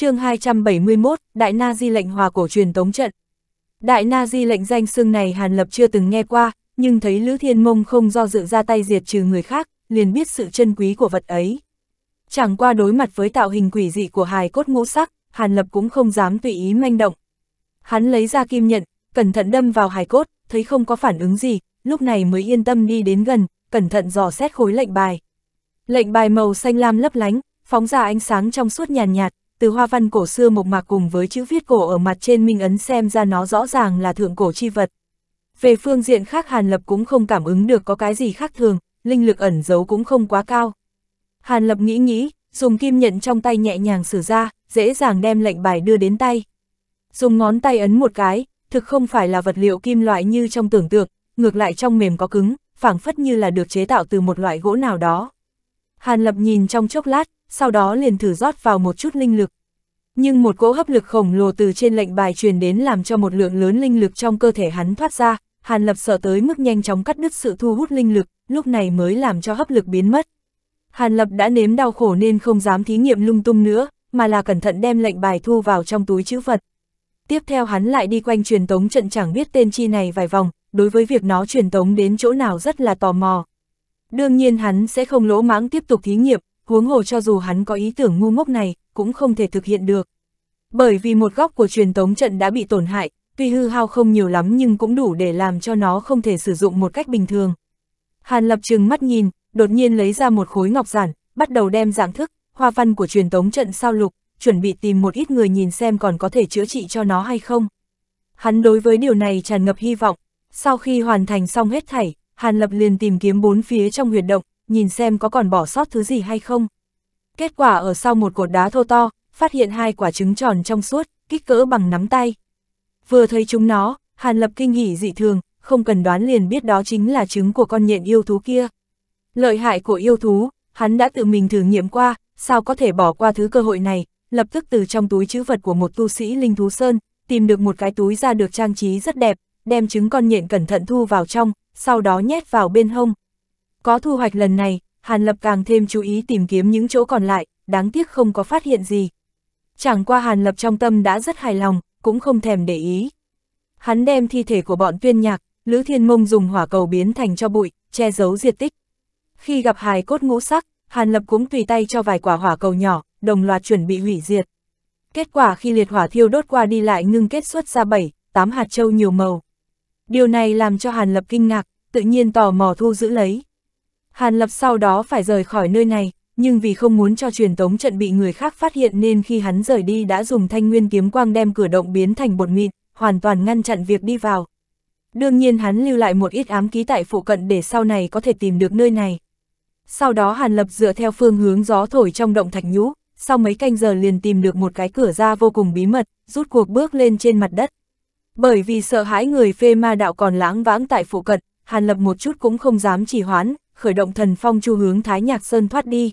chương 271, Đại Na Di lệnh hòa cổ truyền tống trận. Đại Na Di lệnh danh xưng này Hàn Lập chưa từng nghe qua, nhưng thấy Lữ Thiên Mông không do dự ra tay diệt trừ người khác, liền biết sự chân quý của vật ấy. Chẳng qua đối mặt với tạo hình quỷ dị của hài cốt ngũ sắc, Hàn Lập cũng không dám tùy ý manh động. Hắn lấy ra kim nhận, cẩn thận đâm vào hài cốt, thấy không có phản ứng gì, lúc này mới yên tâm đi đến gần, cẩn thận dò xét khối lệnh bài. Lệnh bài màu xanh lam lấp lánh, phóng ra ánh sáng trong suốt nhàn nhạt, nhạt, từ hoa văn cổ xưa mộc mạc cùng với chữ viết cổ ở mặt trên minh ấn xem ra nó rõ ràng là thượng cổ chi vật. Về phương diện khác Hàn Lập cũng không cảm ứng được có cái gì khác thường, linh lực ẩn giấu cũng không quá cao. Hàn Lập nghĩ nghĩ, dùng kim nhận trong tay nhẹ nhàng sử ra, dễ dàng đem lệnh bài đưa đến tay. Dùng ngón tay ấn một cái, thực không phải là vật liệu kim loại như trong tưởng tượng, ngược lại trong mềm có cứng, phảng phất như là được chế tạo từ một loại gỗ nào đó. Hàn Lập nhìn trong chốc lát, sau đó liền thử rót vào một chút linh lực. Nhưng một cỗ hấp lực khổng lồ từ trên lệnh bài truyền đến làm cho một lượng lớn linh lực trong cơ thể hắn thoát ra, Hàn Lập sợ tới mức nhanh chóng cắt đứt sự thu hút linh lực, lúc này mới làm cho hấp lực biến mất. Hàn Lập đã nếm đau khổ nên không dám thí nghiệm lung tung nữa, mà là cẩn thận đem lệnh bài thu vào trong túi chữ vật. Tiếp theo hắn lại đi quanh truyền tống trận chẳng biết tên chi này vài vòng, đối với việc nó truyền tống đến chỗ nào rất là tò mò. Đương nhiên hắn sẽ không lỗ mãng tiếp tục thí nghiệm, huống hồ cho dù hắn có ý tưởng ngu ngốc này, cũng không thể thực hiện được. Bởi vì một góc của truyền tống trận đã bị tổn hại, tuy hư hao không nhiều lắm nhưng cũng đủ để làm cho nó không thể sử dụng một cách bình thường. Hàn lập trừng mắt nhìn, đột nhiên lấy ra một khối ngọc giản, bắt đầu đem dạng thức, hoa văn của truyền tống trận sao lục, chuẩn bị tìm một ít người nhìn xem còn có thể chữa trị cho nó hay không. Hắn đối với điều này tràn ngập hy vọng, sau khi hoàn thành xong hết thảy, Hàn Lập liền tìm kiếm bốn phía trong huyệt động, nhìn xem có còn bỏ sót thứ gì hay không. Kết quả ở sau một cột đá thô to, phát hiện hai quả trứng tròn trong suốt, kích cỡ bằng nắm tay. Vừa thấy chúng nó, Hàn Lập kinh hỉ dị thường, không cần đoán liền biết đó chính là trứng của con nhện yêu thú kia. Lợi hại của yêu thú, hắn đã tự mình thử nghiệm qua, sao có thể bỏ qua thứ cơ hội này, lập tức từ trong túi chữ vật của một tu sĩ Linh Thú Sơn, tìm được một cái túi ra được trang trí rất đẹp, đem trứng con nhện cẩn thận thu vào trong, sau đó nhét vào bên hông, có thu hoạch lần này, Hàn Lập càng thêm chú ý tìm kiếm những chỗ còn lại, đáng tiếc không có phát hiện gì. Chẳng qua Hàn Lập trong tâm đã rất hài lòng, cũng không thèm để ý. Hắn đem thi thể của bọn viên nhạc, Lữ Thiên Mông dùng hỏa cầu biến thành cho bụi, che giấu diệt tích. Khi gặp hài cốt ngũ sắc, Hàn Lập cũng tùy tay cho vài quả hỏa cầu nhỏ, đồng loạt chuẩn bị hủy diệt. Kết quả khi liệt hỏa thiêu đốt qua đi lại ngưng kết xuất ra 7, 8 hạt châu nhiều màu. Điều này làm cho Hàn Lập kinh ngạc, tự nhiên tò mò thu giữ lấy. Hàn Lập sau đó phải rời khỏi nơi này, nhưng vì không muốn cho truyền tống trận bị người khác phát hiện nên khi hắn rời đi đã dùng thanh nguyên kiếm quang đem cửa động biến thành bột mịn, hoàn toàn ngăn chặn việc đi vào. Đương nhiên hắn lưu lại một ít ám ký tại phụ cận để sau này có thể tìm được nơi này. Sau đó Hàn Lập dựa theo phương hướng gió thổi trong động thạch nhũ, sau mấy canh giờ liền tìm được một cái cửa ra vô cùng bí mật, rút cuộc bước lên trên mặt đất. Bởi vì sợ hãi người phê ma đạo còn lãng vãng tại phụ cận, Hàn Lập một chút cũng không dám chỉ hoán khởi động thần phong chu hướng Thái Nhạc Sơn thoát đi.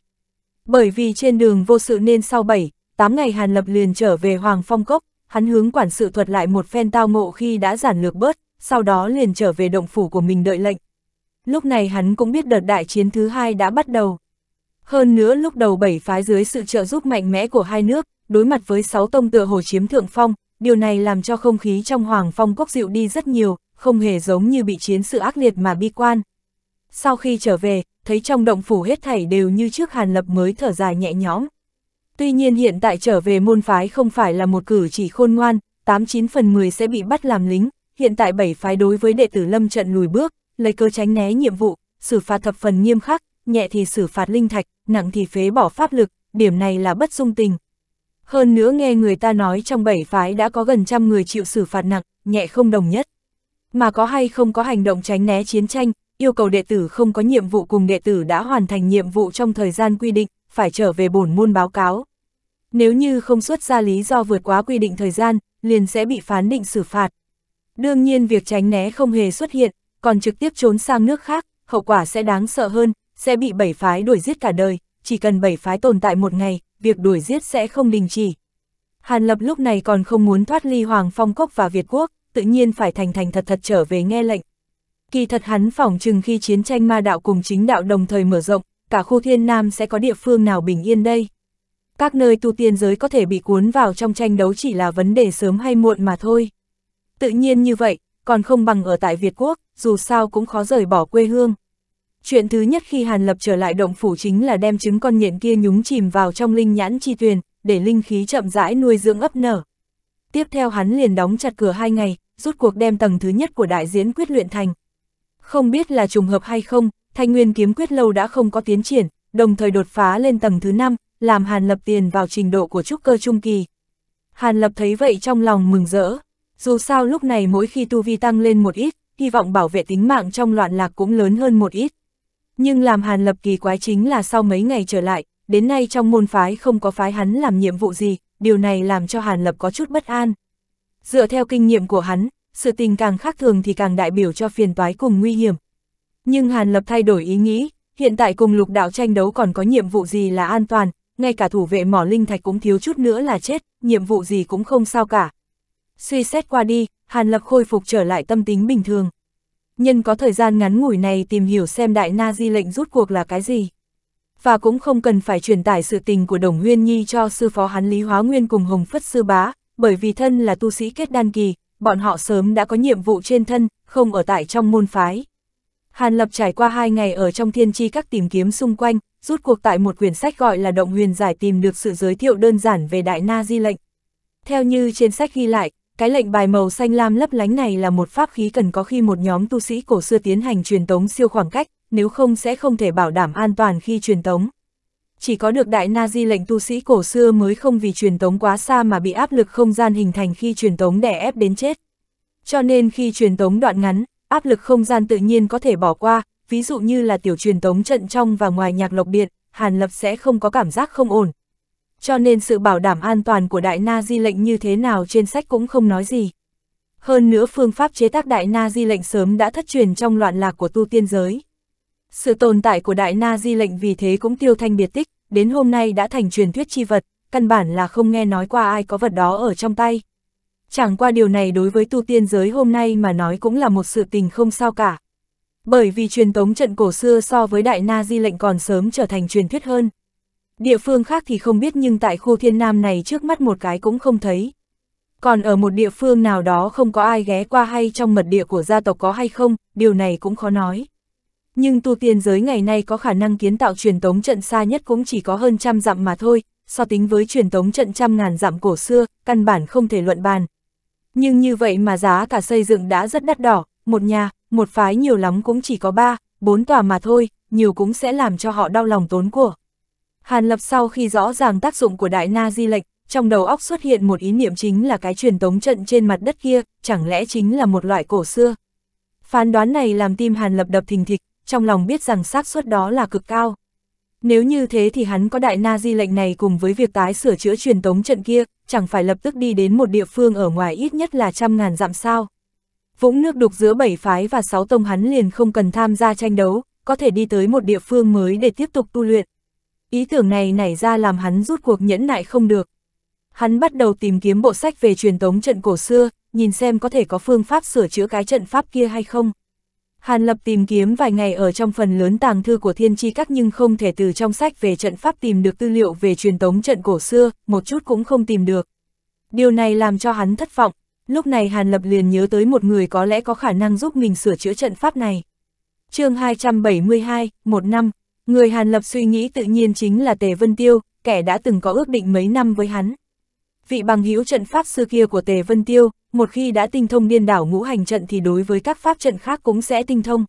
Bởi vì trên đường vô sự nên sau 7, 8 ngày Hàn Lập liền trở về Hoàng Phong Cốc, hắn hướng quản sự thuật lại một phen tao ngộ khi đã giản lược bớt, sau đó liền trở về động phủ của mình đợi lệnh. Lúc này hắn cũng biết đợt đại chiến thứ hai đã bắt đầu. Hơn nữa lúc đầu bảy phái dưới sự trợ giúp mạnh mẽ của hai nước, đối mặt với sáu tông tựa hồ chiếm thượng phong, điều này làm cho không khí trong Hoàng Phong Cốc dịu đi rất nhiều, không hề giống như bị chiến sự ác liệt mà bi quan sau khi trở về, thấy trong động phủ hết thảy đều như trước Hàn Lập mới thở dài nhẹ nhõm. Tuy nhiên hiện tại trở về môn phái không phải là một cử chỉ khôn ngoan, 89 phần 10 sẽ bị bắt làm lính, hiện tại bảy phái đối với đệ tử Lâm trận lùi bước, lấy cơ tránh né nhiệm vụ, xử phạt thập phần nghiêm khắc, nhẹ thì xử phạt linh thạch, nặng thì phế bỏ pháp lực, điểm này là bất dung tình. Hơn nữa nghe người ta nói trong bảy phái đã có gần trăm người chịu xử phạt nặng, nhẹ không đồng nhất. Mà có hay không có hành động tránh né chiến tranh, yêu cầu đệ tử không có nhiệm vụ cùng đệ tử đã hoàn thành nhiệm vụ trong thời gian quy định, phải trở về bổn môn báo cáo. Nếu như không xuất ra lý do vượt quá quy định thời gian, liền sẽ bị phán định xử phạt. Đương nhiên việc tránh né không hề xuất hiện, còn trực tiếp trốn sang nước khác, hậu quả sẽ đáng sợ hơn, sẽ bị bảy phái đuổi giết cả đời, chỉ cần bảy phái tồn tại một ngày, việc đuổi giết sẽ không đình chỉ. Hàn Lập lúc này còn không muốn thoát ly Hoàng Phong Cốc và Việt Quốc, tự nhiên phải thành thành thật thật trở về nghe lệnh, Kỳ thật hắn phỏng chừng khi chiến tranh ma đạo cùng chính đạo đồng thời mở rộng, cả khu thiên nam sẽ có địa phương nào bình yên đây. Các nơi tu tiên giới có thể bị cuốn vào trong tranh đấu chỉ là vấn đề sớm hay muộn mà thôi. Tự nhiên như vậy, còn không bằng ở tại Việt Quốc, dù sao cũng khó rời bỏ quê hương. Chuyện thứ nhất khi Hàn Lập trở lại động phủ chính là đem trứng con nhện kia nhúng chìm vào trong linh nhãn chi tuyền, để linh khí chậm rãi nuôi dưỡng ấp nở. Tiếp theo hắn liền đóng chặt cửa hai ngày, rút cuộc đem tầng thứ nhất của đại diễn quyết luyện thành, không biết là trùng hợp hay không, thanh nguyên kiếm quyết lâu đã không có tiến triển, đồng thời đột phá lên tầng thứ 5, làm Hàn Lập tiền vào trình độ của trúc cơ trung kỳ. Hàn Lập thấy vậy trong lòng mừng rỡ, dù sao lúc này mỗi khi tu vi tăng lên một ít, hy vọng bảo vệ tính mạng trong loạn lạc cũng lớn hơn một ít. Nhưng làm Hàn Lập kỳ quái chính là sau mấy ngày trở lại, đến nay trong môn phái không có phái hắn làm nhiệm vụ gì, điều này làm cho Hàn Lập có chút bất an. Dựa theo kinh nghiệm của hắn, sự tình càng khác thường thì càng đại biểu cho phiền toái cùng nguy hiểm. Nhưng Hàn Lập thay đổi ý nghĩ, hiện tại cùng lục đạo tranh đấu còn có nhiệm vụ gì là an toàn, ngay cả thủ vệ mỏ linh thạch cũng thiếu chút nữa là chết, nhiệm vụ gì cũng không sao cả. Suy xét qua đi, Hàn Lập khôi phục trở lại tâm tính bình thường. Nhân có thời gian ngắn ngủi này tìm hiểu xem đại na di lệnh rút cuộc là cái gì. Và cũng không cần phải truyền tải sự tình của Đồng Huyên Nhi cho sư phó hắn Lý Hóa Nguyên cùng Hồng Phất Sư Bá, bởi vì thân là tu sĩ kết đan kỳ, bọn họ sớm đã có nhiệm vụ trên thân, không ở tại trong môn phái. Hàn Lập trải qua hai ngày ở trong thiên tri các tìm kiếm xung quanh, rút cuộc tại một quyển sách gọi là Động Huyền Giải tìm được sự giới thiệu đơn giản về Đại Na Di lệnh. Theo như trên sách ghi lại, cái lệnh bài màu xanh lam lấp lánh này là một pháp khí cần có khi một nhóm tu sĩ cổ xưa tiến hành truyền tống siêu khoảng cách, nếu không sẽ không thể bảo đảm an toàn khi truyền tống chỉ có được đại na di lệnh tu sĩ cổ xưa mới không vì truyền tống quá xa mà bị áp lực không gian hình thành khi truyền tống đè ép đến chết. Cho nên khi truyền tống đoạn ngắn, áp lực không gian tự nhiên có thể bỏ qua, ví dụ như là tiểu truyền tống trận trong và ngoài nhạc lộc điện, Hàn Lập sẽ không có cảm giác không ổn. Cho nên sự bảo đảm an toàn của đại na di lệnh như thế nào trên sách cũng không nói gì. Hơn nữa phương pháp chế tác đại na di lệnh sớm đã thất truyền trong loạn lạc của tu tiên giới. Sự tồn tại của Đại Na Di lệnh vì thế cũng tiêu thanh biệt tích, đến hôm nay đã thành truyền thuyết chi vật, căn bản là không nghe nói qua ai có vật đó ở trong tay. Chẳng qua điều này đối với tu tiên giới hôm nay mà nói cũng là một sự tình không sao cả. Bởi vì truyền tống trận cổ xưa so với Đại Na Di lệnh còn sớm trở thành truyền thuyết hơn. Địa phương khác thì không biết nhưng tại khu thiên nam này trước mắt một cái cũng không thấy. Còn ở một địa phương nào đó không có ai ghé qua hay trong mật địa của gia tộc có hay không, điều này cũng khó nói. Nhưng tu tiên giới ngày nay có khả năng kiến tạo truyền tống trận xa nhất cũng chỉ có hơn trăm dặm mà thôi, so tính với truyền tống trận trăm ngàn dặm cổ xưa, căn bản không thể luận bàn. Nhưng như vậy mà giá cả xây dựng đã rất đắt đỏ, một nhà, một phái nhiều lắm cũng chỉ có ba, bốn tòa mà thôi, nhiều cũng sẽ làm cho họ đau lòng tốn của. Hàn Lập sau khi rõ ràng tác dụng của đại na di lệnh trong đầu óc xuất hiện một ý niệm chính là cái truyền tống trận trên mặt đất kia, chẳng lẽ chính là một loại cổ xưa. Phán đoán này làm tim Hàn Lập đập thình thịch, trong lòng biết rằng xác suất đó là cực cao. Nếu như thế thì hắn có đại na di lệnh này cùng với việc tái sửa chữa truyền tống trận kia, chẳng phải lập tức đi đến một địa phương ở ngoài ít nhất là trăm ngàn dặm sao. Vũng nước đục giữa bảy phái và sáu tông hắn liền không cần tham gia tranh đấu, có thể đi tới một địa phương mới để tiếp tục tu luyện. Ý tưởng này nảy ra làm hắn rút cuộc nhẫn nại không được. Hắn bắt đầu tìm kiếm bộ sách về truyền tống trận cổ xưa, nhìn xem có thể có phương pháp sửa chữa cái trận pháp kia hay không. Hàn Lập tìm kiếm vài ngày ở trong phần lớn tàng thư của thiên tri các nhưng không thể từ trong sách về trận pháp tìm được tư liệu về truyền tống trận cổ xưa, một chút cũng không tìm được. Điều này làm cho hắn thất vọng, lúc này Hàn Lập liền nhớ tới một người có lẽ có khả năng giúp mình sửa chữa trận pháp này. chương 272, một năm, người Hàn Lập suy nghĩ tự nhiên chính là Tề Vân Tiêu, kẻ đã từng có ước định mấy năm với hắn. Vị bằng hữu trận pháp xưa kia của Tề Vân Tiêu, một khi đã tinh thông điên đảo ngũ hành trận thì đối với các pháp trận khác cũng sẽ tinh thông.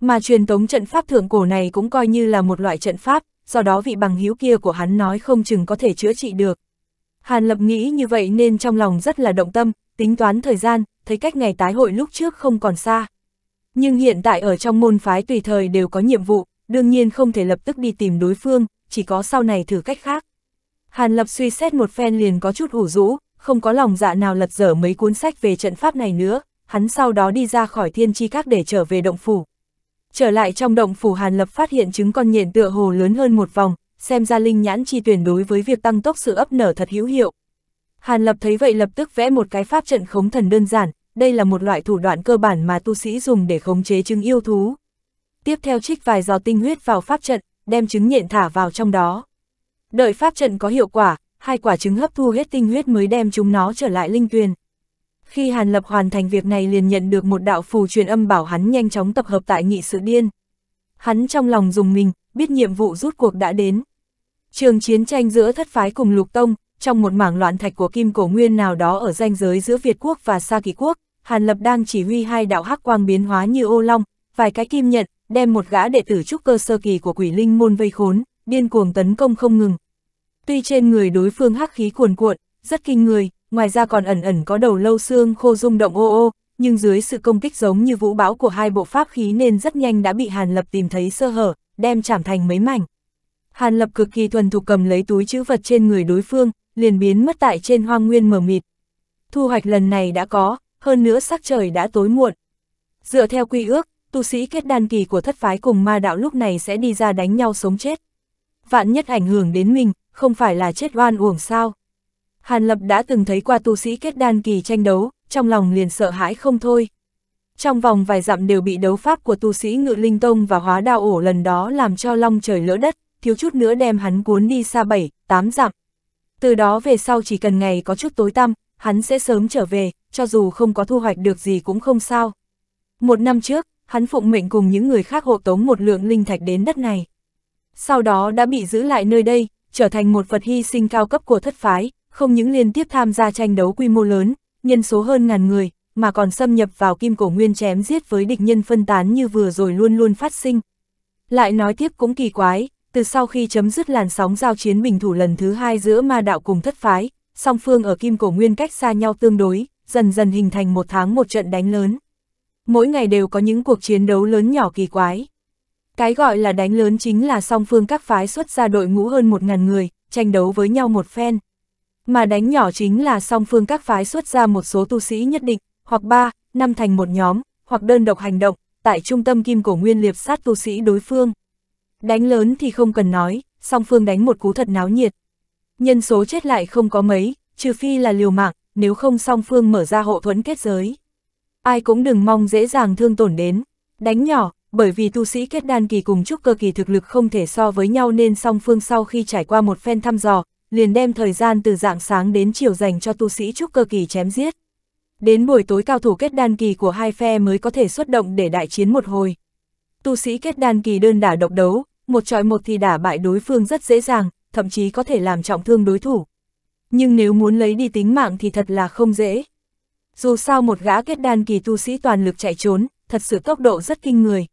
Mà truyền tống trận pháp thượng cổ này cũng coi như là một loại trận pháp, do đó vị bằng hiếu kia của hắn nói không chừng có thể chữa trị được. Hàn Lập nghĩ như vậy nên trong lòng rất là động tâm, tính toán thời gian, thấy cách ngày tái hội lúc trước không còn xa. Nhưng hiện tại ở trong môn phái tùy thời đều có nhiệm vụ, đương nhiên không thể lập tức đi tìm đối phương, chỉ có sau này thử cách khác. Hàn Lập suy xét một phen liền có chút ủ rũ, không có lòng dạ nào lật dở mấy cuốn sách về trận pháp này nữa, hắn sau đó đi ra khỏi thiên chi các để trở về động phủ. Trở lại trong động phủ Hàn Lập phát hiện trứng con nhện tựa hồ lớn hơn một vòng, xem ra linh nhãn chi tuyển đối với việc tăng tốc sự ấp nở thật hữu hiệu. Hàn Lập thấy vậy lập tức vẽ một cái pháp trận khống thần đơn giản, đây là một loại thủ đoạn cơ bản mà tu sĩ dùng để khống chế trứng yêu thú. Tiếp theo trích vài giò tinh huyết vào pháp trận, đem trứng nhện thả vào trong đó. Đợi pháp trận có hiệu quả, hai quả trứng hấp thu hết tinh huyết mới đem chúng nó trở lại linh tuyền. Khi Hàn Lập hoàn thành việc này liền nhận được một đạo phù truyền âm bảo hắn nhanh chóng tập hợp tại nghị sự điên. Hắn trong lòng dùng mình, biết nhiệm vụ rút cuộc đã đến. Trường chiến tranh giữa thất phái cùng lục tông, trong một mảng loạn thạch của kim cổ nguyên nào đó ở ranh giới giữa Việt quốc và Sa Kỳ quốc, Hàn Lập đang chỉ huy hai đạo hắc quang biến hóa như ô long, vài cái kim nhận, đem một gã đệ tử trúc cơ sơ kỳ của quỷ linh môn vây khốn, điên cuồng tấn công không ngừng tuy trên người đối phương hắc khí cuồn cuộn, rất kinh người, ngoài ra còn ẩn ẩn có đầu lâu xương khô rung động ô ô, nhưng dưới sự công kích giống như vũ bão của hai bộ pháp khí nên rất nhanh đã bị Hàn Lập tìm thấy sơ hở, đem chảm thành mấy mảnh. Hàn Lập cực kỳ thuần thục cầm lấy túi chữ vật trên người đối phương, liền biến mất tại trên hoang nguyên mờ mịt. Thu hoạch lần này đã có, hơn nữa sắc trời đã tối muộn. Dựa theo quy ước, tu sĩ kết đan kỳ của thất phái cùng ma đạo lúc này sẽ đi ra đánh nhau sống chết. Vạn nhất ảnh hưởng đến mình, không phải là chết oan uổng sao. Hàn Lập đã từng thấy qua tu sĩ kết đan kỳ tranh đấu, trong lòng liền sợ hãi không thôi. Trong vòng vài dặm đều bị đấu pháp của tu sĩ ngự linh tông và hóa đao ổ lần đó làm cho long trời lỡ đất, thiếu chút nữa đem hắn cuốn đi xa bảy, tám dặm. Từ đó về sau chỉ cần ngày có chút tối tăm, hắn sẽ sớm trở về, cho dù không có thu hoạch được gì cũng không sao. Một năm trước, hắn phụng mệnh cùng những người khác hộ tống một lượng linh thạch đến đất này. Sau đó đã bị giữ lại nơi đây, trở thành một vật hy sinh cao cấp của thất phái, không những liên tiếp tham gia tranh đấu quy mô lớn, nhân số hơn ngàn người, mà còn xâm nhập vào kim cổ nguyên chém giết với địch nhân phân tán như vừa rồi luôn luôn phát sinh. Lại nói tiếp cũng kỳ quái, từ sau khi chấm dứt làn sóng giao chiến bình thủ lần thứ hai giữa ma đạo cùng thất phái, song phương ở kim cổ nguyên cách xa nhau tương đối, dần dần hình thành một tháng một trận đánh lớn. Mỗi ngày đều có những cuộc chiến đấu lớn nhỏ kỳ quái. Cái gọi là đánh lớn chính là song phương các phái xuất ra đội ngũ hơn 1.000 người, tranh đấu với nhau một phen. Mà đánh nhỏ chính là song phương các phái xuất ra một số tu sĩ nhất định, hoặc ba, năm thành một nhóm, hoặc đơn độc hành động, tại trung tâm kim cổ nguyên liệp sát tu sĩ đối phương. Đánh lớn thì không cần nói, song phương đánh một cú thật náo nhiệt. Nhân số chết lại không có mấy, trừ phi là liều mạng, nếu không song phương mở ra hộ thuẫn kết giới. Ai cũng đừng mong dễ dàng thương tổn đến. Đánh nhỏ, bởi vì tu sĩ kết đan kỳ cùng trúc cơ kỳ thực lực không thể so với nhau nên song phương sau khi trải qua một phen thăm dò, liền đem thời gian từ dạng sáng đến chiều dành cho tu sĩ trúc cơ kỳ chém giết. Đến buổi tối cao thủ kết đan kỳ của hai phe mới có thể xuất động để đại chiến một hồi. Tu sĩ kết đan kỳ đơn đả độc đấu, một trọi một thì đả bại đối phương rất dễ dàng, thậm chí có thể làm trọng thương đối thủ. Nhưng nếu muốn lấy đi tính mạng thì thật là không dễ. Dù sao một gã kết đan kỳ tu sĩ toàn lực chạy trốn, thật sự tốc độ rất kinh người.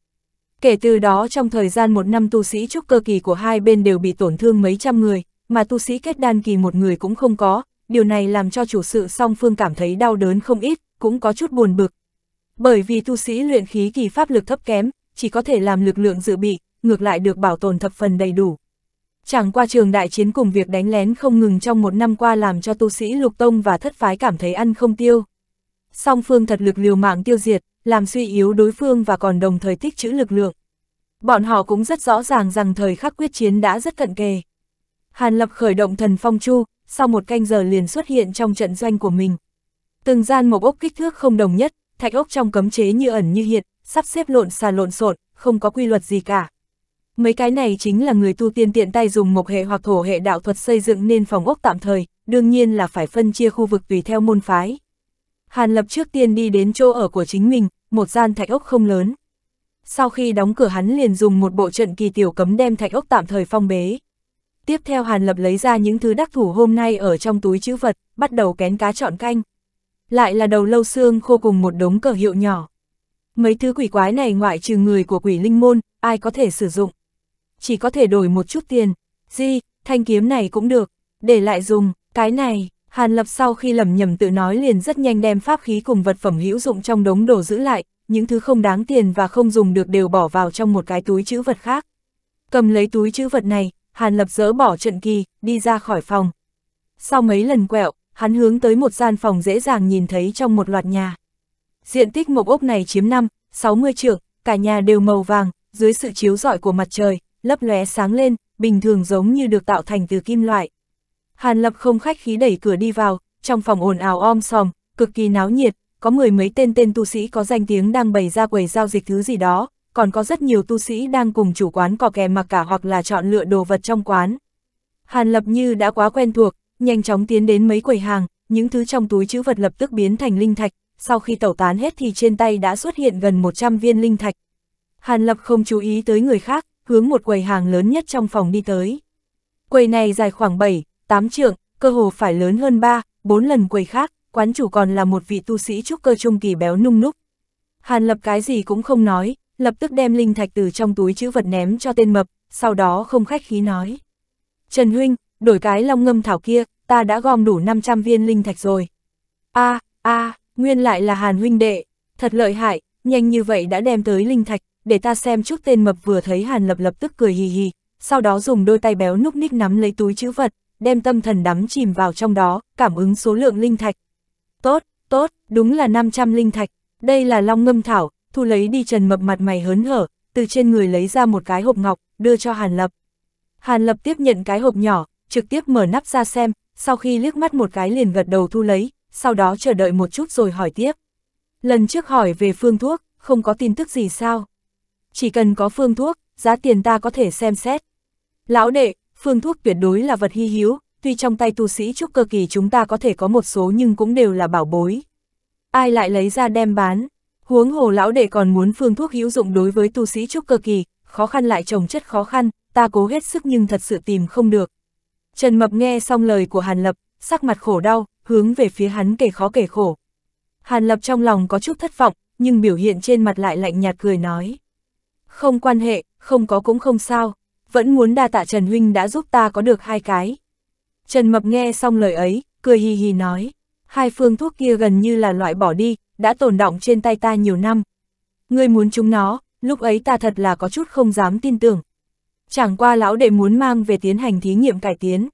Kể từ đó trong thời gian một năm tu sĩ trúc cơ kỳ của hai bên đều bị tổn thương mấy trăm người, mà tu sĩ kết đan kỳ một người cũng không có, điều này làm cho chủ sự song phương cảm thấy đau đớn không ít, cũng có chút buồn bực. Bởi vì tu sĩ luyện khí kỳ pháp lực thấp kém, chỉ có thể làm lực lượng dự bị, ngược lại được bảo tồn thập phần đầy đủ. Chẳng qua trường đại chiến cùng việc đánh lén không ngừng trong một năm qua làm cho tu sĩ lục tông và thất phái cảm thấy ăn không tiêu. Song phương thật lực liều mạng tiêu diệt, làm suy yếu đối phương và còn đồng thời tích trữ lực lượng. Bọn họ cũng rất rõ ràng rằng thời khắc quyết chiến đã rất cận kề. Hàn Lập khởi động thần phong chu, sau một canh giờ liền xuất hiện trong trận doanh của mình. Từng gian một ốc kích thước không đồng nhất, thạch ốc trong cấm chế như ẩn như hiện, sắp xếp lộn xà lộn xộn, không có quy luật gì cả. Mấy cái này chính là người tu tiên tiện tay dùng một hệ hoặc thổ hệ đạo thuật xây dựng nên phòng ốc tạm thời, đương nhiên là phải phân chia khu vực tùy theo môn phái. Hàn Lập trước tiên đi đến chỗ ở của chính mình, một gian thạch ốc không lớn. Sau khi đóng cửa hắn liền dùng một bộ trận kỳ tiểu cấm đem thạch ốc tạm thời phong bế. Tiếp theo Hàn Lập lấy ra những thứ đắc thủ hôm nay ở trong túi chữ vật, bắt đầu kén cá chọn canh. Lại là đầu lâu xương khô cùng một đống cờ hiệu nhỏ. Mấy thứ quỷ quái này ngoại trừ người của quỷ linh môn, ai có thể sử dụng. Chỉ có thể đổi một chút tiền. Di, thanh kiếm này cũng được, để lại dùng, cái này, Hàn Lập sau khi lầm nhầm tự nói liền rất nhanh đem pháp khí cùng vật phẩm hữu dụng trong đống đồ giữ lại, những thứ không đáng tiền và không dùng được đều bỏ vào trong một cái túi chữ vật khác. Cầm lấy túi chữ vật này, Hàn Lập dỡ bỏ trận kỳ, đi ra khỏi phòng. Sau mấy lần quẹo, hắn hướng tới một gian phòng dễ dàng nhìn thấy trong một loạt nhà. Diện tích một ốc này chiếm 5, 60 trượng, cả nhà đều màu vàng, dưới sự chiếu rọi của mặt trời, lấp lóe sáng lên, bình thường giống như được tạo thành từ kim loại. Hàn Lập không khách khí đẩy cửa đi vào, trong phòng ồn ào om sòm, cực kỳ náo nhiệt, có mười mấy tên tên tu sĩ có danh tiếng đang bày ra quầy giao dịch thứ gì đó, còn có rất nhiều tu sĩ đang cùng chủ quán cò kè mặc cả hoặc là chọn lựa đồ vật trong quán. Hàn Lập như đã quá quen thuộc, nhanh chóng tiến đến mấy quầy hàng, những thứ trong túi chữ vật lập tức biến thành linh thạch, sau khi tẩu tán hết thì trên tay đã xuất hiện gần 100 viên linh thạch. Hàn Lập không chú ý tới người khác, hướng một quầy hàng lớn nhất trong phòng đi tới. Quầy này dài khoảng 7, tám trượng, cơ hồ phải lớn hơn ba bốn lần quầy khác, quán chủ còn là một vị tu sĩ trúc cơ trung kỳ béo nung núc. Hàn lập cái gì cũng không nói, lập tức đem linh thạch từ trong túi chữ vật ném cho tên mập, sau đó không khách khí nói. Trần Huynh, đổi cái long ngâm thảo kia, ta đã gom đủ 500 viên linh thạch rồi. a à, a à, nguyên lại là Hàn Huynh đệ, thật lợi hại, nhanh như vậy đã đem tới linh thạch, để ta xem chút tên mập vừa thấy Hàn lập lập tức cười hì hì, sau đó dùng đôi tay béo núc ních nắm lấy túi chữ vật, đem tâm thần đắm chìm vào trong đó, cảm ứng số lượng linh thạch. Tốt, tốt, đúng là 500 linh thạch, đây là long ngâm thảo, thu lấy đi trần mập mặt mày hớn hở, từ trên người lấy ra một cái hộp ngọc, đưa cho Hàn Lập. Hàn Lập tiếp nhận cái hộp nhỏ, trực tiếp mở nắp ra xem, sau khi liếc mắt một cái liền gật đầu thu lấy, sau đó chờ đợi một chút rồi hỏi tiếp. Lần trước hỏi về phương thuốc, không có tin tức gì sao? Chỉ cần có phương thuốc, giá tiền ta có thể xem xét. Lão đệ, phương thuốc tuyệt đối là vật hy hữu, tuy trong tay tu sĩ trúc cơ kỳ chúng ta có thể có một số nhưng cũng đều là bảo bối. Ai lại lấy ra đem bán? Huống hồ lão đệ còn muốn phương thuốc hữu dụng đối với tu sĩ trúc cơ kỳ, khó khăn lại trồng chất khó khăn, ta cố hết sức nhưng thật sự tìm không được. Trần Mập nghe xong lời của Hàn Lập, sắc mặt khổ đau, hướng về phía hắn kể khó kể khổ. Hàn Lập trong lòng có chút thất vọng, nhưng biểu hiện trên mặt lại lạnh nhạt cười nói. Không quan hệ, không có cũng không sao, vẫn muốn đa tạ Trần Huynh đã giúp ta có được hai cái. Trần Mập nghe xong lời ấy, cười hì hì nói, hai phương thuốc kia gần như là loại bỏ đi, đã tồn động trên tay ta nhiều năm. Ngươi muốn chúng nó, lúc ấy ta thật là có chút không dám tin tưởng. Chẳng qua lão đệ muốn mang về tiến hành thí nghiệm cải tiến.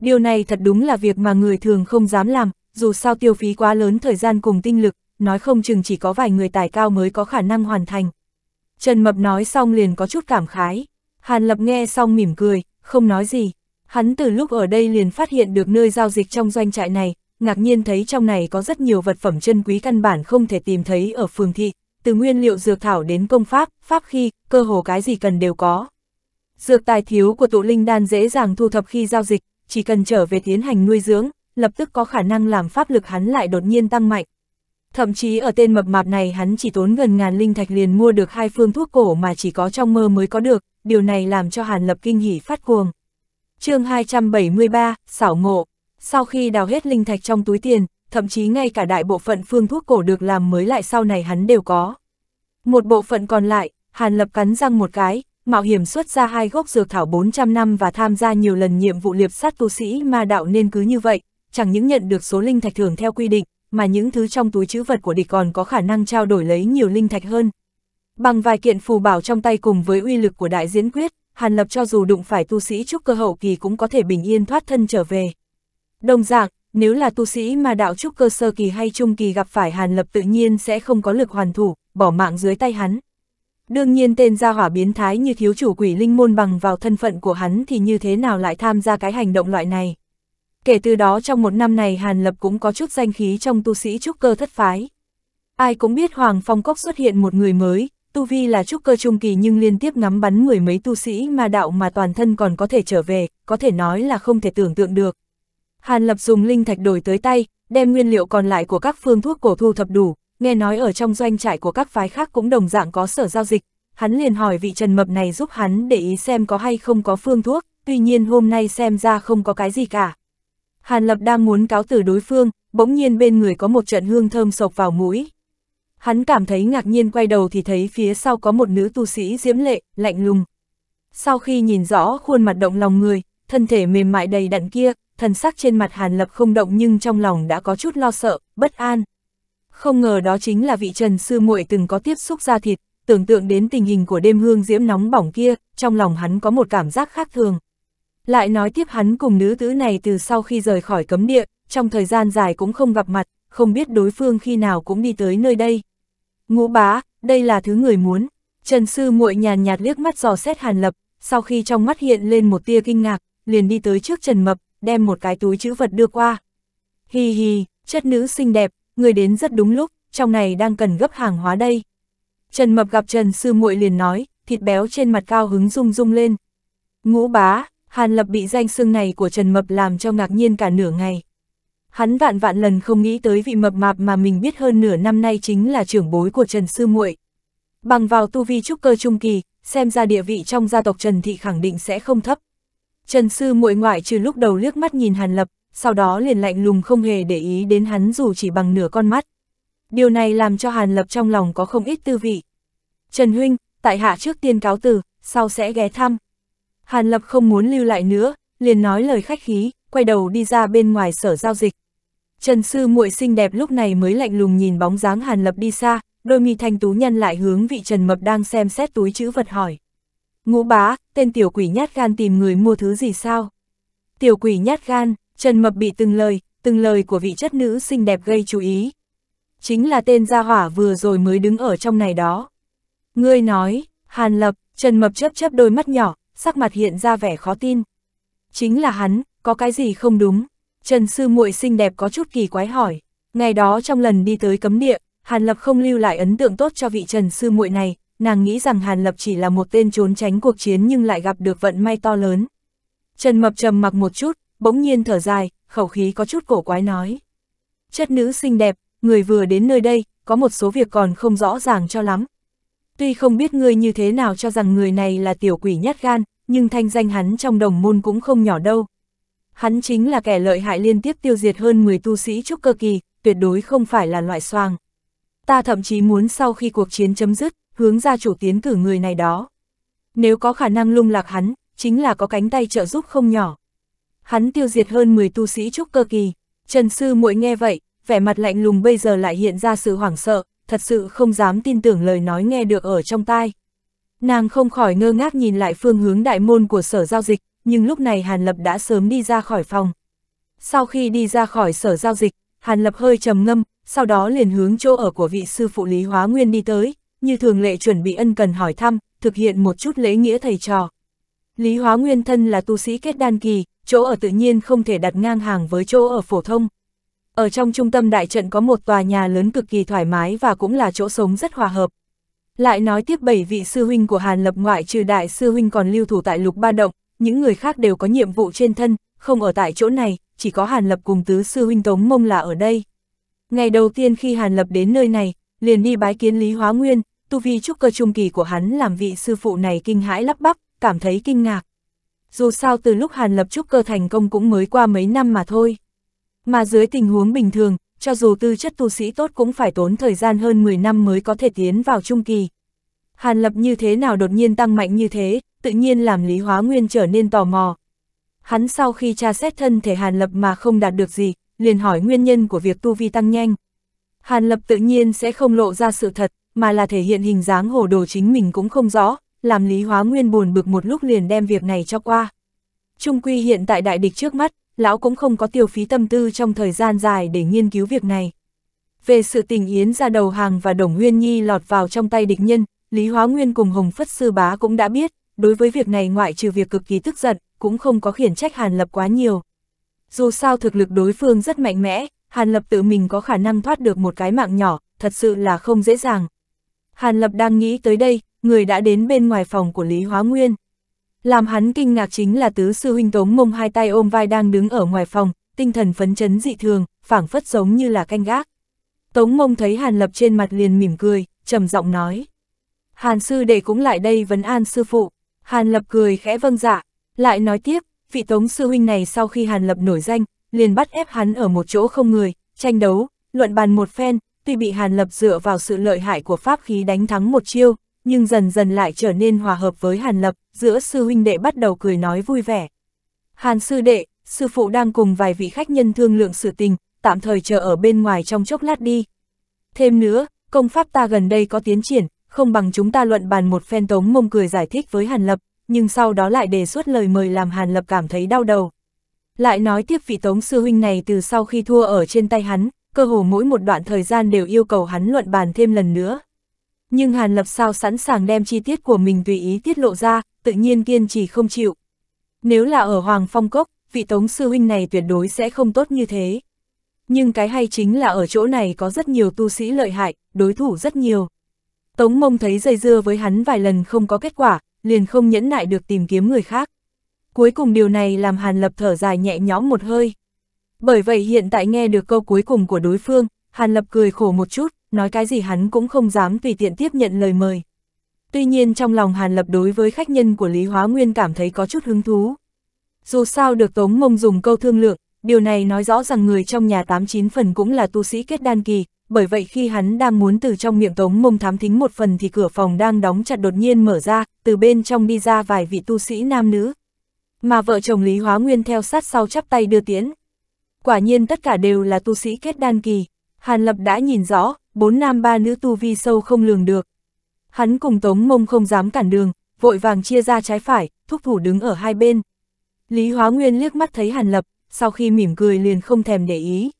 Điều này thật đúng là việc mà người thường không dám làm, dù sao tiêu phí quá lớn thời gian cùng tinh lực, nói không chừng chỉ có vài người tài cao mới có khả năng hoàn thành. Trần Mập nói xong liền có chút cảm khái. Hàn Lập nghe xong mỉm cười, không nói gì. Hắn từ lúc ở đây liền phát hiện được nơi giao dịch trong doanh trại này, ngạc nhiên thấy trong này có rất nhiều vật phẩm chân quý căn bản không thể tìm thấy ở phường thị, từ nguyên liệu dược thảo đến công pháp, pháp khi, cơ hồ cái gì cần đều có. Dược tài thiếu của tụ linh đan dễ dàng thu thập khi giao dịch, chỉ cần trở về tiến hành nuôi dưỡng, lập tức có khả năng làm pháp lực hắn lại đột nhiên tăng mạnh. Thậm chí ở tên mập mạp này hắn chỉ tốn gần ngàn linh thạch liền mua được hai phương thuốc cổ mà chỉ có trong mơ mới có được, điều này làm cho Hàn Lập kinh hỉ phát cuồng. chương 273, xảo ngộ. Sau khi đào hết linh thạch trong túi tiền, thậm chí ngay cả đại bộ phận phương thuốc cổ được làm mới lại sau này hắn đều có. Một bộ phận còn lại, Hàn Lập cắn răng một cái, mạo hiểm xuất ra hai gốc dược thảo 400 năm và tham gia nhiều lần nhiệm vụ liệp sát tu sĩ ma đạo nên cứ như vậy, chẳng những nhận được số linh thạch thường theo quy định, mà những thứ trong túi chữ vật của địch còn có khả năng trao đổi lấy nhiều linh thạch hơn, Bằng vài kiện phù bảo trong tay cùng với uy lực của đại diễn quyết, Hàn Lập cho dù đụng phải tu sĩ trúc cơ hậu kỳ cũng có thể bình yên thoát thân trở về. Đồng dạng, nếu là tu sĩ mà đạo trúc cơ sơ kỳ hay trung kỳ gặp phải Hàn Lập tự nhiên sẽ không có lực hoàn thủ, bỏ mạng dưới tay hắn. Đương nhiên tên gia hỏa biến thái như thiếu chủ quỷ linh môn bằng vào thân phận của hắn thì như thế nào lại tham gia cái hành động loại này. Kể từ đó trong một năm này Hàn Lập cũng có chút danh khí trong tu sĩ trúc cơ thất phái. Ai cũng biết Hoàng Phong Cốc xuất hiện một người mới, tu vi là trúc cơ trung kỳ nhưng liên tiếp ngắm bắn mười mấy tu sĩ ma đạo mà toàn thân còn có thể trở về, có thể nói là không thể tưởng tượng được. Hàn Lập dùng linh thạch đổi tới tay, đem nguyên liệu còn lại của các phương thuốc cổ thu thập đủ, nghe nói ở trong doanh trại của các phái khác cũng đồng dạng có sở giao dịch, hắn liền hỏi vị trần mập này giúp hắn để ý xem có hay không có phương thuốc, tuy nhiên hôm nay xem ra không có cái gì cả. Hàn Lập đang muốn cáo từ đối phương, bỗng nhiên bên người có một trận hương thơm sộc vào mũi, Hắn cảm thấy ngạc nhiên quay đầu thì thấy phía sau có một nữ tu sĩ diễm lệ, lạnh lùng. Sau khi nhìn rõ khuôn mặt động lòng người, thân thể mềm mại đầy đặn kia, thần sắc trên mặt Hàn Lập không động nhưng trong lòng đã có chút lo sợ, bất an. Không ngờ đó chính là vị Trần Sư muội từng có tiếp xúc ra thịt, tưởng tượng đến tình hình của đêm hương diễm nóng bỏng kia, trong lòng hắn có một cảm giác khác thường. Lại nói tiếp hắn cùng nữ tử này từ sau khi rời khỏi cấm địa, trong thời gian dài cũng không gặp mặt, không biết đối phương khi nào cũng đi tới nơi đây. Ngũ bá, đây là thứ người muốn. Trần Sư muội nhàn nhạt liếc mắt dò xét Hàn Lập, sau khi trong mắt hiện lên một tia kinh ngạc, liền đi tới trước Trần Mập, đem một cái túi chữ vật đưa qua. Hi hi, chất nữ xinh đẹp, người đến rất đúng lúc, trong này đang cần gấp hàng hóa đây. Trần Mập gặp Trần Sư muội liền nói, thịt béo trên mặt cao hứng rung rung lên. Ngũ bá, Hàn Lập bị danh xưng này của Trần Mập làm cho ngạc nhiên cả nửa ngày hắn vạn vạn lần không nghĩ tới vị mập mạp mà mình biết hơn nửa năm nay chính là trưởng bối của Trần Sư muội Bằng vào tu vi trúc cơ trung kỳ, xem ra địa vị trong gia tộc Trần Thị khẳng định sẽ không thấp. Trần Sư muội ngoại trừ lúc đầu liếc mắt nhìn Hàn Lập, sau đó liền lạnh lùng không hề để ý đến hắn dù chỉ bằng nửa con mắt. Điều này làm cho Hàn Lập trong lòng có không ít tư vị. Trần Huynh, tại hạ trước tiên cáo từ, sau sẽ ghé thăm. Hàn Lập không muốn lưu lại nữa, liền nói lời khách khí, quay đầu đi ra bên ngoài sở giao dịch. Trần sư muội xinh đẹp lúc này mới lạnh lùng nhìn bóng dáng Hàn Lập đi xa, đôi mi thanh tú nhân lại hướng vị Trần Mập đang xem xét túi chữ vật hỏi. Ngũ bá, tên tiểu quỷ nhát gan tìm người mua thứ gì sao? Tiểu quỷ nhát gan, Trần Mập bị từng lời, từng lời của vị chất nữ xinh đẹp gây chú ý. Chính là tên gia hỏa vừa rồi mới đứng ở trong này đó. Ngươi nói, Hàn Lập, Trần Mập chớp chớp đôi mắt nhỏ, sắc mặt hiện ra vẻ khó tin. Chính là hắn, có cái gì không đúng. Trần Sư muội xinh đẹp có chút kỳ quái hỏi, ngày đó trong lần đi tới cấm địa, Hàn Lập không lưu lại ấn tượng tốt cho vị Trần Sư muội này, nàng nghĩ rằng Hàn Lập chỉ là một tên trốn tránh cuộc chiến nhưng lại gặp được vận may to lớn. Trần Mập trầm mặc một chút, bỗng nhiên thở dài, khẩu khí có chút cổ quái nói. Chất nữ xinh đẹp, người vừa đến nơi đây, có một số việc còn không rõ ràng cho lắm. Tuy không biết ngươi như thế nào cho rằng người này là tiểu quỷ nhát gan, nhưng thanh danh hắn trong đồng môn cũng không nhỏ đâu. Hắn chính là kẻ lợi hại liên tiếp tiêu diệt hơn 10 tu sĩ trúc cơ kỳ, tuyệt đối không phải là loại soang Ta thậm chí muốn sau khi cuộc chiến chấm dứt, hướng ra chủ tiến cử người này đó. Nếu có khả năng lung lạc hắn, chính là có cánh tay trợ giúp không nhỏ. Hắn tiêu diệt hơn 10 tu sĩ trúc cơ kỳ, Trần Sư muội nghe vậy, vẻ mặt lạnh lùng bây giờ lại hiện ra sự hoảng sợ, thật sự không dám tin tưởng lời nói nghe được ở trong tai. Nàng không khỏi ngơ ngác nhìn lại phương hướng đại môn của sở giao dịch, nhưng lúc này Hàn Lập đã sớm đi ra khỏi phòng. Sau khi đi ra khỏi sở giao dịch, Hàn Lập hơi trầm ngâm, sau đó liền hướng chỗ ở của vị sư phụ Lý Hóa Nguyên đi tới, như thường lệ chuẩn bị ân cần hỏi thăm, thực hiện một chút lễ nghĩa thầy trò. Lý Hóa Nguyên thân là tu sĩ kết đan kỳ, chỗ ở tự nhiên không thể đặt ngang hàng với chỗ ở phổ thông. Ở trong trung tâm đại trận có một tòa nhà lớn cực kỳ thoải mái và cũng là chỗ sống rất hòa hợp. Lại nói tiếp bảy vị sư huynh của Hàn Lập ngoại trừ đại sư huynh còn lưu thủ tại lục ba động, những người khác đều có nhiệm vụ trên thân, không ở tại chỗ này, chỉ có Hàn Lập cùng tứ sư huynh Tống Mông là ở đây. Ngày đầu tiên khi Hàn Lập đến nơi này, liền đi bái kiến Lý Hóa Nguyên, tu vi trúc cơ trung kỳ của hắn làm vị sư phụ này kinh hãi lắp bắp, cảm thấy kinh ngạc. Dù sao từ lúc Hàn Lập trúc cơ thành công cũng mới qua mấy năm mà thôi. Mà dưới tình huống bình thường, cho dù tư chất tu sĩ tốt cũng phải tốn thời gian hơn 10 năm mới có thể tiến vào trung kỳ. Hàn Lập như thế nào đột nhiên tăng mạnh như thế, tự nhiên làm Lý Hóa Nguyên trở nên tò mò. Hắn sau khi tra xét thân thể Hàn Lập mà không đạt được gì, liền hỏi nguyên nhân của việc tu vi tăng nhanh. Hàn Lập tự nhiên sẽ không lộ ra sự thật, mà là thể hiện hình dáng hồ đồ chính mình cũng không rõ, làm Lý Hóa Nguyên buồn bực một lúc liền đem việc này cho qua. Trung quy hiện tại đại địch trước mắt, lão cũng không có tiêu phí tâm tư trong thời gian dài để nghiên cứu việc này. Về sự tình yến ra đầu hàng và đồng Nguyên nhi lọt vào trong tay địch nhân, Lý Hóa Nguyên cùng Hồng Phất Sư Bá cũng đã biết, đối với việc này ngoại trừ việc cực kỳ tức giận, cũng không có khiển trách Hàn Lập quá nhiều. Dù sao thực lực đối phương rất mạnh mẽ, Hàn Lập tự mình có khả năng thoát được một cái mạng nhỏ, thật sự là không dễ dàng. Hàn Lập đang nghĩ tới đây, người đã đến bên ngoài phòng của Lý Hóa Nguyên. Làm hắn kinh ngạc chính là tứ sư huynh tống mông hai tay ôm vai đang đứng ở ngoài phòng, tinh thần phấn chấn dị thường, phảng phất giống như là canh gác. Tống mông thấy Hàn Lập trên mặt liền mỉm cười, trầm giọng nói. Hàn sư đệ cũng lại đây vấn an sư phụ. Hàn Lập cười khẽ vâng dạ, lại nói tiếp, vị tống sư huynh này sau khi Hàn Lập nổi danh, liền bắt ép hắn ở một chỗ không người, tranh đấu, luận bàn một phen, tuy bị Hàn Lập dựa vào sự lợi hại của pháp khí đánh thắng một chiêu, nhưng dần dần lại trở nên hòa hợp với Hàn Lập, giữa sư huynh đệ bắt đầu cười nói vui vẻ. Hàn sư đệ, sư phụ đang cùng vài vị khách nhân thương lượng sự tình, tạm thời chờ ở bên ngoài trong chốc lát đi. Thêm nữa, công pháp ta gần đây có tiến triển, không bằng chúng ta luận bàn một phen tống mông cười giải thích với Hàn Lập, nhưng sau đó lại đề xuất lời mời làm Hàn Lập cảm thấy đau đầu. Lại nói tiếp vị tống sư huynh này từ sau khi thua ở trên tay hắn, cơ hồ mỗi một đoạn thời gian đều yêu cầu hắn luận bàn thêm lần nữa. Nhưng Hàn Lập sao sẵn sàng đem chi tiết của mình tùy ý tiết lộ ra, tự nhiên kiên trì không chịu. Nếu là ở Hoàng Phong Cốc, vị tống sư huynh này tuyệt đối sẽ không tốt như thế. Nhưng cái hay chính là ở chỗ này có rất nhiều tu sĩ lợi hại, đối thủ rất nhiều. Tống mông thấy dây dưa với hắn vài lần không có kết quả, liền không nhẫn nại được tìm kiếm người khác. Cuối cùng điều này làm Hàn Lập thở dài nhẹ nhõm một hơi. Bởi vậy hiện tại nghe được câu cuối cùng của đối phương, Hàn Lập cười khổ một chút, nói cái gì hắn cũng không dám tùy tiện tiếp nhận lời mời. Tuy nhiên trong lòng Hàn Lập đối với khách nhân của Lý Hóa Nguyên cảm thấy có chút hứng thú. Dù sao được Tống Mông dùng câu thương lượng, điều này nói rõ rằng người trong nhà 89 phần cũng là tu sĩ kết đan kỳ, bởi vậy khi hắn đang muốn từ trong miệng Tống Mông thám thính một phần thì cửa phòng đang đóng chặt đột nhiên mở ra, từ bên trong đi ra vài vị tu sĩ nam nữ. Mà vợ chồng Lý Hóa Nguyên theo sát sau chắp tay đưa tiễn. Quả nhiên tất cả đều là tu sĩ kết đan kỳ, Hàn Lập đã nhìn rõ, bốn nam ba nữ tu vi sâu không lường được. Hắn cùng Tống Mông không dám cản đường, vội vàng chia ra trái phải, thúc thủ đứng ở hai bên. Lý Hóa Nguyên liếc mắt thấy Hàn Lập, sau khi mỉm cười liền không thèm để ý.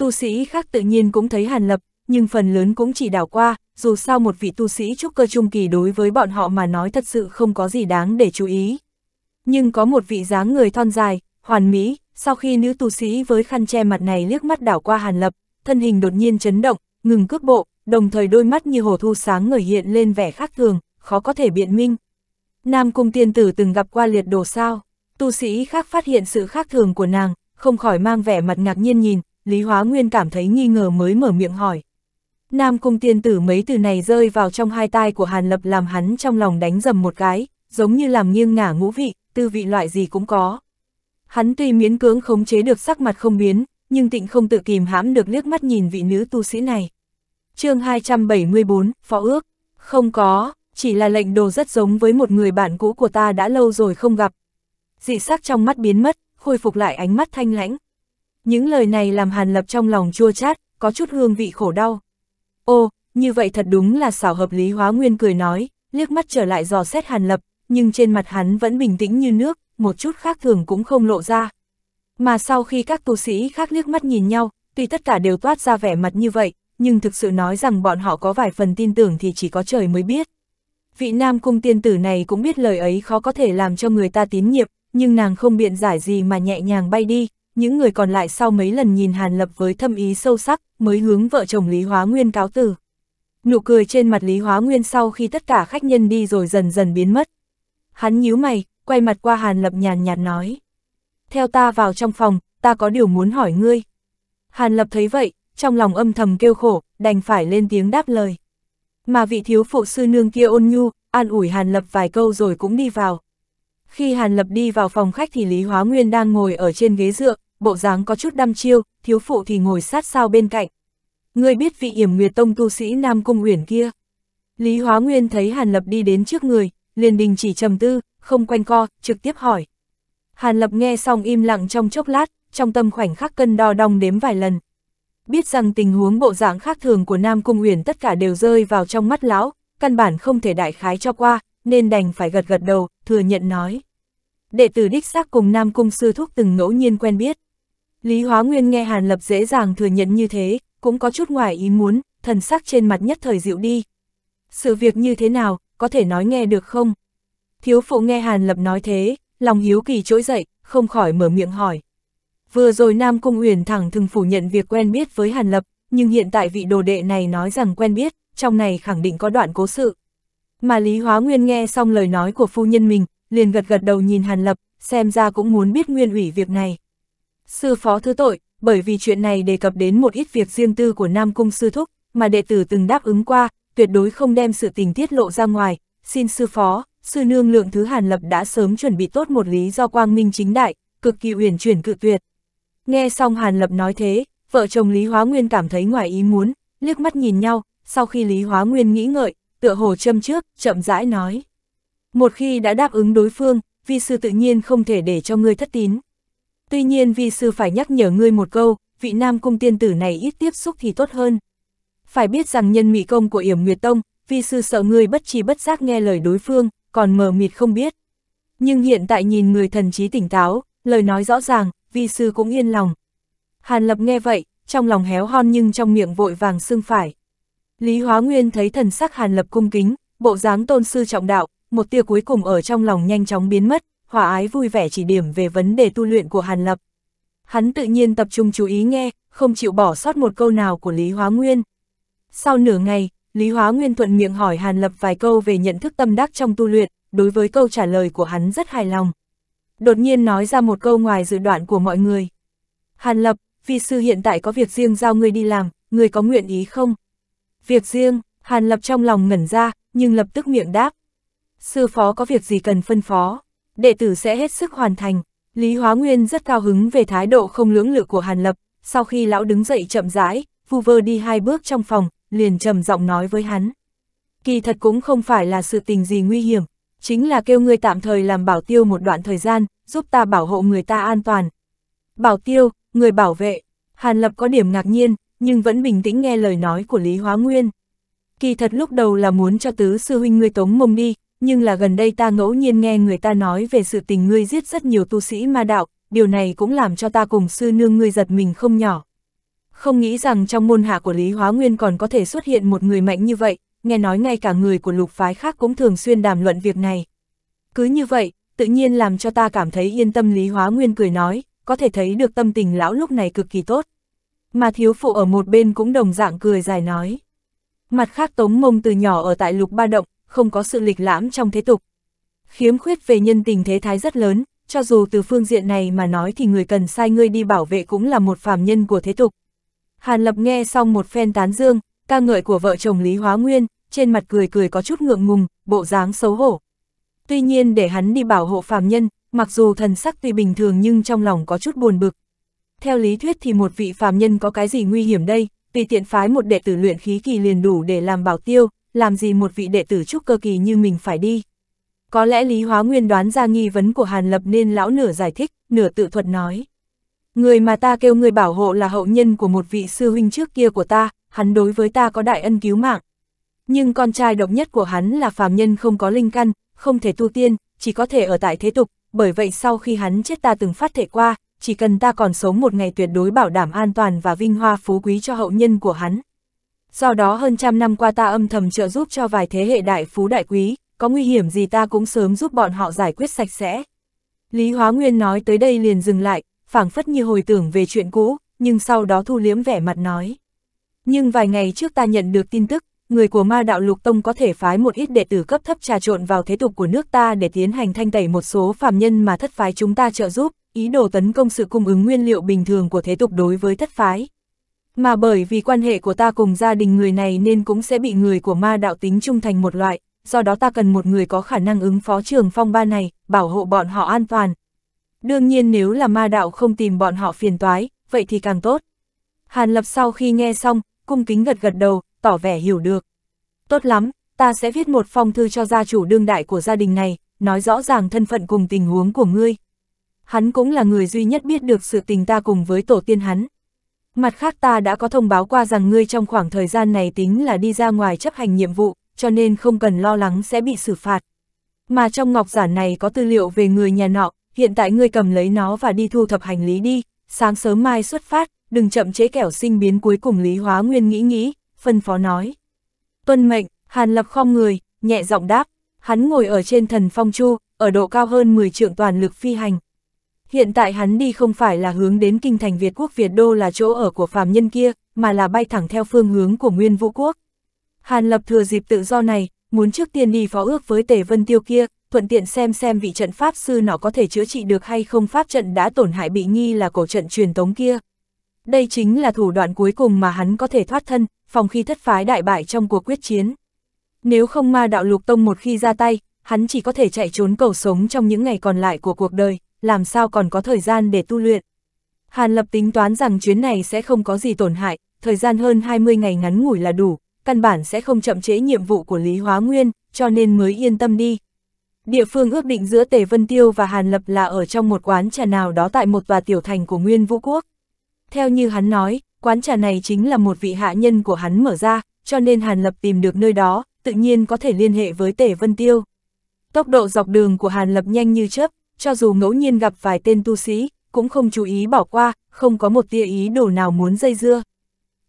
Tu sĩ khác tự nhiên cũng thấy Hàn Lập, nhưng phần lớn cũng chỉ đảo qua, dù sao một vị tu sĩ trúc cơ trung kỳ đối với bọn họ mà nói thật sự không có gì đáng để chú ý. Nhưng có một vị dáng người thon dài, hoàn mỹ, sau khi nữ tu sĩ với khăn che mặt này liếc mắt đảo qua Hàn Lập, thân hình đột nhiên chấn động, ngừng cước bộ, đồng thời đôi mắt như hồ thu sáng ngời hiện lên vẻ khác thường, khó có thể biện minh. Nam cung tiên tử từng gặp qua liệt đồ sao, tu sĩ khác phát hiện sự khác thường của nàng, không khỏi mang vẻ mặt ngạc nhiên nhìn, Lý Hóa Nguyên cảm thấy nghi ngờ mới mở miệng hỏi. Nam cung tiên tử mấy từ này rơi vào trong hai tai của Hàn Lập làm hắn trong lòng đánh dầm một cái, giống như làm nghiêng ngả ngũ vị, tư vị loại gì cũng có. Hắn tuy miễn cưỡng khống chế được sắc mặt không biến, nhưng tịnh không tự kìm hãm được liếc mắt nhìn vị nữ tu sĩ này. chương 274, Phó ước, không có, chỉ là lệnh đồ rất giống với một người bạn cũ của ta đã lâu rồi không gặp. Dị sắc trong mắt biến mất, khôi phục lại ánh mắt thanh lãnh, những lời này làm Hàn Lập trong lòng chua chát, có chút hương vị khổ đau. Ô, như vậy thật đúng là xảo hợp lý hóa nguyên cười nói, liếc mắt trở lại dò xét Hàn Lập, nhưng trên mặt hắn vẫn bình tĩnh như nước, một chút khác thường cũng không lộ ra. Mà sau khi các tu sĩ khác liếc mắt nhìn nhau, tuy tất cả đều toát ra vẻ mặt như vậy, nhưng thực sự nói rằng bọn họ có vài phần tin tưởng thì chỉ có trời mới biết. Vị nam cung tiên tử này cũng biết lời ấy khó có thể làm cho người ta tín nhiệm, nhưng nàng không biện giải gì mà nhẹ nhàng bay đi, những người còn lại sau mấy lần nhìn Hàn Lập với thâm ý sâu sắc, mới hướng vợ chồng Lý Hóa Nguyên cáo từ. Nụ cười trên mặt Lý Hóa Nguyên sau khi tất cả khách nhân đi rồi dần dần biến mất. Hắn nhíu mày, quay mặt qua Hàn Lập nhàn nhạt nói. Theo ta vào trong phòng, ta có điều muốn hỏi ngươi. Hàn Lập thấy vậy, trong lòng âm thầm kêu khổ, đành phải lên tiếng đáp lời. Mà vị thiếu phụ sư nương kia ôn nhu, an ủi Hàn Lập vài câu rồi cũng đi vào. Khi Hàn Lập đi vào phòng khách thì Lý Hóa Nguyên đang ngồi ở trên ghế dựa, bộ dáng có chút đăm chiêu, thiếu phụ thì ngồi sát sao bên cạnh. Ngươi biết vị yểm nguyệt tông tu sĩ Nam Cung Uyển kia. Lý Hóa Nguyên thấy Hàn Lập đi đến trước người, liền đình chỉ trầm tư, không quanh co, trực tiếp hỏi. Hàn Lập nghe xong im lặng trong chốc lát, trong tâm khoảnh khắc cân đo đong đếm vài lần. Biết rằng tình huống bộ dạng khác thường của Nam Cung Uyển tất cả đều rơi vào trong mắt lão, căn bản không thể đại khái cho qua, nên đành phải gật gật đầu, thừa nhận nói. Đệ tử đích xác cùng Nam Cung Sư Thúc từng ngẫu nhiên quen biết. Lý Hóa Nguyên nghe Hàn Lập dễ dàng thừa nhận như thế, cũng có chút ngoài ý muốn, thần sắc trên mặt nhất thời dịu đi. Sự việc như thế nào, có thể nói nghe được không? Thiếu phụ nghe Hàn Lập nói thế, lòng hiếu kỳ trỗi dậy, không khỏi mở miệng hỏi. Vừa rồi Nam Cung Uyển thẳng thừng phủ nhận việc quen biết với Hàn Lập, nhưng hiện tại vị đồ đệ này nói rằng quen biết, trong này khẳng định có đoạn cố sự. Mà Lý Hóa Nguyên nghe xong lời nói của phu nhân mình, liền gật gật đầu nhìn Hàn Lập, xem ra cũng muốn biết nguyên ủy việc này. Sư phó thứ tội, bởi vì chuyện này đề cập đến một ít việc riêng tư của Nam Cung Sư Thúc, mà đệ tử từng đáp ứng qua, tuyệt đối không đem sự tình tiết lộ ra ngoài, xin sư phó, sư nương lượng thứ Hàn Lập đã sớm chuẩn bị tốt một lý do quang minh chính đại, cực kỳ uyển chuyển cự tuyệt. Nghe xong Hàn Lập nói thế, vợ chồng Lý Hóa Nguyên cảm thấy ngoài ý muốn, liếc mắt nhìn nhau, sau khi Lý Hóa Nguyên nghĩ ngợi, tựa hồ châm trước, chậm rãi nói. Một khi đã đáp ứng đối phương, vi sư tự nhiên không thể để cho ngươi thất tín. Tuy nhiên vi sư phải nhắc nhở ngươi một câu, vị nam cung tiên tử này ít tiếp xúc thì tốt hơn. Phải biết rằng nhân mị công của yểm Nguyệt Tông, vi sư sợ ngươi bất trí bất giác nghe lời đối phương, còn mờ mịt không biết. Nhưng hiện tại nhìn người thần trí tỉnh táo, lời nói rõ ràng, vi sư cũng yên lòng. Hàn Lập nghe vậy, trong lòng héo hon nhưng trong miệng vội vàng xương phải. Lý Hóa Nguyên thấy thần sắc Hàn Lập cung kính, bộ dáng tôn sư trọng đạo, một tia cuối cùng ở trong lòng nhanh chóng biến mất, hòa ái vui vẻ chỉ điểm về vấn đề tu luyện của Hàn Lập. Hắn tự nhiên tập trung chú ý nghe, không chịu bỏ sót một câu nào của Lý Hóa Nguyên. Sau nửa ngày, Lý Hóa Nguyên thuận miệng hỏi Hàn Lập vài câu về nhận thức tâm đắc trong tu luyện, đối với câu trả lời của hắn rất hài lòng. Đột nhiên nói ra một câu ngoài dự đoạn của mọi người. Hàn Lập, vi sư hiện tại có việc riêng giao ngươi đi làm, ngươi có nguyện ý không? Việc riêng, Hàn Lập trong lòng ngẩn ra, nhưng lập tức miệng đáp. Sư phó có việc gì cần phân phó, đệ tử sẽ hết sức hoàn thành. Lý Hóa Nguyên rất cao hứng về thái độ không lưỡng lự của Hàn Lập, sau khi lão đứng dậy chậm rãi, vu vơ đi hai bước trong phòng, liền trầm giọng nói với hắn. Kỳ thật cũng không phải là sự tình gì nguy hiểm, chính là kêu ngươi tạm thời làm bảo tiêu một đoạn thời gian, giúp ta bảo hộ người ta an toàn. Bảo tiêu, người bảo vệ, Hàn Lập có điểm ngạc nhiên, nhưng vẫn bình tĩnh nghe lời nói của Lý Hóa Nguyên. Kỳ thật lúc đầu là muốn cho tứ sư huynh ngươi tống mông đi, nhưng là gần đây ta ngẫu nhiên nghe người ta nói về sự tình ngươi giết rất nhiều tu sĩ ma đạo, điều này cũng làm cho ta cùng sư nương ngươi giật mình không nhỏ. Không nghĩ rằng trong môn hạ của Lý Hóa Nguyên còn có thể xuất hiện một người mạnh như vậy, nghe nói ngay cả người của lục phái khác cũng thường xuyên đàm luận việc này. Cứ như vậy, tự nhiên làm cho ta cảm thấy yên tâm Lý Hóa Nguyên cười nói, có thể thấy được tâm tình lão lúc này cực kỳ tốt. Mà thiếu phụ ở một bên cũng đồng dạng cười dài nói. Mặt khác tống mông từ nhỏ ở tại lục ba động, không có sự lịch lãm trong thế tục. Khiếm khuyết về nhân tình thế thái rất lớn, cho dù từ phương diện này mà nói thì người cần sai ngươi đi bảo vệ cũng là một phàm nhân của thế tục. Hàn Lập nghe xong một phen tán dương, ca ngợi của vợ chồng Lý Hóa Nguyên, trên mặt cười cười có chút ngượng ngùng, bộ dáng xấu hổ. Tuy nhiên để hắn đi bảo hộ phàm nhân, mặc dù thần sắc tuy bình thường nhưng trong lòng có chút buồn bực, theo lý thuyết thì một vị phàm nhân có cái gì nguy hiểm đây, tùy tiện phái một đệ tử luyện khí kỳ liền đủ để làm bảo tiêu, làm gì một vị đệ tử trúc cơ kỳ như mình phải đi. Có lẽ Lý Hóa Nguyên đoán ra nghi vấn của Hàn Lập nên lão nửa giải thích, nửa tự thuật nói. Người mà ta kêu người bảo hộ là hậu nhân của một vị sư huynh trước kia của ta, hắn đối với ta có đại ân cứu mạng. Nhưng con trai độc nhất của hắn là phàm nhân không có linh căn, không thể tu tiên, chỉ có thể ở tại thế tục, bởi vậy sau khi hắn chết ta từng phát thể qua, chỉ cần ta còn sống một ngày tuyệt đối bảo đảm an toàn và vinh hoa phú quý cho hậu nhân của hắn. Do đó hơn trăm năm qua ta âm thầm trợ giúp cho vài thế hệ đại phú đại quý, có nguy hiểm gì ta cũng sớm giúp bọn họ giải quyết sạch sẽ. Lý Hóa Nguyên nói tới đây liền dừng lại, phảng phất như hồi tưởng về chuyện cũ, nhưng sau đó thu liếm vẻ mặt nói. Nhưng vài ngày trước ta nhận được tin tức, người của ma đạo lục tông có thể phái một ít đệ tử cấp thấp trà trộn vào thế tục của nước ta để tiến hành thanh tẩy một số phàm nhân mà thất phái chúng ta trợ giúp, ý đồ tấn công sự cung ứng nguyên liệu bình thường của thế tục đối với thất phái. Mà bởi vì quan hệ của ta cùng gia đình người này nên cũng sẽ bị người của ma đạo tính trung thành một loại, do đó ta cần một người có khả năng ứng phó trường phong ba này, bảo hộ bọn họ an toàn. Đương nhiên nếu là ma đạo không tìm bọn họ phiền toái, vậy thì càng tốt. Hàn Lập sau khi nghe xong, cung kính gật gật đầu, tỏ vẻ hiểu được. Tốt lắm, ta sẽ viết một phong thư cho gia chủ đương đại của gia đình này, nói rõ ràng thân phận cùng tình huống của ngươi, hắn cũng là người duy nhất biết được sự tình ta cùng với tổ tiên hắn. Mặt khác ta đã có thông báo qua rằng ngươi trong khoảng thời gian này tính là đi ra ngoài chấp hành nhiệm vụ, cho nên không cần lo lắng sẽ bị xử phạt. Mà trong ngọc giản này có tư liệu về người nhà nọ, hiện tại ngươi cầm lấy nó và đi thu thập hành lý đi, sáng sớm mai xuất phát, đừng chậm chế kẻo sinh biến cuối cùng Lý Hóa Nguyên nghĩ nghĩ, phân phó nói. Tuân mệnh, Hàn Lập khom người, nhẹ giọng đáp, hắn ngồi ở trên thần phong chu, ở độ cao hơn 10 trượng toàn lực phi hành, Hiện tại hắn đi không phải là hướng đến kinh thành Việt quốc Việt đô là chỗ ở của phàm nhân kia, mà là bay thẳng theo phương hướng của Nguyên Vũ quốc. Hàn Lập thừa dịp tự do này, muốn trước tiên đi phó ước với Tề Vân Tiêu kia, thuận tiện xem xem vị trận pháp sư nó có thể chữa trị được hay không pháp trận đã tổn hại bị nghi là cổ trận truyền tống kia. Đây chính là thủ đoạn cuối cùng mà hắn có thể thoát thân, phòng khi thất phái đại bại trong cuộc quyết chiến. Nếu không ma đạo lục tông một khi ra tay, hắn chỉ có thể chạy trốn cầu sống trong những ngày còn lại của cuộc đời, làm sao còn có thời gian để tu luyện. Hàn Lập tính toán rằng chuyến này sẽ không có gì tổn hại, thời gian hơn 20 ngày ngắn ngủi là đủ, căn bản sẽ không chậm chế nhiệm vụ của Lý Hóa Nguyên, cho nên mới yên tâm đi. Địa phương ước định giữa Tề Vân Tiêu và Hàn Lập là ở trong một quán trà nào đó tại một tòa tiểu thành của Nguyên Vũ Quốc. Theo như hắn nói, quán trà này chính là một vị hạ nhân của hắn mở ra, cho nên Hàn Lập tìm được nơi đó, tự nhiên có thể liên hệ với Tề Vân Tiêu. Tốc độ dọc đường của Hàn Lập nhanh như chớp, cho dù ngẫu nhiên gặp vài tên tu sĩ, cũng không chú ý bỏ qua, không có một tia ý đồ nào muốn dây dưa.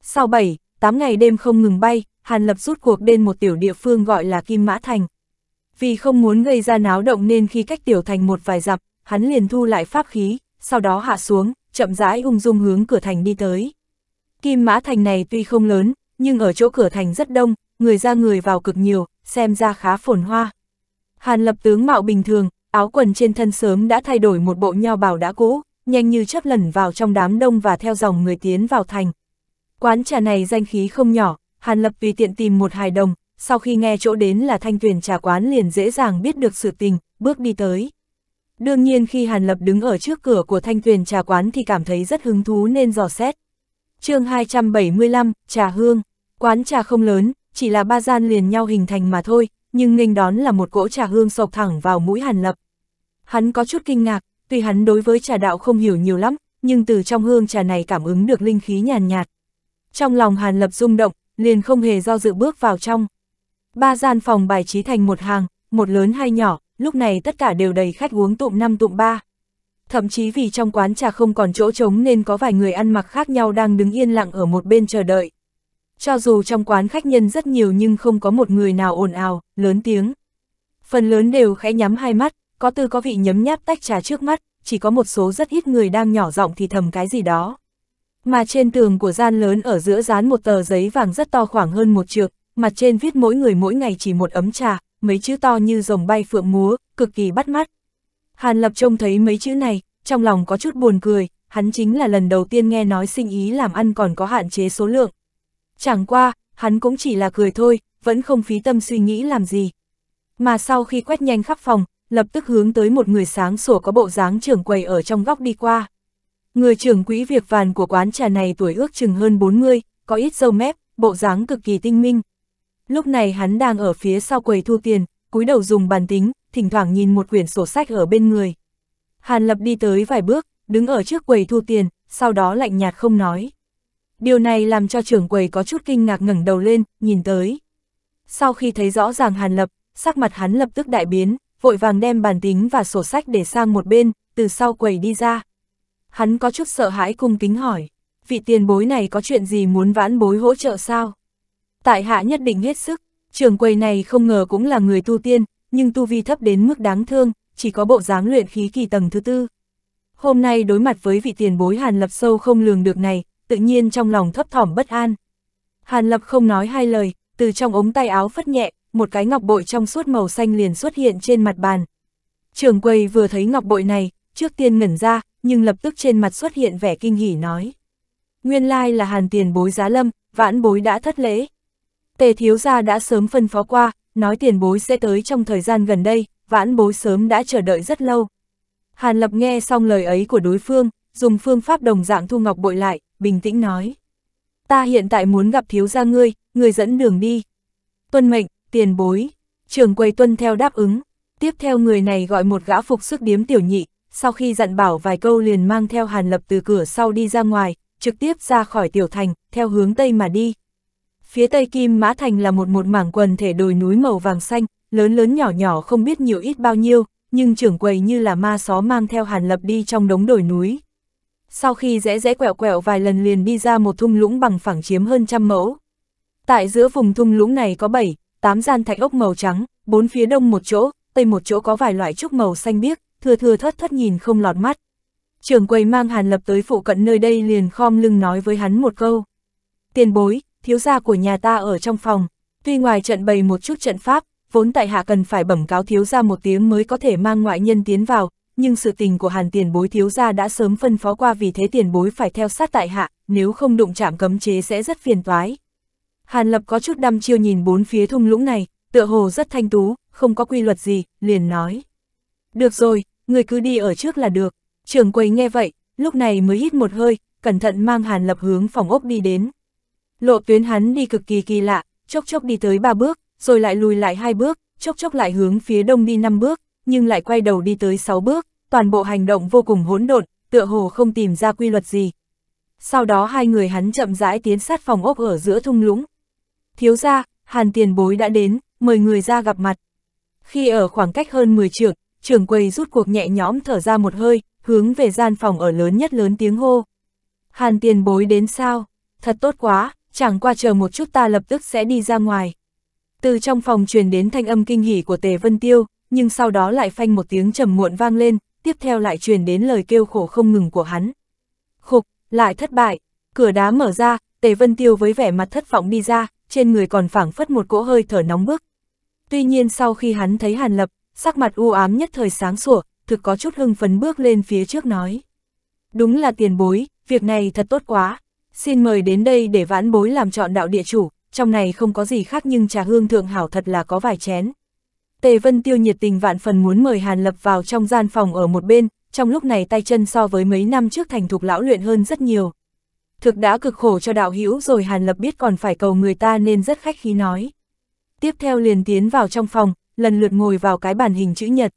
Sau 7, 8 ngày đêm không ngừng bay, Hàn Lập rút cuộc đến một tiểu địa phương gọi là Kim Mã Thành. Vì không muốn gây ra náo động nên khi cách tiểu thành một vài dặm, hắn liền thu lại pháp khí, sau đó hạ xuống, chậm rãi ung dung hướng cửa thành đi tới. Kim Mã Thành này tuy không lớn, nhưng ở chỗ cửa thành rất đông, người ra người vào cực nhiều, xem ra khá phồn hoa. Hàn Lập tướng mạo bình thường, áo quần trên thân sớm đã thay đổi một bộ nho bào đã cũ, nhanh như chớp lẩn vào trong đám đông và theo dòng người tiến vào thành. Quán trà này danh khí không nhỏ, Hàn Lập tùy tiện tìm một hài đồng, sau khi nghe chỗ đến là thanh tuyển trà quán liền dễ dàng biết được sự tình, bước đi tới. Đương nhiên khi Hàn Lập đứng ở trước cửa của thanh tuyển trà quán thì cảm thấy rất hứng thú nên dò xét. chương 275, Trà Hương, quán trà không lớn, chỉ là ba gian liền nhau hình thành mà thôi, nhưng nghênh đón là một cỗ trà hương sộc thẳng vào mũi Hàn Lập. Hắn có chút kinh ngạc, tuy hắn đối với trà đạo không hiểu nhiều lắm, nhưng từ trong hương trà này cảm ứng được linh khí nhàn nhạt, nhạt. Trong lòng Hàn Lập rung động, liền không hề do dự bước vào trong. Ba gian phòng bài trí thành một hàng, một lớn hay nhỏ, lúc này tất cả đều đầy khách uống tụm năm tụm ba. Thậm chí vì trong quán trà không còn chỗ trống nên có vài người ăn mặc khác nhau đang đứng yên lặng ở một bên chờ đợi. Cho dù trong quán khách nhân rất nhiều nhưng không có một người nào ồn ào, lớn tiếng. Phần lớn đều khẽ nhắm hai mắt, có tư có vị nhấm nháp tách trà trước mắt, chỉ có một số rất ít người đang nhỏ giọng thì thầm cái gì đó. Mà trên tường của gian lớn ở giữa dán một tờ giấy vàng rất to khoảng hơn một trượng, mặt trên viết mỗi người mỗi ngày chỉ một ấm trà, mấy chữ to như rồng bay phượng múa, cực kỳ bắt mắt. Hàn Lập trông thấy mấy chữ này, trong lòng có chút buồn cười, hắn chính là lần đầu tiên nghe nói sinh ý làm ăn còn có hạn chế số lượng, Chẳng qua, hắn cũng chỉ là cười thôi, vẫn không phí tâm suy nghĩ làm gì. Mà sau khi quét nhanh khắp phòng, lập tức hướng tới một người sáng sủa có bộ dáng trưởng quầy ở trong góc đi qua. Người trưởng quỹ việc vàn của quán trà này tuổi ước chừng hơn 40, có ít dâu mép, bộ dáng cực kỳ tinh minh. Lúc này hắn đang ở phía sau quầy thu tiền, cúi đầu dùng bàn tính, thỉnh thoảng nhìn một quyển sổ sách ở bên người. Hàn Lập đi tới vài bước, đứng ở trước quầy thu tiền, sau đó lạnh nhạt không nói. Điều này làm cho trưởng quầy có chút kinh ngạc ngẩng đầu lên, nhìn tới. Sau khi thấy rõ ràng Hàn Lập, sắc mặt hắn lập tức đại biến, vội vàng đem bàn tính và sổ sách để sang một bên, từ sau quầy đi ra. Hắn có chút sợ hãi cung kính hỏi, vị tiền bối này có chuyện gì muốn vãn bối hỗ trợ sao? Tại hạ nhất định hết sức, trưởng quầy này không ngờ cũng là người tu tiên, nhưng tu vi thấp đến mức đáng thương, chỉ có bộ dáng luyện khí kỳ tầng thứ tư. Hôm nay đối mặt với vị tiền bối Hàn Lập sâu không lường được này, tự nhiên trong lòng thấp thỏm bất an. Hàn Lập không nói hai lời, từ trong ống tay áo phất nhẹ, một cái ngọc bội trong suốt màu xanh liền xuất hiện trên mặt bàn. Trường quầy vừa thấy ngọc bội này, trước tiên ngẩn ra, nhưng lập tức trên mặt xuất hiện vẻ kinh hỉ nói. Nguyên lai là hàn tiền bối giá lâm, vãn bối đã thất lễ. Tề thiếu gia đã sớm phân phó qua, nói tiền bối sẽ tới trong thời gian gần đây, vãn bối sớm đã chờ đợi rất lâu. Hàn lập nghe xong lời ấy của đối phương, dùng phương pháp đồng dạng thu ngọc bội lại, bình tĩnh nói. Ta hiện tại muốn gặp thiếu gia ngươi, ngươi dẫn đường đi. Tuân mệnh, tiền bối, trưởng quầy tuân theo đáp ứng. Tiếp theo người này gọi một gã phục sức điếm tiểu nhị, sau khi dặn bảo vài câu liền mang theo Hàn Lập từ cửa sau đi ra ngoài, trực tiếp ra khỏi tiểu thành, theo hướng Tây mà đi. Phía Tây Kim Mã Thành là một một mảng quần thể đồi núi màu vàng xanh, lớn lớn nhỏ nhỏ không biết nhiều ít bao nhiêu, nhưng trưởng quầy như là ma só mang theo Hàn Lập đi trong đống đồi núi, sau khi rẽ rẽ quẹo quẹo vài lần liền đi ra một thung lũng bằng phẳng chiếm hơn trăm mẫu. Tại giữa vùng thung lũng này có 7, 8 gian thạch ốc màu trắng, bốn phía đông một chỗ, tây một chỗ có vài loại trúc màu xanh biếc, thưa thưa thất thất nhìn không lọt mắt. trường quầy mang Hàn Lập tới phụ cận nơi đây liền khom lưng nói với hắn một câu. Tiền bối, thiếu gia của nhà ta ở trong phòng, tuy ngoài trận bày một chút trận pháp, vốn tại hạ cần phải bẩm cáo thiếu gia một tiếng mới có thể mang ngoại nhân tiến vào, nhưng sự tình của hàn tiền bối thiếu gia đã sớm phân phó qua vì thế tiền bối phải theo sát tại hạ, nếu không đụng chạm cấm chế sẽ rất phiền toái. Hàn lập có chút đăm chiêu nhìn bốn phía thung lũng này, tựa hồ rất thanh tú, không có quy luật gì, liền nói. Được rồi, người cứ đi ở trước là được, trưởng quầy nghe vậy, lúc này mới hít một hơi, cẩn thận mang hàn lập hướng phòng ốc đi đến. Lộ tuyến hắn đi cực kỳ kỳ lạ, chốc chốc đi tới ba bước, rồi lại lùi lại hai bước, chốc chốc lại hướng phía đông đi năm bước, nhưng lại quay đầu đi tới 6 bước, toàn bộ hành động vô cùng hỗn độn, tựa hồ không tìm ra quy luật gì. Sau đó hai người hắn chậm rãi tiến sát phòng ốc ở giữa thung lũng. Thiếu ra, hàn tiền bối đã đến, mời người ra gặp mặt. Khi ở khoảng cách hơn 10 trượng, trưởng quầy rút cuộc nhẹ nhõm thở ra một hơi, hướng về gian phòng ở lớn nhất lớn tiếng hô. Hàn tiền bối đến sao? Thật tốt quá, chẳng qua chờ một chút ta lập tức sẽ đi ra ngoài. Từ trong phòng truyền đến thanh âm kinh hỉ của Tề Vân Tiêu, nhưng sau đó lại phanh một tiếng trầm muộn vang lên, tiếp theo lại truyền đến lời kêu khổ không ngừng của hắn. Khục, lại thất bại, cửa đá mở ra, Tề Vân Tiêu với vẻ mặt thất vọng đi ra, trên người còn phảng phất một cỗ hơi thở nóng bức. Tuy nhiên sau khi hắn thấy Hàn Lập, sắc mặt u ám nhất thời sáng sủa, thực có chút hưng phấn bước lên phía trước nói. Đúng là tiền bối, việc này thật tốt quá. Xin mời đến đây để vãn bối làm chọn đạo địa chủ, trong này không có gì khác nhưng trà hương thượng hảo thật là có vài chén. Tề Vân Tiêu nhiệt tình vạn phần muốn mời Hàn Lập vào trong gian phòng ở một bên, trong lúc này tay chân so với mấy năm trước thành thục lão luyện hơn rất nhiều. Thực đã cực khổ cho đạo hữu rồi Hàn Lập biết còn phải cầu người ta nên rất khách khí nói. Tiếp theo liền tiến vào trong phòng, lần lượt ngồi vào cái bàn hình chữ nhật.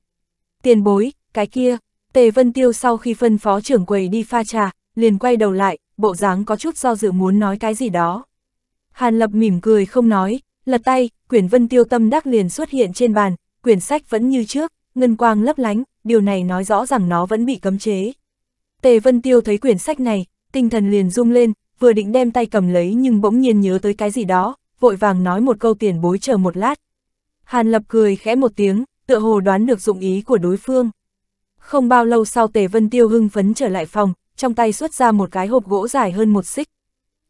Tiền bối, cái kia, Tề Vân Tiêu sau khi phân phó trưởng quầy đi pha trà, liền quay đầu lại, bộ dáng có chút do dự muốn nói cái gì đó. Hàn Lập mỉm cười không nói, Lật tay, quyển Vân Tiêu Tâm Đắc liền xuất hiện trên bàn, quyển sách vẫn như trước, ngân quang lấp lánh, điều này nói rõ rằng nó vẫn bị cấm chế. Tề Vân Tiêu thấy quyển sách này, tinh thần liền rung lên, vừa định đem tay cầm lấy nhưng bỗng nhiên nhớ tới cái gì đó, vội vàng nói một câu tiền bối chờ một lát. Hàn Lập cười khẽ một tiếng, tựa hồ đoán được dụng ý của đối phương. Không bao lâu sau Tề Vân Tiêu hưng phấn trở lại phòng, trong tay xuất ra một cái hộp gỗ dài hơn một xích.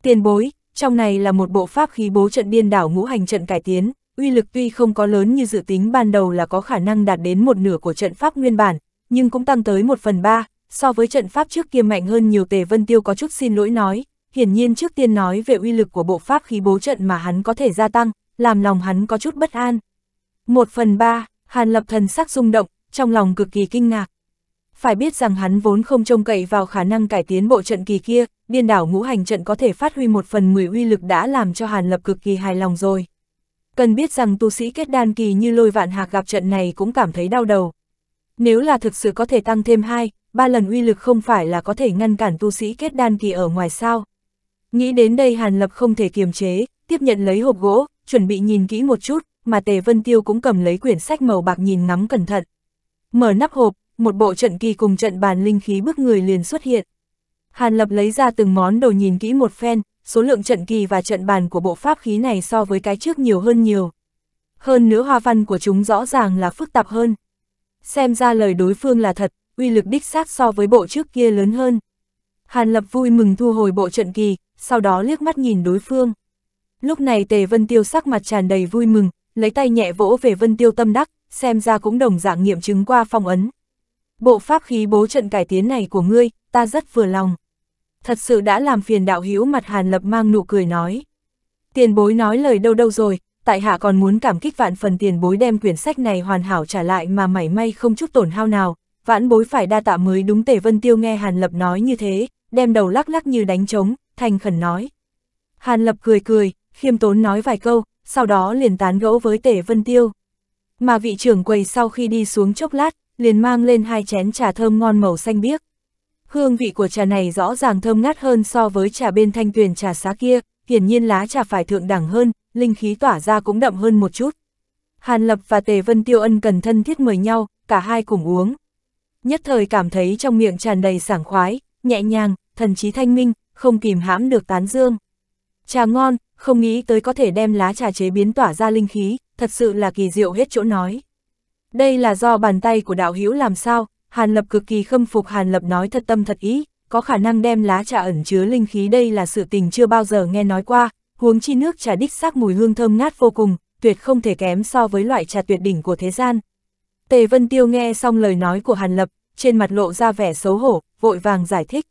Tiền bối, trong này là một bộ pháp khí bố trận điên đảo ngũ hành trận cải tiến, uy lực tuy không có lớn như dự tính ban đầu là có khả năng đạt đến một nửa của trận pháp nguyên bản, nhưng cũng tăng tới một phần ba, so với trận pháp trước kia mạnh hơn nhiều tề vân tiêu có chút xin lỗi nói, hiển nhiên trước tiên nói về uy lực của bộ pháp khí bố trận mà hắn có thể gia tăng, làm lòng hắn có chút bất an. Một phần ba, Hàn Lập Thần sắc rung động, trong lòng cực kỳ kinh ngạc phải biết rằng hắn vốn không trông cậy vào khả năng cải tiến bộ trận kỳ kia, điên đảo ngũ hành trận có thể phát huy một phần mười uy lực đã làm cho Hàn Lập cực kỳ hài lòng rồi. Cần biết rằng tu sĩ kết đan kỳ như lôi vạn hạc gặp trận này cũng cảm thấy đau đầu. Nếu là thực sự có thể tăng thêm hai, ba lần uy lực không phải là có thể ngăn cản tu sĩ kết đan kỳ ở ngoài sao. Nghĩ đến đây Hàn Lập không thể kiềm chế, tiếp nhận lấy hộp gỗ, chuẩn bị nhìn kỹ một chút, mà Tề Vân Tiêu cũng cầm lấy quyển sách màu bạc nhìn ngắm cẩn thận. Mở nắp hộp, một bộ trận kỳ cùng trận bàn linh khí bước người liền xuất hiện. Hàn Lập lấy ra từng món đồ nhìn kỹ một phen, số lượng trận kỳ và trận bàn của bộ pháp khí này so với cái trước nhiều hơn nhiều. Hơn nữa hoa văn của chúng rõ ràng là phức tạp hơn. Xem ra lời đối phương là thật, uy lực đích xác so với bộ trước kia lớn hơn. Hàn Lập vui mừng thu hồi bộ trận kỳ, sau đó liếc mắt nhìn đối phương. Lúc này Tề Vân Tiêu sắc mặt tràn đầy vui mừng, lấy tay nhẹ vỗ về Vân Tiêu tâm đắc, xem ra cũng đồng dạng nghiệm chứng qua phong ấn, bộ pháp khí bố trận cải tiến này của ngươi, ta rất vừa lòng. Thật sự đã làm phiền đạo hữu mặt Hàn Lập mang nụ cười nói. Tiền bối nói lời đâu đâu rồi, tại hạ còn muốn cảm kích vạn phần tiền bối đem quyển sách này hoàn hảo trả lại mà mảy may không chút tổn hao nào, vãn bối phải đa tạ mới đúng tể vân tiêu nghe Hàn Lập nói như thế, đem đầu lắc lắc như đánh trống, thành khẩn nói. Hàn Lập cười cười, khiêm tốn nói vài câu, sau đó liền tán gẫu với tể vân tiêu. Mà vị trưởng quầy sau khi đi xuống chốc lát, liền mang lên hai chén trà thơm ngon màu xanh biếc. Hương vị của trà này rõ ràng thơm ngát hơn so với trà bên thanh tuyền trà xá kia, hiển nhiên lá trà phải thượng đẳng hơn, linh khí tỏa ra cũng đậm hơn một chút. Hàn Lập và Tề Vân Tiêu Ân cần thân thiết mời nhau, cả hai cùng uống. Nhất thời cảm thấy trong miệng tràn đầy sảng khoái, nhẹ nhàng, thần trí thanh minh, không kìm hãm được tán dương. Trà ngon, không nghĩ tới có thể đem lá trà chế biến tỏa ra linh khí, thật sự là kỳ diệu hết chỗ nói đây là do bàn tay của đạo hữu làm sao, Hàn Lập cực kỳ khâm phục Hàn Lập nói thật tâm thật ý, có khả năng đem lá trà ẩn chứa linh khí đây là sự tình chưa bao giờ nghe nói qua, huống chi nước trà đích xác mùi hương thơm ngát vô cùng, tuyệt không thể kém so với loại trà tuyệt đỉnh của thế gian. Tề Vân Tiêu nghe xong lời nói của Hàn Lập, trên mặt lộ ra vẻ xấu hổ, vội vàng giải thích.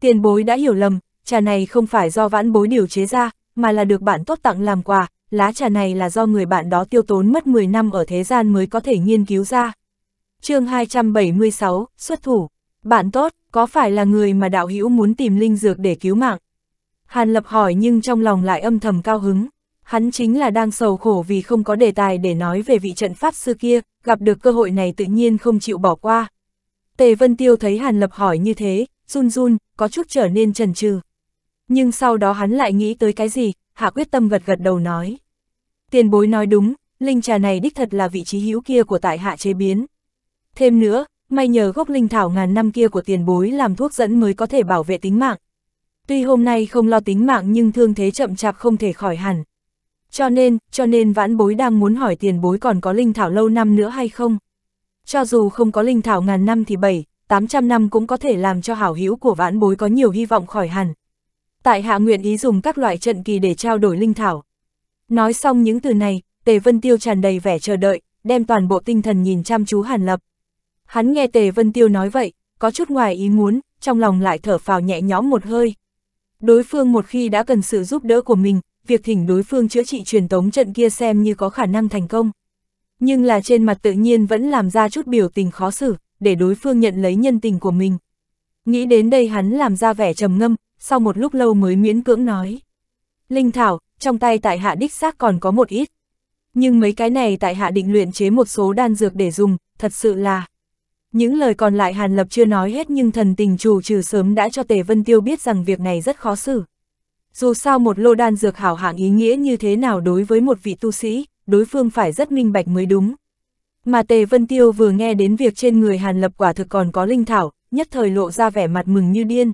Tiền bối đã hiểu lầm, trà này không phải do vãn bối điều chế ra, mà là được bạn tốt tặng làm quà, lá trà này là do người bạn đó tiêu tốn mất 10 năm ở thế gian mới có thể nghiên cứu ra. chương 276, xuất thủ. Bạn tốt, có phải là người mà đạo hữu muốn tìm linh dược để cứu mạng? Hàn Lập hỏi nhưng trong lòng lại âm thầm cao hứng. Hắn chính là đang sầu khổ vì không có đề tài để nói về vị trận pháp sư kia, gặp được cơ hội này tự nhiên không chịu bỏ qua. Tề Vân Tiêu thấy Hàn Lập hỏi như thế, run run, có chút trở nên trần trừ. Nhưng sau đó hắn lại nghĩ tới cái gì, hạ quyết tâm gật gật đầu nói. Tiền bối nói đúng, linh trà này đích thật là vị trí hữu kia của tại hạ chế biến. Thêm nữa, may nhờ gốc linh thảo ngàn năm kia của tiền bối làm thuốc dẫn mới có thể bảo vệ tính mạng. Tuy hôm nay không lo tính mạng nhưng thương thế chậm chạp không thể khỏi hẳn. Cho nên, cho nên vãn bối đang muốn hỏi tiền bối còn có linh thảo lâu năm nữa hay không? Cho dù không có linh thảo ngàn năm thì bảy, tám trăm năm cũng có thể làm cho hảo hữu của vãn bối có nhiều hy vọng khỏi hẳn. Tại hạ nguyện ý dùng các loại trận kỳ để trao đổi linh thảo. Nói xong những từ này, Tề Vân Tiêu tràn đầy vẻ chờ đợi, đem toàn bộ tinh thần nhìn chăm chú Hàn Lập. Hắn nghe Tề Vân Tiêu nói vậy, có chút ngoài ý muốn, trong lòng lại thở phào nhẹ nhõm một hơi. Đối phương một khi đã cần sự giúp đỡ của mình, việc thỉnh đối phương chữa trị truyền tống trận kia xem như có khả năng thành công. Nhưng là trên mặt tự nhiên vẫn làm ra chút biểu tình khó xử, để đối phương nhận lấy nhân tình của mình. Nghĩ đến đây hắn làm ra vẻ trầm ngâm, sau một lúc lâu mới miễn cưỡng nói. Linh Thảo, trong tay tại hạ đích xác còn có một ít. Nhưng mấy cái này tại hạ định luyện chế một số đan dược để dùng, thật sự là... Những lời còn lại Hàn Lập chưa nói hết nhưng thần tình chủ trừ sớm đã cho Tề Vân Tiêu biết rằng việc này rất khó xử. Dù sao một lô đan dược hảo hạng ý nghĩa như thế nào đối với một vị tu sĩ, đối phương phải rất minh bạch mới đúng. Mà Tề Vân Tiêu vừa nghe đến việc trên người Hàn Lập quả thực còn có linh thảo, nhất thời lộ ra vẻ mặt mừng như điên.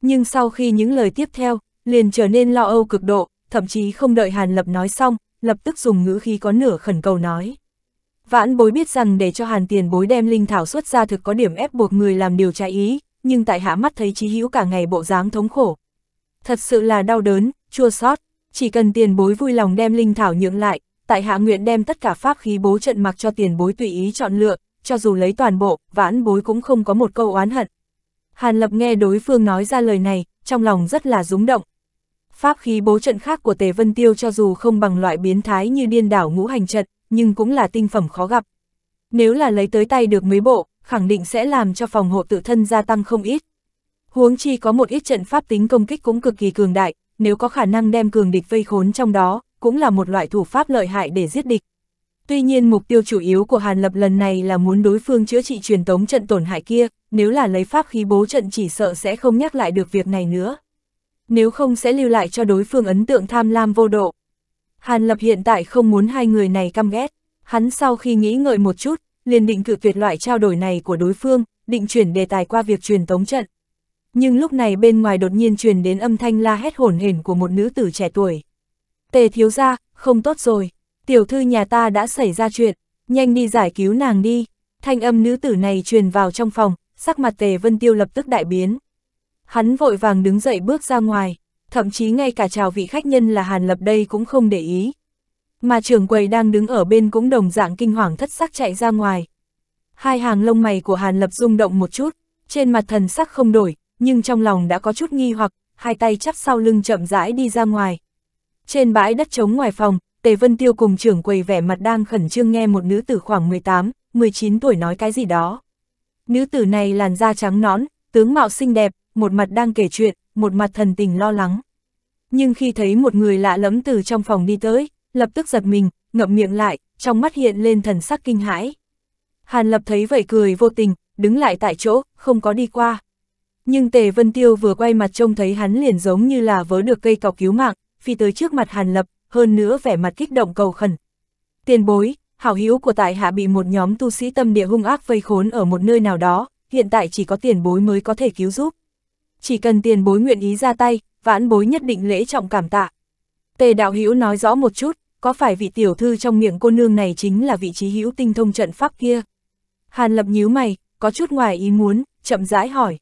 Nhưng sau khi những lời tiếp theo, liền trở nên lo âu cực độ, thậm chí không đợi Hàn Lập nói xong, lập tức dùng ngữ khí có nửa khẩn cầu nói. Vãn bối biết rằng để cho Hàn tiền bối đem linh thảo xuất ra thực có điểm ép buộc người làm điều trái ý, nhưng tại hạ mắt thấy trí hữu cả ngày bộ dáng thống khổ. Thật sự là đau đớn, chua xót chỉ cần tiền bối vui lòng đem linh thảo nhượng lại, tại hạ nguyện đem tất cả pháp khí bố trận mặc cho tiền bối tùy ý chọn lựa, cho dù lấy toàn bộ, vãn bối cũng không có một câu oán hận. Hàn Lập nghe đối phương nói ra lời này, trong lòng rất là rúng động, Pháp khí bố trận khác của Tề Vân Tiêu cho dù không bằng loại biến thái như điên đảo ngũ hành trận, nhưng cũng là tinh phẩm khó gặp. Nếu là lấy tới tay được mấy bộ, khẳng định sẽ làm cho phòng hộ tự thân gia tăng không ít. Huống chi có một ít trận pháp tính công kích cũng cực kỳ cường đại, nếu có khả năng đem cường địch vây khốn trong đó, cũng là một loại thủ pháp lợi hại để giết địch. Tuy nhiên mục tiêu chủ yếu của Hàn Lập lần này là muốn đối phương chữa trị truyền tống trận tổn hại kia, nếu là lấy pháp khí bố trận chỉ sợ sẽ không nhắc lại được việc này nữa nếu không sẽ lưu lại cho đối phương ấn tượng tham lam vô độ. Hàn Lập hiện tại không muốn hai người này căm ghét, hắn sau khi nghĩ ngợi một chút, liền định cự tuyệt loại trao đổi này của đối phương, định chuyển đề tài qua việc truyền tống trận. Nhưng lúc này bên ngoài đột nhiên truyền đến âm thanh la hét hổn hển của một nữ tử trẻ tuổi. Tề thiếu ra, không tốt rồi, tiểu thư nhà ta đã xảy ra chuyện, nhanh đi giải cứu nàng đi. Thanh âm nữ tử này truyền vào trong phòng, sắc mặt tề vân tiêu lập tức đại biến. Hắn vội vàng đứng dậy bước ra ngoài, thậm chí ngay cả chào vị khách nhân là Hàn Lập đây cũng không để ý. Mà trưởng quầy đang đứng ở bên cũng đồng dạng kinh hoàng thất sắc chạy ra ngoài. Hai hàng lông mày của Hàn Lập rung động một chút, trên mặt thần sắc không đổi, nhưng trong lòng đã có chút nghi hoặc, hai tay chắp sau lưng chậm rãi đi ra ngoài. Trên bãi đất trống ngoài phòng, Tề Vân Tiêu cùng trưởng quầy vẻ mặt đang khẩn trương nghe một nữ tử khoảng 18, 19 tuổi nói cái gì đó. Nữ tử này làn da trắng nón tướng mạo xinh đẹp, một mặt đang kể chuyện, một mặt thần tình lo lắng. Nhưng khi thấy một người lạ lẫm từ trong phòng đi tới, lập tức giật mình, ngậm miệng lại, trong mắt hiện lên thần sắc kinh hãi. Hàn Lập thấy vậy cười vô tình, đứng lại tại chỗ, không có đi qua. Nhưng Tề Vân Tiêu vừa quay mặt trông thấy hắn liền giống như là vớ được cây cọc cứu mạng, phi tới trước mặt Hàn Lập, hơn nữa vẻ mặt kích động cầu khẩn. Tiền bối, hảo hữu của tại hạ bị một nhóm tu sĩ tâm địa hung ác vây khốn ở một nơi nào đó, hiện tại chỉ có tiền bối mới có thể cứu giúp chỉ cần tiền bối nguyện ý ra tay, vãn bối nhất định lễ trọng cảm tạ. Tề đạo hữu nói rõ một chút, có phải vị tiểu thư trong miệng cô nương này chính là vị trí hữu tinh thông trận pháp kia? Hàn lập nhíu mày, có chút ngoài ý muốn, chậm rãi hỏi.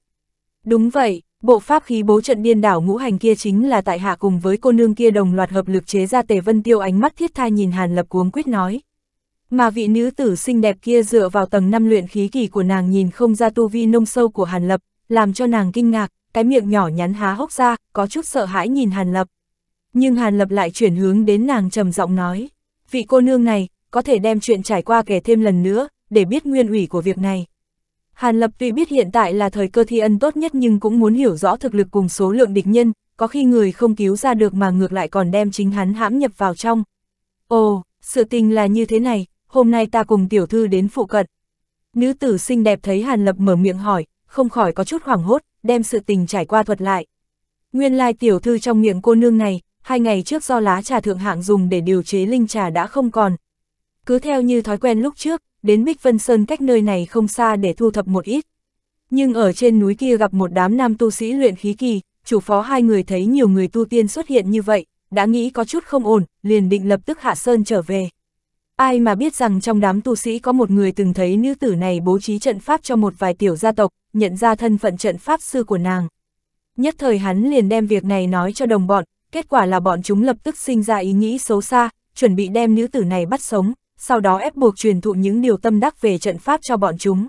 Đúng vậy, bộ pháp khí bố trận điên đảo ngũ hành kia chính là tại hạ cùng với cô nương kia đồng loạt hợp lực chế ra tề vân tiêu ánh mắt thiết tha nhìn Hàn lập cuống quyết nói. Mà vị nữ tử xinh đẹp kia dựa vào tầng năm luyện khí kỳ của nàng nhìn không ra tu vi nông sâu của Hàn lập, làm cho nàng kinh ngạc, cái miệng nhỏ nhắn há hốc ra, có chút sợ hãi nhìn Hàn Lập. Nhưng Hàn Lập lại chuyển hướng đến nàng trầm giọng nói, vị cô nương này, có thể đem chuyện trải qua kể thêm lần nữa, để biết nguyên ủy của việc này. Hàn Lập tuy biết hiện tại là thời cơ thi ân tốt nhất nhưng cũng muốn hiểu rõ thực lực cùng số lượng địch nhân, có khi người không cứu ra được mà ngược lại còn đem chính hắn hãm nhập vào trong. Ồ, sự tình là như thế này, hôm nay ta cùng tiểu thư đến phụ cận. Nữ tử xinh đẹp thấy Hàn Lập mở miệng hỏi, không khỏi có chút hoảng hốt, đem sự tình trải qua thuật lại. Nguyên lai tiểu thư trong miệng cô nương này, hai ngày trước do lá trà thượng hạng dùng để điều chế linh trà đã không còn. Cứ theo như thói quen lúc trước, đến Bích Vân Sơn cách nơi này không xa để thu thập một ít. Nhưng ở trên núi kia gặp một đám nam tu sĩ luyện khí kỳ, chủ phó hai người thấy nhiều người tu tiên xuất hiện như vậy, đã nghĩ có chút không ổn, liền định lập tức hạ sơn trở về. Ai mà biết rằng trong đám tu sĩ có một người từng thấy nữ tử này bố trí trận pháp cho một vài tiểu gia tộc, nhận ra thân phận trận pháp sư của nàng. Nhất thời hắn liền đem việc này nói cho đồng bọn, kết quả là bọn chúng lập tức sinh ra ý nghĩ xấu xa, chuẩn bị đem nữ tử này bắt sống, sau đó ép buộc truyền thụ những điều tâm đắc về trận pháp cho bọn chúng.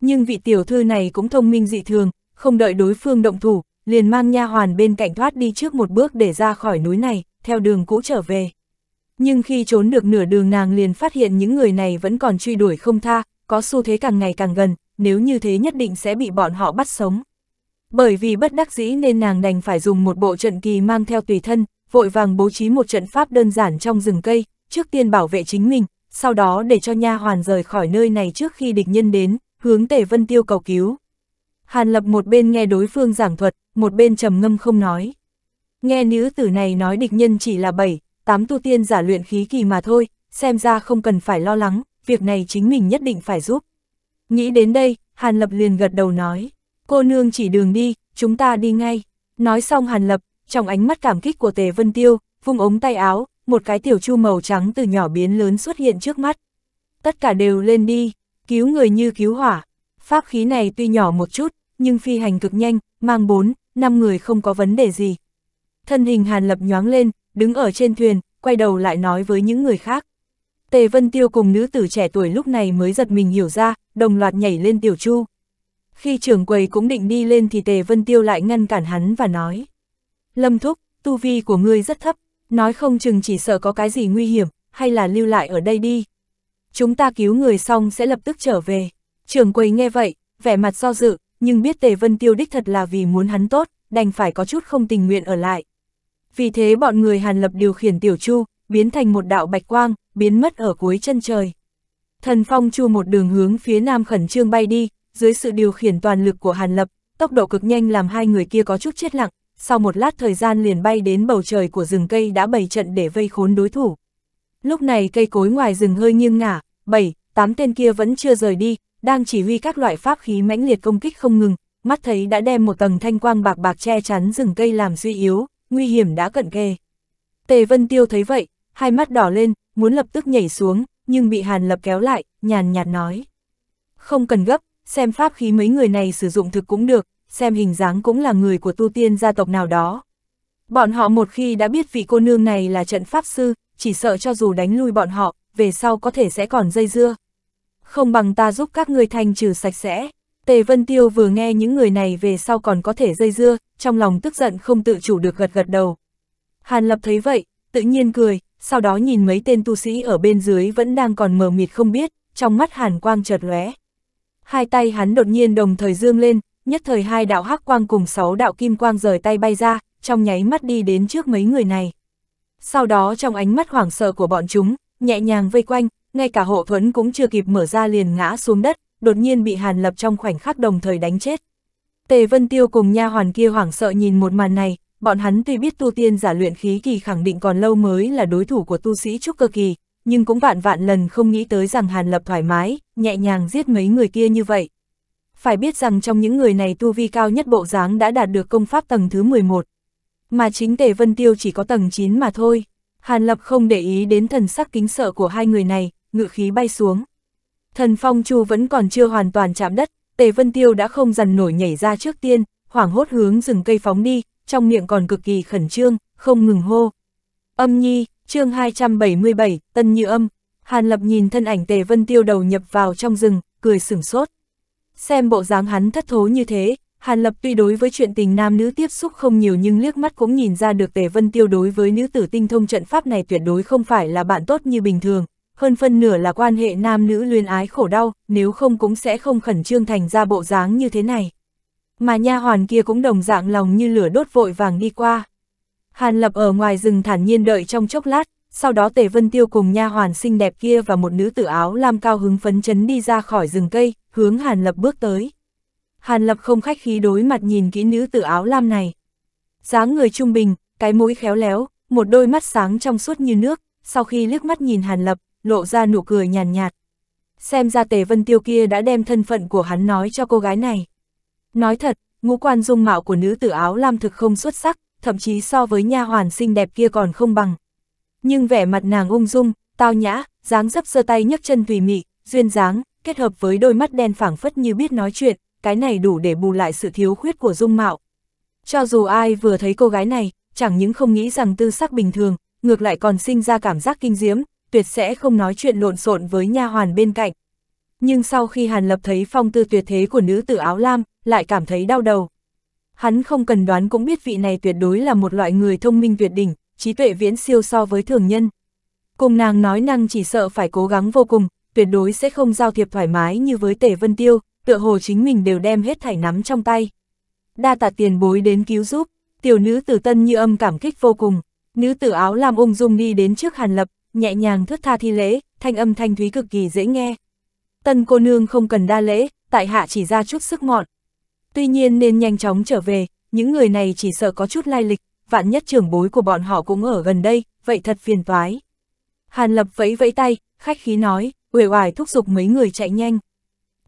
Nhưng vị tiểu thư này cũng thông minh dị thường, không đợi đối phương động thủ, liền mang nha hoàn bên cạnh thoát đi trước một bước để ra khỏi núi này, theo đường cũ trở về. Nhưng khi trốn được nửa đường nàng liền phát hiện những người này vẫn còn truy đuổi không tha, có xu thế càng ngày càng gần, nếu như thế nhất định sẽ bị bọn họ bắt sống. Bởi vì bất đắc dĩ nên nàng đành phải dùng một bộ trận kỳ mang theo tùy thân, vội vàng bố trí một trận pháp đơn giản trong rừng cây, trước tiên bảo vệ chính mình, sau đó để cho nha hoàn rời khỏi nơi này trước khi địch nhân đến, hướng Tề Vân Tiêu cầu cứu. Hàn Lập một bên nghe đối phương giảng thuật, một bên trầm ngâm không nói. Nghe nữ tử này nói địch nhân chỉ là bảy, tám tu tiên giả luyện khí kỳ mà thôi, xem ra không cần phải lo lắng, việc này chính mình nhất định phải giúp. Nghĩ đến đây, Hàn Lập liền gật đầu nói, cô nương chỉ đường đi, chúng ta đi ngay. Nói xong Hàn Lập, trong ánh mắt cảm kích của Tề Vân Tiêu, vung ống tay áo, một cái tiểu chu màu trắng từ nhỏ biến lớn xuất hiện trước mắt. Tất cả đều lên đi, cứu người như cứu hỏa. Pháp khí này tuy nhỏ một chút, nhưng phi hành cực nhanh, mang bốn, năm người không có vấn đề gì. Thân hình Hàn Lập nhoáng lên, đứng ở trên thuyền, quay đầu lại nói với những người khác. Tề Vân Tiêu cùng nữ tử trẻ tuổi lúc này mới giật mình hiểu ra, đồng loạt nhảy lên Tiểu Chu. Khi trưởng quầy cũng định đi lên thì Tề Vân Tiêu lại ngăn cản hắn và nói. Lâm Thúc, tu vi của ngươi rất thấp, nói không chừng chỉ sợ có cái gì nguy hiểm, hay là lưu lại ở đây đi. Chúng ta cứu người xong sẽ lập tức trở về. Trưởng quầy nghe vậy, vẻ mặt do dự, nhưng biết Tề Vân Tiêu đích thật là vì muốn hắn tốt, đành phải có chút không tình nguyện ở lại. Vì thế bọn người Hàn Lập điều khiển Tiểu Chu, biến thành một đạo bạch quang, biến mất ở cuối chân trời. Thần phong chu một đường hướng phía nam khẩn trương bay đi, dưới sự điều khiển toàn lực của Hàn Lập, tốc độ cực nhanh làm hai người kia có chút chết lặng, sau một lát thời gian liền bay đến bầu trời của rừng cây đã bày trận để vây khốn đối thủ. Lúc này cây cối ngoài rừng hơi nghiêng ngả, bảy, tám tên kia vẫn chưa rời đi, đang chỉ huy các loại pháp khí mãnh liệt công kích không ngừng, mắt thấy đã đem một tầng thanh quang bạc bạc che chắn rừng cây làm suy yếu, nguy hiểm đã cận kề. Tề Vân Tiêu thấy vậy, hai mắt đỏ lên, muốn lập tức nhảy xuống, nhưng bị Hàn Lập kéo lại, nhàn nhạt nói. Không cần gấp, xem pháp khí mấy người này sử dụng thực cũng được, xem hình dáng cũng là người của tu tiên gia tộc nào đó. Bọn họ một khi đã biết vị cô nương này là trận pháp sư, chỉ sợ cho dù đánh lui bọn họ, về sau có thể sẽ còn dây dưa. Không bằng ta giúp các ngươi thanh trừ sạch sẽ. Tề Vân Tiêu vừa nghe những người này về sau còn có thể dây dưa, trong lòng tức giận không tự chủ được gật gật đầu. Hàn Lập thấy vậy, tự nhiên cười, sau đó nhìn mấy tên tu sĩ ở bên dưới vẫn đang còn mờ mịt không biết, trong mắt hàn quang chợt lóe. Hai tay hắn đột nhiên đồng thời dương lên, nhất thời hai đạo hắc quang cùng sáu đạo kim quang rời tay bay ra, trong nháy mắt đi đến trước mấy người này. Sau đó trong ánh mắt hoảng sợ của bọn chúng, nhẹ nhàng vây quanh, ngay cả hộ thuẫn cũng chưa kịp mở ra liền ngã xuống đất, đột nhiên bị Hàn Lập trong khoảnh khắc đồng thời đánh chết. Tề Vân Tiêu cùng nha hoàn kia hoảng sợ nhìn một màn này, bọn hắn tuy biết tu tiên giả luyện khí kỳ khẳng định còn lâu mới là đối thủ của tu sĩ trúc cơ kỳ, nhưng cũng vạn vạn lần không nghĩ tới rằng Hàn Lập thoải mái, nhẹ nhàng giết mấy người kia như vậy. Phải biết rằng trong những người này tu vi cao nhất bộ dáng đã đạt được công pháp tầng thứ 11, mà chính Tề Vân Tiêu chỉ có tầng 9 mà thôi. Hàn Lập không để ý đến thần sắc kính sợ của hai người này, ngự khí bay xuống. Thần Phong Chu vẫn còn chưa hoàn toàn chạm đất, Tề Vân Tiêu đã không dằn nổi nhảy ra trước tiên, hoảng hốt hướng rừng cây phóng đi, trong miệng còn cực kỳ khẩn trương, không ngừng hô. Âm nhi, chương 277, tân như âm, Hàn Lập nhìn thân ảnh Tề Vân Tiêu đầu nhập vào trong rừng, cười sửng sốt. Xem bộ dáng hắn thất thố như thế, Hàn Lập tuy đối với chuyện tình nam nữ tiếp xúc không nhiều nhưng liếc mắt cũng nhìn ra được Tề Vân Tiêu đối với nữ tử tinh thông trận pháp này tuyệt đối không phải là bạn tốt như bình thường, hơn phân nửa là quan hệ nam nữ luyên ái khổ đau, nếu không cũng sẽ không khẩn trương thành ra bộ dáng như thế này mà nha hoàn kia cũng đồng dạng lòng như lửa đốt vội vàng đi qua. Hàn Lập ở ngoài rừng thản nhiên đợi trong chốc lát, sau đó Tề Vân Tiêu cùng nha hoàn xinh đẹp kia và một nữ tử áo lam cao hứng phấn chấn đi ra khỏi rừng cây, hướng Hàn Lập bước tới. Hàn Lập không khách khí đối mặt nhìn kỹ nữ tử áo lam này. dáng người trung bình, cái mũi khéo léo, một đôi mắt sáng trong suốt như nước, sau khi liếc mắt nhìn Hàn Lập, lộ ra nụ cười nhàn nhạt, Xem ra Tề Vân Tiêu kia đã đem thân phận của hắn nói cho cô gái này. Nói thật, ngũ quan dung mạo của nữ tử áo lam thực không xuất sắc, thậm chí so với nha hoàn xinh đẹp kia còn không bằng. Nhưng vẻ mặt nàng ung dung, tao nhã, dáng dấp giơ tay nhấc chân tùy mị, duyên dáng, kết hợp với đôi mắt đen phảng phất như biết nói chuyện, cái này đủ để bù lại sự thiếu khuyết của dung mạo. Cho dù ai vừa thấy cô gái này, chẳng những không nghĩ rằng tư sắc bình thường, ngược lại còn sinh ra cảm giác kinh diễm, tuyệt sẽ không nói chuyện lộn xộn với nha hoàn bên cạnh nhưng sau khi Hàn Lập thấy phong tư tuyệt thế của nữ tử áo lam, lại cảm thấy đau đầu. Hắn không cần đoán cũng biết vị này tuyệt đối là một loại người thông minh tuyệt đỉnh, trí tuệ viễn siêu so với thường nhân. Cùng nàng nói năng chỉ sợ phải cố gắng vô cùng, tuyệt đối sẽ không giao thiệp thoải mái như với Tề Vân Tiêu, tựa hồ chính mình đều đem hết thảy nắm trong tay. Đa tạ tiền bối đến cứu giúp, tiểu nữ tử tân như âm cảm kích vô cùng, nữ tử áo lam ung dung đi đến trước Hàn Lập, nhẹ nhàng thướt tha thi lễ, thanh âm thanh thúy cực kỳ dễ nghe tân cô nương không cần đa lễ, tại hạ chỉ ra chút sức mọn. Tuy nhiên nên nhanh chóng trở về, những người này chỉ sợ có chút lai lịch, vạn nhất trưởng bối của bọn họ cũng ở gần đây, vậy thật phiền toái. Hàn Lập vẫy vẫy tay, khách khí nói, uể oải thúc giục mấy người chạy nhanh.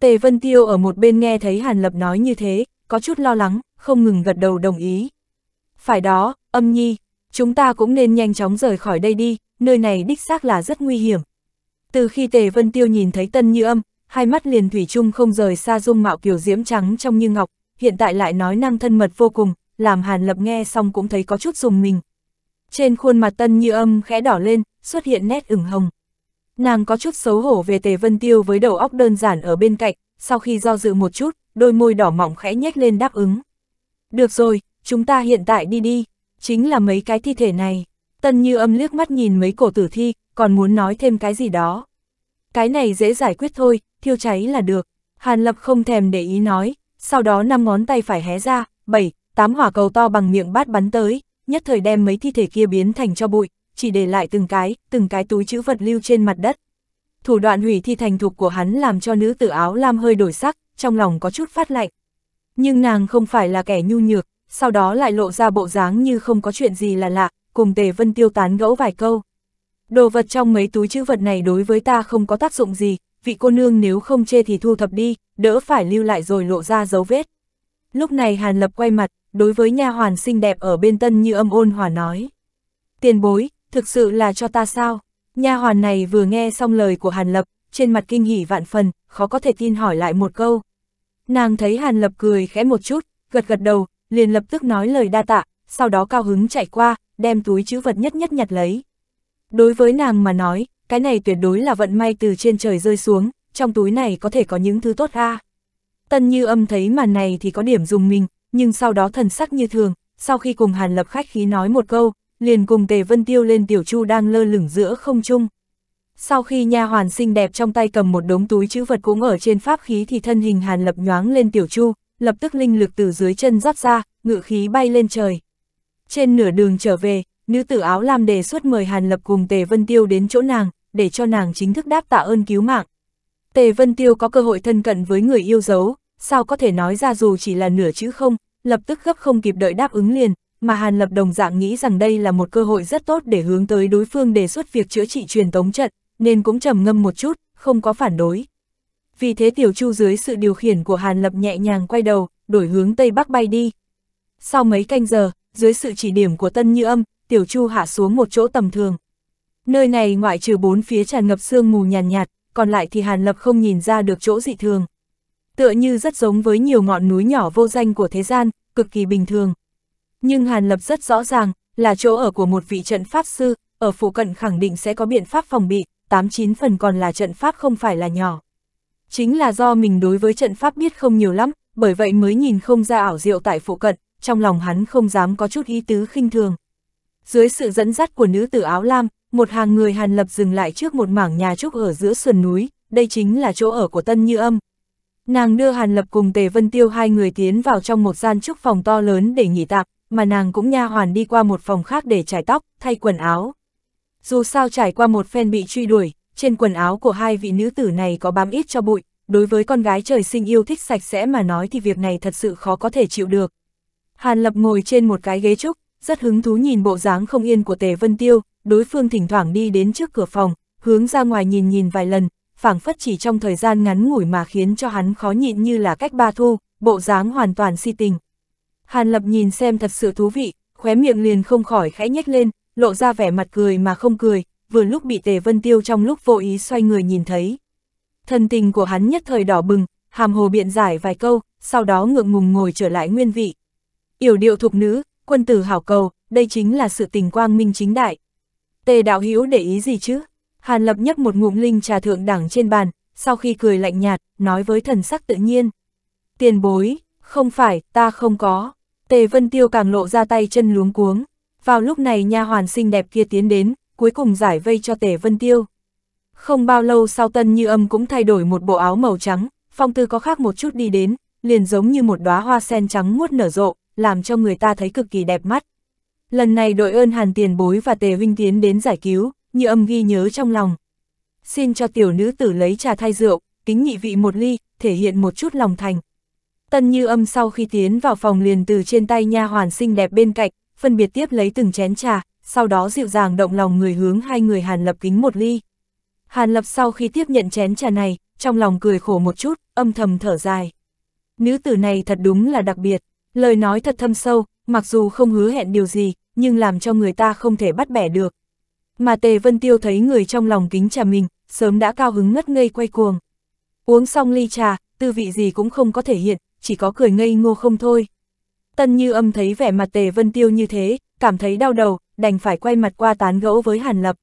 Tề Vân Tiêu ở một bên nghe thấy Hàn Lập nói như thế, có chút lo lắng, không ngừng gật đầu đồng ý. Phải đó, âm nhi, chúng ta cũng nên nhanh chóng rời khỏi đây đi, nơi này đích xác là rất nguy hiểm. Từ khi Tề Vân Tiêu nhìn thấy Tân Như Âm, hai mắt liền thủy chung không rời xa dung mạo kiểu diễm trắng trong như ngọc, hiện tại lại nói năng thân mật vô cùng, làm Hàn Lập nghe xong cũng thấy có chút dùng mình. Trên khuôn mặt tân như âm khẽ đỏ lên, xuất hiện nét ửng hồng. Nàng có chút xấu hổ về Tề Vân Tiêu với đầu óc đơn giản ở bên cạnh, sau khi do dự một chút, đôi môi đỏ mỏng khẽ nhếch lên đáp ứng. Được rồi, chúng ta hiện tại đi đi, chính là mấy cái thi thể này. Tân như âm liếc mắt nhìn mấy cổ tử thi, còn muốn nói thêm cái gì đó cái này dễ giải quyết thôi, thiêu cháy là được. Hàn Lập không thèm để ý nói, sau đó năm ngón tay phải hé ra, bảy, tám hỏa cầu to bằng miệng bát bắn tới, nhất thời đem mấy thi thể kia biến thành cho bụi, chỉ để lại từng cái, từng cái túi chữ vật lưu trên mặt đất. Thủ đoạn hủy thi thành thục của hắn làm cho nữ tử áo lam hơi đổi sắc, trong lòng có chút phát lạnh. Nhưng nàng không phải là kẻ nhu nhược, sau đó lại lộ ra bộ dáng như không có chuyện gì là lạ, cùng Tề Vân tiêu tán gẫu vài câu. Đồ vật trong mấy túi chữ vật này đối với ta không có tác dụng gì, vị cô nương nếu không chê thì thu thập đi, đỡ phải lưu lại rồi lộ ra dấu vết. Lúc này Hàn Lập quay mặt, đối với nha hoàn xinh đẹp ở bên tân như âm ôn hòa nói. Tiền bối, thực sự là cho ta sao? Nha hoàn này vừa nghe xong lời của Hàn Lập, trên mặt kinh hỉ vạn phần, khó có thể tin hỏi lại một câu. Nàng thấy Hàn Lập cười khẽ một chút, gật gật đầu, liền lập tức nói lời đa tạ, sau đó cao hứng chạy qua, đem túi chữ vật nhất nhất nhặt lấy. Đối với nàng mà nói, cái này tuyệt đối là vận may từ trên trời rơi xuống, trong túi này có thể có những thứ tốt a. Tân Như Âm thấy màn này thì có điểm dùng mình, nhưng sau đó thần sắc như thường, sau khi cùng Hàn Lập khách khí nói một câu, liền cùng Tề Vân Tiêu lên tiểu chu đang lơ lửng giữa không trung. Sau khi nha hoàn xinh đẹp trong tay cầm một đống túi chữ vật cũng ở trên pháp khí thì thân hình Hàn Lập nhoáng lên tiểu chu, lập tức linh lực từ dưới chân rót ra, ngự khí bay lên trời. Trên nửa đường trở về, Nữ tử áo làm đề xuất mời Hàn Lập cùng Tề Vân Tiêu đến chỗ nàng, để cho nàng chính thức đáp tạ ơn cứu mạng. Tề Vân Tiêu có cơ hội thân cận với người yêu dấu, sao có thể nói ra dù chỉ là nửa chữ không, lập tức gấp không kịp đợi đáp ứng liền, mà Hàn Lập đồng dạng nghĩ rằng đây là một cơ hội rất tốt để hướng tới đối phương đề xuất việc chữa trị truyền tống trận, nên cũng trầm ngâm một chút, không có phản đối. Vì thế Tiểu Chu dưới sự điều khiển của Hàn Lập nhẹ nhàng quay đầu, đổi hướng Tây Bắc bay đi. Sau mấy canh giờ, dưới sự chỉ điểm của Tân Như Âm, tiểu chu hạ xuống một chỗ tầm thường. Nơi này ngoại trừ bốn phía tràn ngập sương mù nhàn nhạt, nhạt, còn lại thì Hàn Lập không nhìn ra được chỗ dị thường. Tựa như rất giống với nhiều ngọn núi nhỏ vô danh của thế gian, cực kỳ bình thường. Nhưng Hàn Lập rất rõ ràng, là chỗ ở của một vị trận pháp sư, ở phụ cận khẳng định sẽ có biện pháp phòng bị, 89 phần còn là trận pháp không phải là nhỏ. Chính là do mình đối với trận pháp biết không nhiều lắm, bởi vậy mới nhìn không ra ảo diệu tại phụ cận, trong lòng hắn không dám có chút ý tứ khinh thường. Dưới sự dẫn dắt của nữ tử áo lam, một hàng người Hàn Lập dừng lại trước một mảng nhà trúc ở giữa sườn núi, đây chính là chỗ ở của Tân Như Âm. Nàng đưa Hàn Lập cùng Tề Vân Tiêu hai người tiến vào trong một gian trúc phòng to lớn để nghỉ tạm, mà nàng cũng nha hoàn đi qua một phòng khác để trải tóc, thay quần áo. Dù sao trải qua một phen bị truy đuổi, trên quần áo của hai vị nữ tử này có bám ít cho bụi, đối với con gái trời sinh yêu thích sạch sẽ mà nói thì việc này thật sự khó có thể chịu được. Hàn Lập ngồi trên một cái ghế trúc, rất hứng thú nhìn bộ dáng không yên của Tề Vân Tiêu, đối phương thỉnh thoảng đi đến trước cửa phòng, hướng ra ngoài nhìn nhìn vài lần, phảng phất chỉ trong thời gian ngắn ngủi mà khiến cho hắn khó nhịn như là cách ba thu, bộ dáng hoàn toàn si tình. Hàn Lập nhìn xem thật sự thú vị, khóe miệng liền không khỏi khẽ nhếch lên, lộ ra vẻ mặt cười mà không cười, vừa lúc bị Tề Vân Tiêu trong lúc vô ý xoay người nhìn thấy. Thần tình của hắn nhất thời đỏ bừng, hàm hồ biện giải vài câu, sau đó ngượng ngùng ngồi trở lại nguyên vị. Yểu điệu thục nữ, quân tử hảo cầu, đây chính là sự tình quang minh chính đại. Tề đạo hữu để ý gì chứ? Hàn lập nhấp một ngụm linh trà thượng đẳng trên bàn, sau khi cười lạnh nhạt, nói với thần sắc tự nhiên. Tiền bối, không phải, ta không có. Tề Vân Tiêu càng lộ ra tay chân luống cuống. Vào lúc này nha hoàn xinh đẹp kia tiến đến, cuối cùng giải vây cho Tề Vân Tiêu. Không bao lâu sau Tân Như Âm cũng thay đổi một bộ áo màu trắng, phong tư có khác một chút đi đến, liền giống như một đóa hoa sen trắng muốt nở rộ, làm cho người ta thấy cực kỳ đẹp mắt. Lần này đội ơn Hàn Tiền Bối và Tề Huynh Tiến đến giải cứu, như âm ghi nhớ trong lòng. Xin cho tiểu nữ tử lấy trà thay rượu, kính nhị vị một ly, thể hiện một chút lòng thành. Tân Như Âm sau khi tiến vào phòng liền từ trên tay nha hoàn xinh đẹp bên cạnh, phân biệt tiếp lấy từng chén trà, sau đó dịu dàng động lòng người hướng hai người Hàn Lập kính một ly. Hàn Lập sau khi tiếp nhận chén trà này, trong lòng cười khổ một chút, âm thầm thở dài. Nữ tử này thật đúng là đặc biệt. Lời nói thật thâm sâu, mặc dù không hứa hẹn điều gì, nhưng làm cho người ta không thể bắt bẻ được. Mà Tề Vân Tiêu thấy người trong lòng kính trà mình, sớm đã cao hứng ngất ngây quay cuồng. Uống xong ly trà, tư vị gì cũng không có thể hiện, chỉ có cười ngây ngô không thôi. Tân Như Âm thấy vẻ mặt Tề Vân Tiêu như thế, cảm thấy đau đầu, đành phải quay mặt qua tán gẫu với Hàn Lập.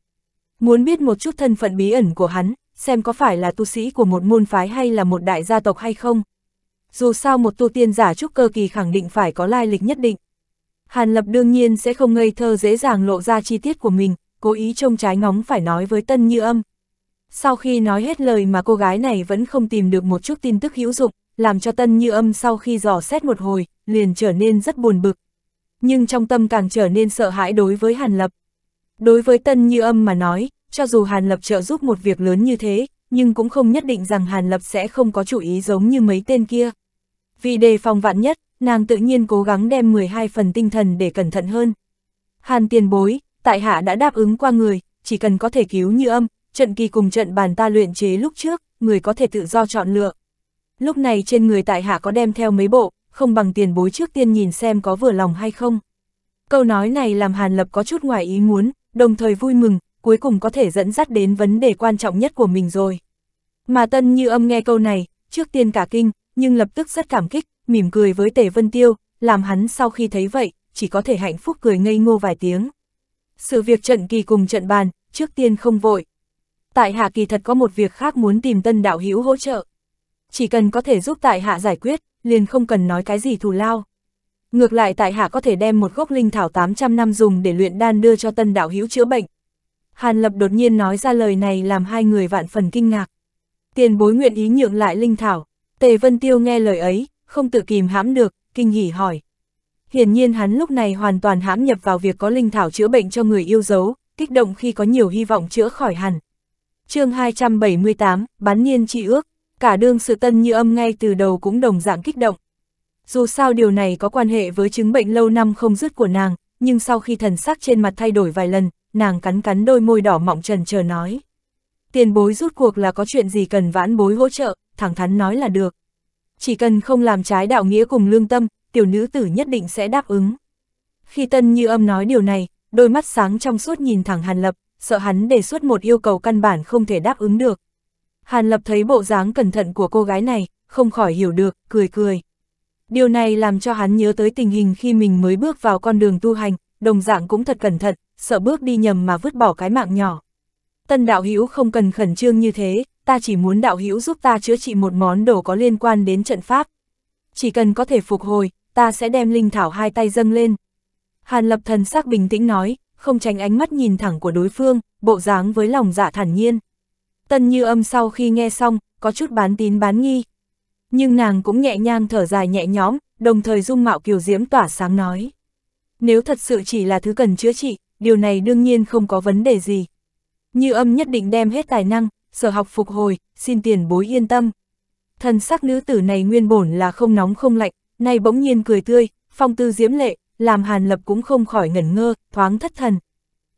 Muốn biết một chút thân phận bí ẩn của hắn, xem có phải là tu sĩ của một môn phái hay là một đại gia tộc hay không dù sao một tu tiên giả trúc cơ kỳ khẳng định phải có lai lịch nhất định. Hàn Lập đương nhiên sẽ không ngây thơ dễ dàng lộ ra chi tiết của mình, cố ý trông trái ngóng phải nói với Tân Như Âm. Sau khi nói hết lời mà cô gái này vẫn không tìm được một chút tin tức hữu dụng, làm cho Tân Như Âm sau khi dò xét một hồi, liền trở nên rất buồn bực. Nhưng trong tâm càng trở nên sợ hãi đối với Hàn Lập. Đối với Tân Như Âm mà nói, cho dù Hàn Lập trợ giúp một việc lớn như thế, nhưng cũng không nhất định rằng Hàn Lập sẽ không có chủ ý giống như mấy tên kia vì đề phòng vạn nhất, nàng tự nhiên cố gắng đem 12 phần tinh thần để cẩn thận hơn. Hàn tiền bối, tại hạ đã đáp ứng qua người, chỉ cần có thể cứu như âm, trận kỳ cùng trận bàn ta luyện chế lúc trước, người có thể tự do chọn lựa. Lúc này trên người tại hạ có đem theo mấy bộ, không bằng tiền bối trước tiên nhìn xem có vừa lòng hay không. Câu nói này làm Hàn Lập có chút ngoài ý muốn, đồng thời vui mừng, cuối cùng có thể dẫn dắt đến vấn đề quan trọng nhất của mình rồi. Mà tân như âm nghe câu này, trước tiên cả kinh, nhưng lập tức rất cảm kích, mỉm cười với Tề Vân Tiêu, làm hắn sau khi thấy vậy, chỉ có thể hạnh phúc cười ngây ngô vài tiếng. Sự việc trận kỳ cùng trận bàn, trước tiên không vội. Tại hạ kỳ thật có một việc khác muốn tìm tân đạo hữu hỗ trợ. Chỉ cần có thể giúp tại hạ giải quyết, liền không cần nói cái gì thù lao. Ngược lại tại hạ có thể đem một gốc linh thảo 800 năm dùng để luyện đan đưa cho tân đạo hữu chữa bệnh. Hàn Lập đột nhiên nói ra lời này làm hai người vạn phần kinh ngạc. Tiền bối nguyện ý nhượng lại linh thảo, Tề Vân Tiêu nghe lời ấy, không tự kìm hãm được, kinh hỉ hỏi. Hiển nhiên hắn lúc này hoàn toàn hãm nhập vào việc có linh thảo chữa bệnh cho người yêu dấu, kích động khi có nhiều hy vọng chữa khỏi hẳn. chương 278, bán niên trị ước, cả đương sự tân như âm ngay từ đầu cũng đồng dạng kích động. Dù sao điều này có quan hệ với chứng bệnh lâu năm không dứt của nàng, nhưng sau khi thần sắc trên mặt thay đổi vài lần, nàng cắn cắn đôi môi đỏ mọng trần chờ nói. Tiền bối rút cuộc là có chuyện gì cần vãn bối hỗ trợ thẳng thắn nói là được. Chỉ cần không làm trái đạo nghĩa cùng lương tâm, tiểu nữ tử nhất định sẽ đáp ứng. Khi Tân Như Âm nói điều này, đôi mắt sáng trong suốt nhìn thẳng Hàn Lập, sợ hắn đề xuất một yêu cầu căn bản không thể đáp ứng được. Hàn Lập thấy bộ dáng cẩn thận của cô gái này, không khỏi hiểu được, cười cười. Điều này làm cho hắn nhớ tới tình hình khi mình mới bước vào con đường tu hành, đồng dạng cũng thật cẩn thận, sợ bước đi nhầm mà vứt bỏ cái mạng nhỏ. Tân đạo hữu không cần khẩn trương như thế, ta chỉ muốn đạo hữu giúp ta chữa trị một món đồ có liên quan đến trận pháp. Chỉ cần có thể phục hồi, ta sẽ đem linh thảo hai tay dâng lên. Hàn lập thần sắc bình tĩnh nói, không tránh ánh mắt nhìn thẳng của đối phương, bộ dáng với lòng dạ thản nhiên. Tân như âm sau khi nghe xong, có chút bán tín bán nghi. Nhưng nàng cũng nhẹ nhàng thở dài nhẹ nhõm, đồng thời dung mạo kiều diễm tỏa sáng nói. Nếu thật sự chỉ là thứ cần chữa trị, điều này đương nhiên không có vấn đề gì. Như âm nhất định đem hết tài năng, sở học phục hồi, xin tiền bối yên tâm. Thần sắc nữ tử này nguyên bổn là không nóng không lạnh, nay bỗng nhiên cười tươi, phong tư diễm lệ, làm Hàn Lập cũng không khỏi ngẩn ngơ, thoáng thất thần.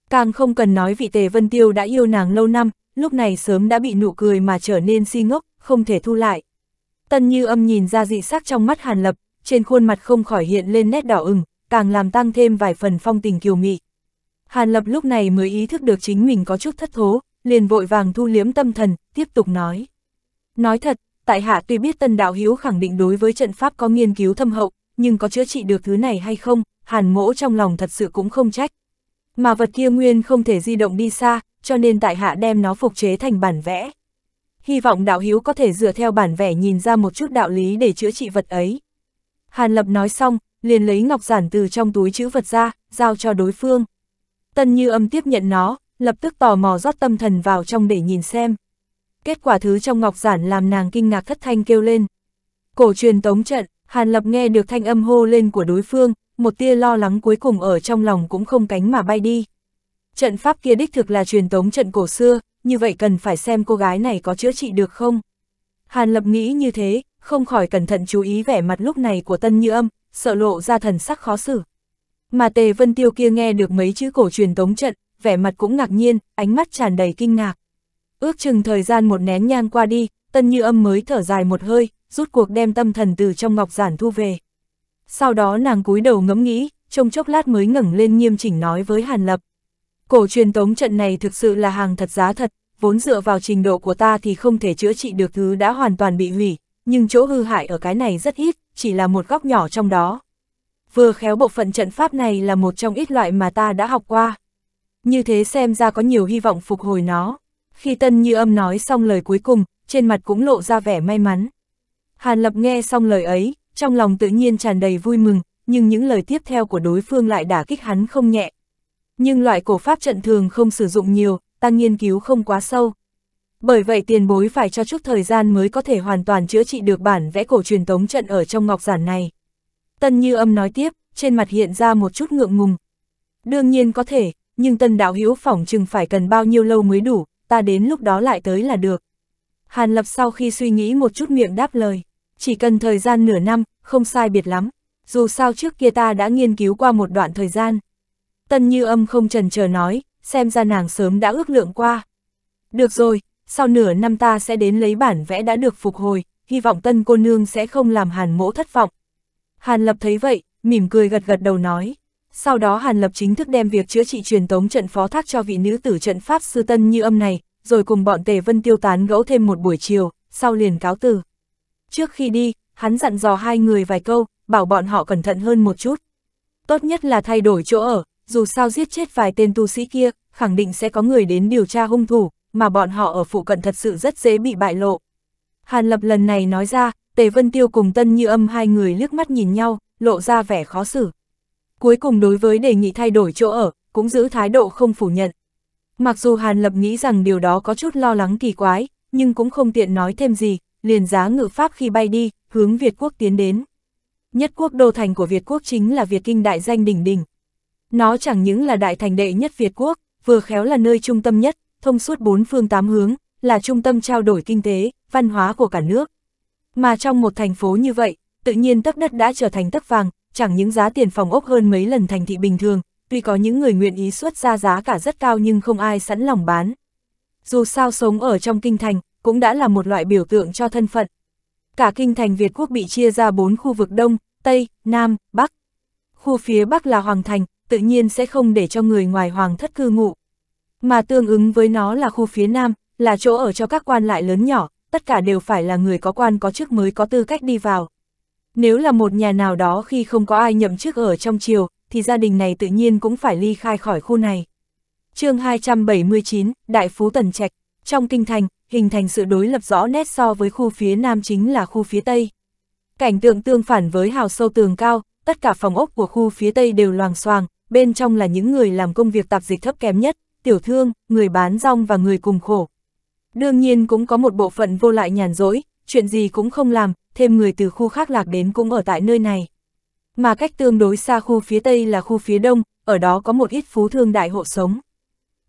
Càng không cần nói vị tề Vân Tiêu đã yêu nàng lâu năm, lúc này sớm đã bị nụ cười mà trở nên si ngốc, không thể thu lại. Tân Như Âm nhìn ra dị sắc trong mắt Hàn Lập, trên khuôn mặt không khỏi hiện lên nét đỏ ửng, càng làm tăng thêm vài phần phong tình kiều mị. Hàn Lập lúc này mới ý thức được chính mình có chút thất thố, liền vội vàng thu liếm tâm thần, tiếp tục nói. Nói thật, tại hạ tuy biết tân đạo hiếu khẳng định đối với trận pháp có nghiên cứu thâm hậu, nhưng có chữa trị được thứ này hay không, hàn mỗ trong lòng thật sự cũng không trách. Mà vật kia nguyên không thể di động đi xa, cho nên tại hạ đem nó phục chế thành bản vẽ. Hy vọng đạo hiếu có thể dựa theo bản vẽ nhìn ra một chút đạo lý để chữa trị vật ấy. Hàn lập nói xong, liền lấy ngọc giản từ trong túi chữ vật ra, giao cho đối phương. Tân như âm tiếp nhận nó, lập tức tò mò rót tâm thần vào trong để nhìn xem. Kết quả thứ trong ngọc giản làm nàng kinh ngạc thất thanh kêu lên. Cổ truyền tống trận, Hàn Lập nghe được thanh âm hô lên của đối phương, một tia lo lắng cuối cùng ở trong lòng cũng không cánh mà bay đi. Trận pháp kia đích thực là truyền tống trận cổ xưa, như vậy cần phải xem cô gái này có chữa trị được không. Hàn Lập nghĩ như thế, không khỏi cẩn thận chú ý vẻ mặt lúc này của Tân Như Âm, sợ lộ ra thần sắc khó xử. Mà Tề Vân Tiêu kia nghe được mấy chữ cổ truyền tống trận, vẻ mặt cũng ngạc nhiên, ánh mắt tràn đầy kinh ngạc. Ước chừng thời gian một nén nhang qua đi, Tân Như Âm mới thở dài một hơi, rút cuộc đem tâm thần từ trong ngọc giản thu về. Sau đó nàng cúi đầu ngẫm nghĩ, trông chốc lát mới ngẩng lên nghiêm chỉnh nói với Hàn Lập. Cổ truyền tống trận này thực sự là hàng thật giá thật, vốn dựa vào trình độ của ta thì không thể chữa trị được thứ đã hoàn toàn bị hủy, nhưng chỗ hư hại ở cái này rất ít, chỉ là một góc nhỏ trong đó. Vừa khéo bộ phận trận pháp này là một trong ít loại mà ta đã học qua như thế xem ra có nhiều hy vọng phục hồi nó. Khi Tân Như Âm nói xong lời cuối cùng, trên mặt cũng lộ ra vẻ may mắn. Hàn Lập nghe xong lời ấy, trong lòng tự nhiên tràn đầy vui mừng, nhưng những lời tiếp theo của đối phương lại đả kích hắn không nhẹ. Nhưng loại cổ pháp trận thường không sử dụng nhiều, ta nghiên cứu không quá sâu. Bởi vậy tiền bối phải cho chút thời gian mới có thể hoàn toàn chữa trị được bản vẽ cổ truyền tống trận ở trong ngọc giản này. Tân Như Âm nói tiếp, trên mặt hiện ra một chút ngượng ngùng. Đương nhiên có thể, nhưng tân đạo hữu phỏng chừng phải cần bao nhiêu lâu mới đủ, ta đến lúc đó lại tới là được. Hàn Lập sau khi suy nghĩ một chút miệng đáp lời, chỉ cần thời gian nửa năm, không sai biệt lắm, dù sao trước kia ta đã nghiên cứu qua một đoạn thời gian. Tân Như Âm không trần chờ nói, xem ra nàng sớm đã ước lượng qua. Được rồi, sau nửa năm ta sẽ đến lấy bản vẽ đã được phục hồi, hy vọng tân cô nương sẽ không làm Hàn mỗ thất vọng. Hàn Lập thấy vậy, mỉm cười gật gật đầu nói. Sau đó Hàn Lập chính thức đem việc chữa trị truyền tống trận phó thác cho vị nữ tử trận Pháp Sư Tân Như Âm này, rồi cùng bọn Tề Vân tiêu tán gẫu thêm một buổi chiều, sau liền cáo từ. Trước khi đi, hắn dặn dò hai người vài câu, bảo bọn họ cẩn thận hơn một chút. Tốt nhất là thay đổi chỗ ở, dù sao giết chết vài tên tu sĩ kia, khẳng định sẽ có người đến điều tra hung thủ, mà bọn họ ở phụ cận thật sự rất dễ bị bại lộ. Hàn Lập lần này nói ra, Tề Vân Tiêu cùng Tân Như Âm hai người liếc mắt nhìn nhau, lộ ra vẻ khó xử cuối cùng đối với đề nghị thay đổi chỗ ở, cũng giữ thái độ không phủ nhận. Mặc dù Hàn Lập nghĩ rằng điều đó có chút lo lắng kỳ quái, nhưng cũng không tiện nói thêm gì, liền giá ngự pháp khi bay đi, hướng Việt quốc tiến đến. Nhất quốc đô thành của Việt quốc chính là Việt Kinh đại danh đỉnh đỉnh. Nó chẳng những là đại thành đệ nhất Việt quốc, vừa khéo là nơi trung tâm nhất, thông suốt bốn phương tám hướng, là trung tâm trao đổi kinh tế, văn hóa của cả nước. Mà trong một thành phố như vậy, tự nhiên tấc đất đã trở thành tấc vàng, chẳng những giá tiền phòng ốc hơn mấy lần thành thị bình thường, tuy có những người nguyện ý xuất ra giá cả rất cao nhưng không ai sẵn lòng bán. Dù sao sống ở trong kinh thành, cũng đã là một loại biểu tượng cho thân phận. Cả kinh thành Việt quốc bị chia ra bốn khu vực Đông, Tây, Nam, Bắc. Khu phía Bắc là Hoàng Thành, tự nhiên sẽ không để cho người ngoài Hoàng thất cư ngụ. Mà tương ứng với nó là khu phía Nam, là chỗ ở cho các quan lại lớn nhỏ, tất cả đều phải là người có quan có chức mới có tư cách đi vào. Nếu là một nhà nào đó khi không có ai nhậm chức ở trong triều, thì gia đình này tự nhiên cũng phải ly khai khỏi khu này. chương 279, Đại Phú Tần Trạch, trong kinh thành, hình thành sự đối lập rõ nét so với khu phía nam chính là khu phía tây. Cảnh tượng tương phản với hào sâu tường cao, tất cả phòng ốc của khu phía tây đều loàng xoàng, bên trong là những người làm công việc tạp dịch thấp kém nhất, tiểu thương, người bán rong và người cùng khổ. Đương nhiên cũng có một bộ phận vô lại nhàn rỗi, chuyện gì cũng không làm, thêm người từ khu khác lạc đến cũng ở tại nơi này. Mà cách tương đối xa khu phía Tây là khu phía Đông, ở đó có một ít phú thương đại hộ sống.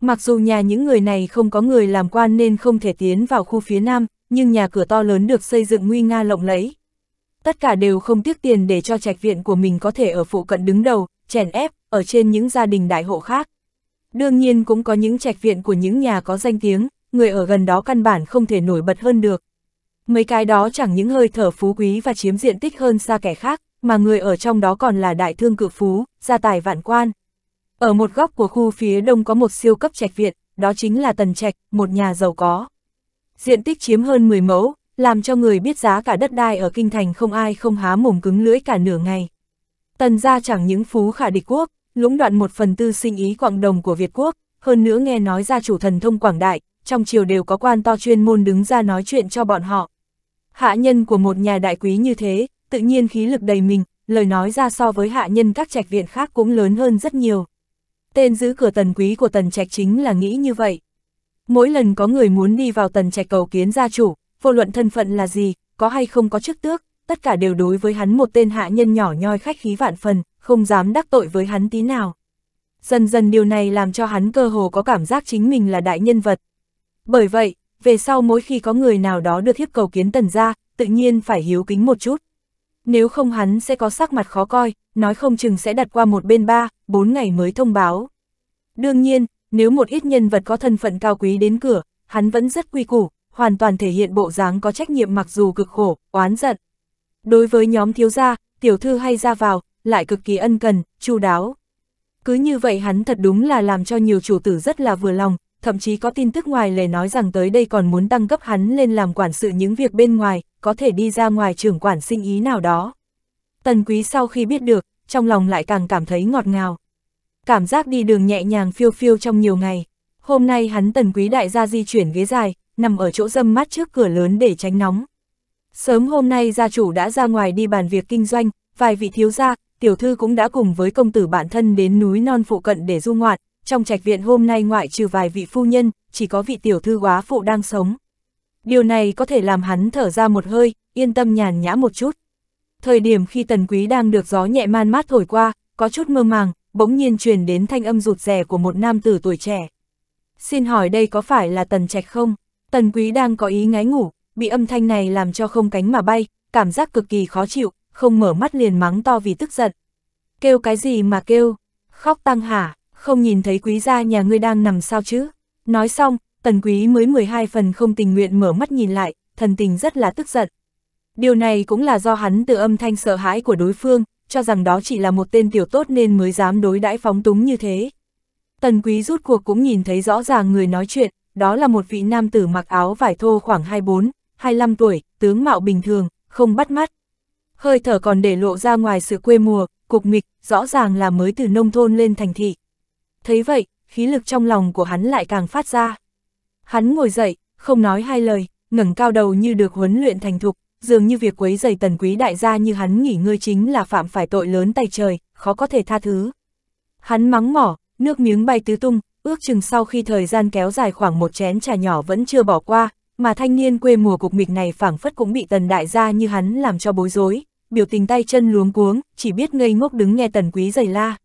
Mặc dù nhà những người này không có người làm quan nên không thể tiến vào khu phía Nam, nhưng nhà cửa to lớn được xây dựng nguy nga lộng lẫy. Tất cả đều không tiếc tiền để cho trạch viện của mình có thể ở phụ cận đứng đầu, chèn ép, ở trên những gia đình đại hộ khác. Đương nhiên cũng có những trạch viện của những nhà có danh tiếng, người ở gần đó căn bản không thể nổi bật hơn được mấy cái đó chẳng những hơi thở phú quý và chiếm diện tích hơn xa kẻ khác, mà người ở trong đó còn là đại thương cự phú, gia tài vạn quan. Ở một góc của khu phía đông có một siêu cấp trạch viện, đó chính là Tần Trạch, một nhà giàu có. Diện tích chiếm hơn 10 mẫu, làm cho người biết giá cả đất đai ở kinh thành không ai không há mồm cứng lưỡi cả nửa ngày. Tần gia chẳng những phú khả địch quốc, lũng đoạn một phần tư sinh ý quạng đồng của Việt quốc, hơn nữa nghe nói gia chủ thần thông quảng đại, trong triều đều có quan to chuyên môn đứng ra nói chuyện cho bọn họ. Hạ nhân của một nhà đại quý như thế, tự nhiên khí lực đầy mình, lời nói ra so với hạ nhân các trạch viện khác cũng lớn hơn rất nhiều. Tên giữ cửa tần quý của tần trạch chính là nghĩ như vậy. Mỗi lần có người muốn đi vào tần trạch cầu kiến gia chủ, vô luận thân phận là gì, có hay không có chức tước, tất cả đều đối với hắn một tên hạ nhân nhỏ nhoi khách khí vạn phần, không dám đắc tội với hắn tí nào. Dần dần điều này làm cho hắn cơ hồ có cảm giác chính mình là đại nhân vật. Bởi vậy, về sau mỗi khi có người nào đó được hiếp cầu kiến tần ra, tự nhiên phải hiếu kính một chút. Nếu không hắn sẽ có sắc mặt khó coi, nói không chừng sẽ đặt qua một bên ba, bốn ngày mới thông báo. Đương nhiên, nếu một ít nhân vật có thân phận cao quý đến cửa, hắn vẫn rất quy củ, hoàn toàn thể hiện bộ dáng có trách nhiệm mặc dù cực khổ, oán giận. Đối với nhóm thiếu gia, tiểu thư hay ra vào, lại cực kỳ ân cần, chu đáo. Cứ như vậy hắn thật đúng là làm cho nhiều chủ tử rất là vừa lòng, thậm chí có tin tức ngoài lề nói rằng tới đây còn muốn tăng cấp hắn lên làm quản sự những việc bên ngoài, có thể đi ra ngoài trưởng quản sinh ý nào đó. Tần quý sau khi biết được, trong lòng lại càng cảm thấy ngọt ngào. Cảm giác đi đường nhẹ nhàng phiêu phiêu trong nhiều ngày. Hôm nay hắn tần quý đại gia di chuyển ghế dài, nằm ở chỗ dâm mát trước cửa lớn để tránh nóng. Sớm hôm nay gia chủ đã ra ngoài đi bàn việc kinh doanh, vài vị thiếu gia, tiểu thư cũng đã cùng với công tử bản thân đến núi non phụ cận để du ngoạn, trong trạch viện hôm nay ngoại trừ vài vị phu nhân, chỉ có vị tiểu thư quá phụ đang sống. Điều này có thể làm hắn thở ra một hơi, yên tâm nhàn nhã một chút. Thời điểm khi tần quý đang được gió nhẹ man mát thổi qua, có chút mơ màng, bỗng nhiên truyền đến thanh âm rụt rè của một nam tử tuổi trẻ. Xin hỏi đây có phải là tần trạch không? Tần quý đang có ý ngái ngủ, bị âm thanh này làm cho không cánh mà bay, cảm giác cực kỳ khó chịu, không mở mắt liền mắng to vì tức giận. Kêu cái gì mà kêu? Khóc tăng hả? không nhìn thấy quý gia nhà ngươi đang nằm sao chứ. Nói xong, tần quý mới 12 phần không tình nguyện mở mắt nhìn lại, thần tình rất là tức giận. Điều này cũng là do hắn từ âm thanh sợ hãi của đối phương, cho rằng đó chỉ là một tên tiểu tốt nên mới dám đối đãi phóng túng như thế. Tần quý rút cuộc cũng nhìn thấy rõ ràng người nói chuyện, đó là một vị nam tử mặc áo vải thô khoảng 24, 25 tuổi, tướng mạo bình thường, không bắt mắt. Hơi thở còn để lộ ra ngoài sự quê mùa, cục mịch, rõ ràng là mới từ nông thôn lên thành thị. Thấy vậy, khí lực trong lòng của hắn lại càng phát ra. Hắn ngồi dậy, không nói hai lời, ngẩng cao đầu như được huấn luyện thành thục, dường như việc quấy giày tần quý đại gia như hắn nghỉ ngơi chính là phạm phải tội lớn tay trời, khó có thể tha thứ. Hắn mắng mỏ, nước miếng bay tứ tung, ước chừng sau khi thời gian kéo dài khoảng một chén trà nhỏ vẫn chưa bỏ qua, mà thanh niên quê mùa cục mịch này phảng phất cũng bị tần đại gia như hắn làm cho bối rối, biểu tình tay chân luống cuống, chỉ biết ngây ngốc đứng nghe tần quý giày la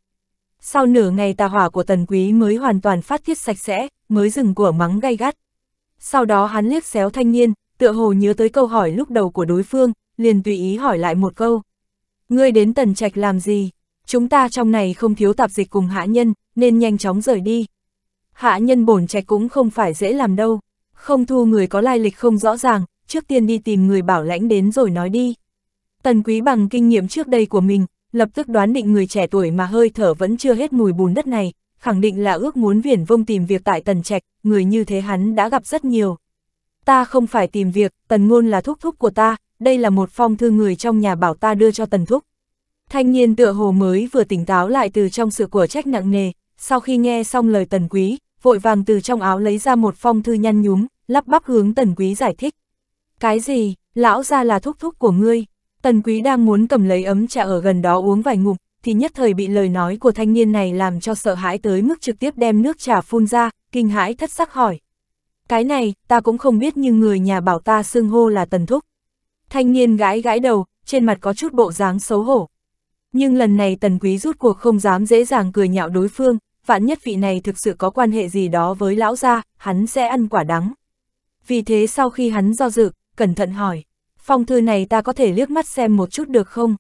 sau nửa ngày tà hỏa của tần quý mới hoàn toàn phát thiết sạch sẽ, mới dừng của mắng gay gắt. Sau đó hắn liếc xéo thanh niên, tựa hồ nhớ tới câu hỏi lúc đầu của đối phương, liền tùy ý hỏi lại một câu. Ngươi đến tần trạch làm gì? Chúng ta trong này không thiếu tạp dịch cùng hạ nhân, nên nhanh chóng rời đi. Hạ nhân bổn trạch cũng không phải dễ làm đâu, không thu người có lai lịch không rõ ràng, trước tiên đi tìm người bảo lãnh đến rồi nói đi. Tần quý bằng kinh nghiệm trước đây của mình, lập tức đoán định người trẻ tuổi mà hơi thở vẫn chưa hết mùi bùn đất này, khẳng định là ước muốn viển vông tìm việc tại Tần Trạch, người như thế hắn đã gặp rất nhiều. Ta không phải tìm việc, Tần Ngôn là thúc thúc của ta, đây là một phong thư người trong nhà bảo ta đưa cho Tần Thúc. Thanh niên tựa hồ mới vừa tỉnh táo lại từ trong sự của trách nặng nề, sau khi nghe xong lời Tần Quý, vội vàng từ trong áo lấy ra một phong thư nhăn nhúm, lắp bắp hướng Tần Quý giải thích. Cái gì, lão ra là thúc thúc của ngươi, Tần Quý đang muốn cầm lấy ấm trà ở gần đó uống vài ngụm, thì nhất thời bị lời nói của thanh niên này làm cho sợ hãi tới mức trực tiếp đem nước trà phun ra, kinh hãi thất sắc hỏi. Cái này, ta cũng không biết nhưng người nhà bảo ta xưng hô là Tần Thúc. Thanh niên gãi gãi đầu, trên mặt có chút bộ dáng xấu hổ. Nhưng lần này Tần Quý rút cuộc không dám dễ dàng cười nhạo đối phương, vạn nhất vị này thực sự có quan hệ gì đó với lão gia, hắn sẽ ăn quả đắng. Vì thế sau khi hắn do dự, cẩn thận hỏi phong thư này ta có thể liếc mắt xem một chút được không?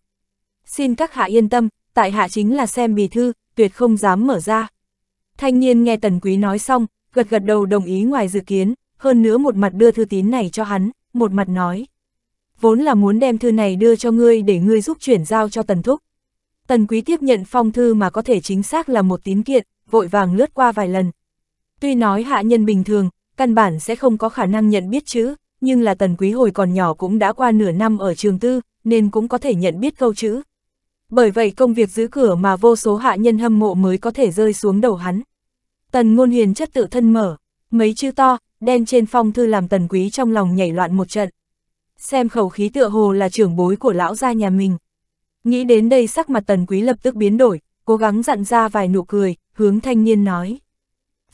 Xin các hạ yên tâm, tại hạ chính là xem bì thư, tuyệt không dám mở ra. Thanh niên nghe Tần Quý nói xong, gật gật đầu đồng ý ngoài dự kiến, hơn nữa một mặt đưa thư tín này cho hắn, một mặt nói. Vốn là muốn đem thư này đưa cho ngươi để ngươi giúp chuyển giao cho Tần Thúc. Tần Quý tiếp nhận phong thư mà có thể chính xác là một tín kiện, vội vàng lướt qua vài lần. Tuy nói hạ nhân bình thường, căn bản sẽ không có khả năng nhận biết chữ, nhưng là tần quý hồi còn nhỏ cũng đã qua nửa năm ở trường tư, nên cũng có thể nhận biết câu chữ. Bởi vậy công việc giữ cửa mà vô số hạ nhân hâm mộ mới có thể rơi xuống đầu hắn. Tần ngôn hiền chất tự thân mở, mấy chữ to, đen trên phong thư làm tần quý trong lòng nhảy loạn một trận. Xem khẩu khí tựa hồ là trưởng bối của lão gia nhà mình. Nghĩ đến đây sắc mặt tần quý lập tức biến đổi, cố gắng dặn ra vài nụ cười, hướng thanh niên nói.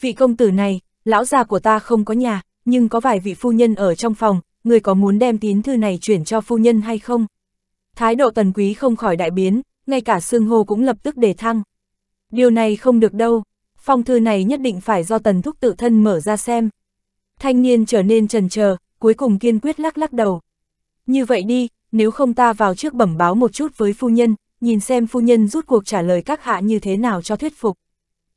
Vị công tử này, lão gia của ta không có nhà, nhưng có vài vị phu nhân ở trong phòng, người có muốn đem tín thư này chuyển cho phu nhân hay không? Thái độ tần quý không khỏi đại biến, ngay cả xương hô cũng lập tức đề thăng. Điều này không được đâu, phong thư này nhất định phải do tần thúc tự thân mở ra xem. Thanh niên trở nên trần chờ cuối cùng kiên quyết lắc lắc đầu. Như vậy đi, nếu không ta vào trước bẩm báo một chút với phu nhân, nhìn xem phu nhân rút cuộc trả lời các hạ như thế nào cho thuyết phục.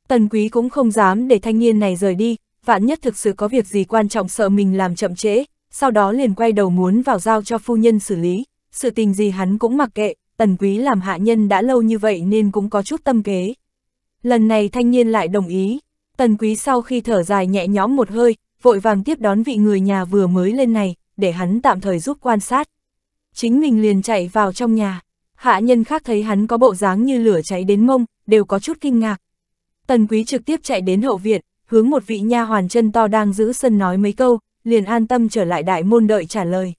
Tần quý cũng không dám để thanh niên này rời đi, vạn nhất thực sự có việc gì quan trọng sợ mình làm chậm trễ, sau đó liền quay đầu muốn vào giao cho phu nhân xử lý, sự tình gì hắn cũng mặc kệ, tần quý làm hạ nhân đã lâu như vậy nên cũng có chút tâm kế. Lần này thanh niên lại đồng ý, tần quý sau khi thở dài nhẹ nhõm một hơi, vội vàng tiếp đón vị người nhà vừa mới lên này, để hắn tạm thời giúp quan sát. Chính mình liền chạy vào trong nhà, hạ nhân khác thấy hắn có bộ dáng như lửa cháy đến mông, đều có chút kinh ngạc. Tần quý trực tiếp chạy đến hậu viện, hướng một vị nha hoàn chân to đang giữ sân nói mấy câu, liền an tâm trở lại đại môn đợi trả lời.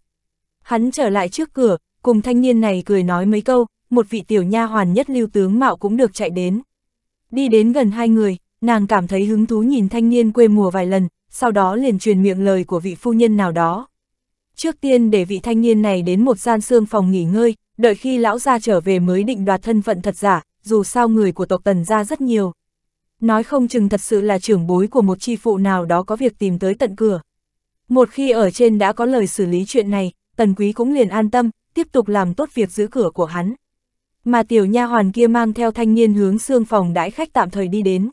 Hắn trở lại trước cửa, cùng thanh niên này cười nói mấy câu, một vị tiểu nha hoàn nhất lưu tướng mạo cũng được chạy đến. Đi đến gần hai người, nàng cảm thấy hứng thú nhìn thanh niên quê mùa vài lần, sau đó liền truyền miệng lời của vị phu nhân nào đó. Trước tiên để vị thanh niên này đến một gian xương phòng nghỉ ngơi, đợi khi lão gia trở về mới định đoạt thân phận thật giả, dù sao người của tộc tần gia rất nhiều nói không chừng thật sự là trưởng bối của một chi phụ nào đó có việc tìm tới tận cửa. Một khi ở trên đã có lời xử lý chuyện này, Tần Quý cũng liền an tâm, tiếp tục làm tốt việc giữ cửa của hắn. Mà tiểu nha hoàn kia mang theo thanh niên hướng xương phòng đãi khách tạm thời đi đến.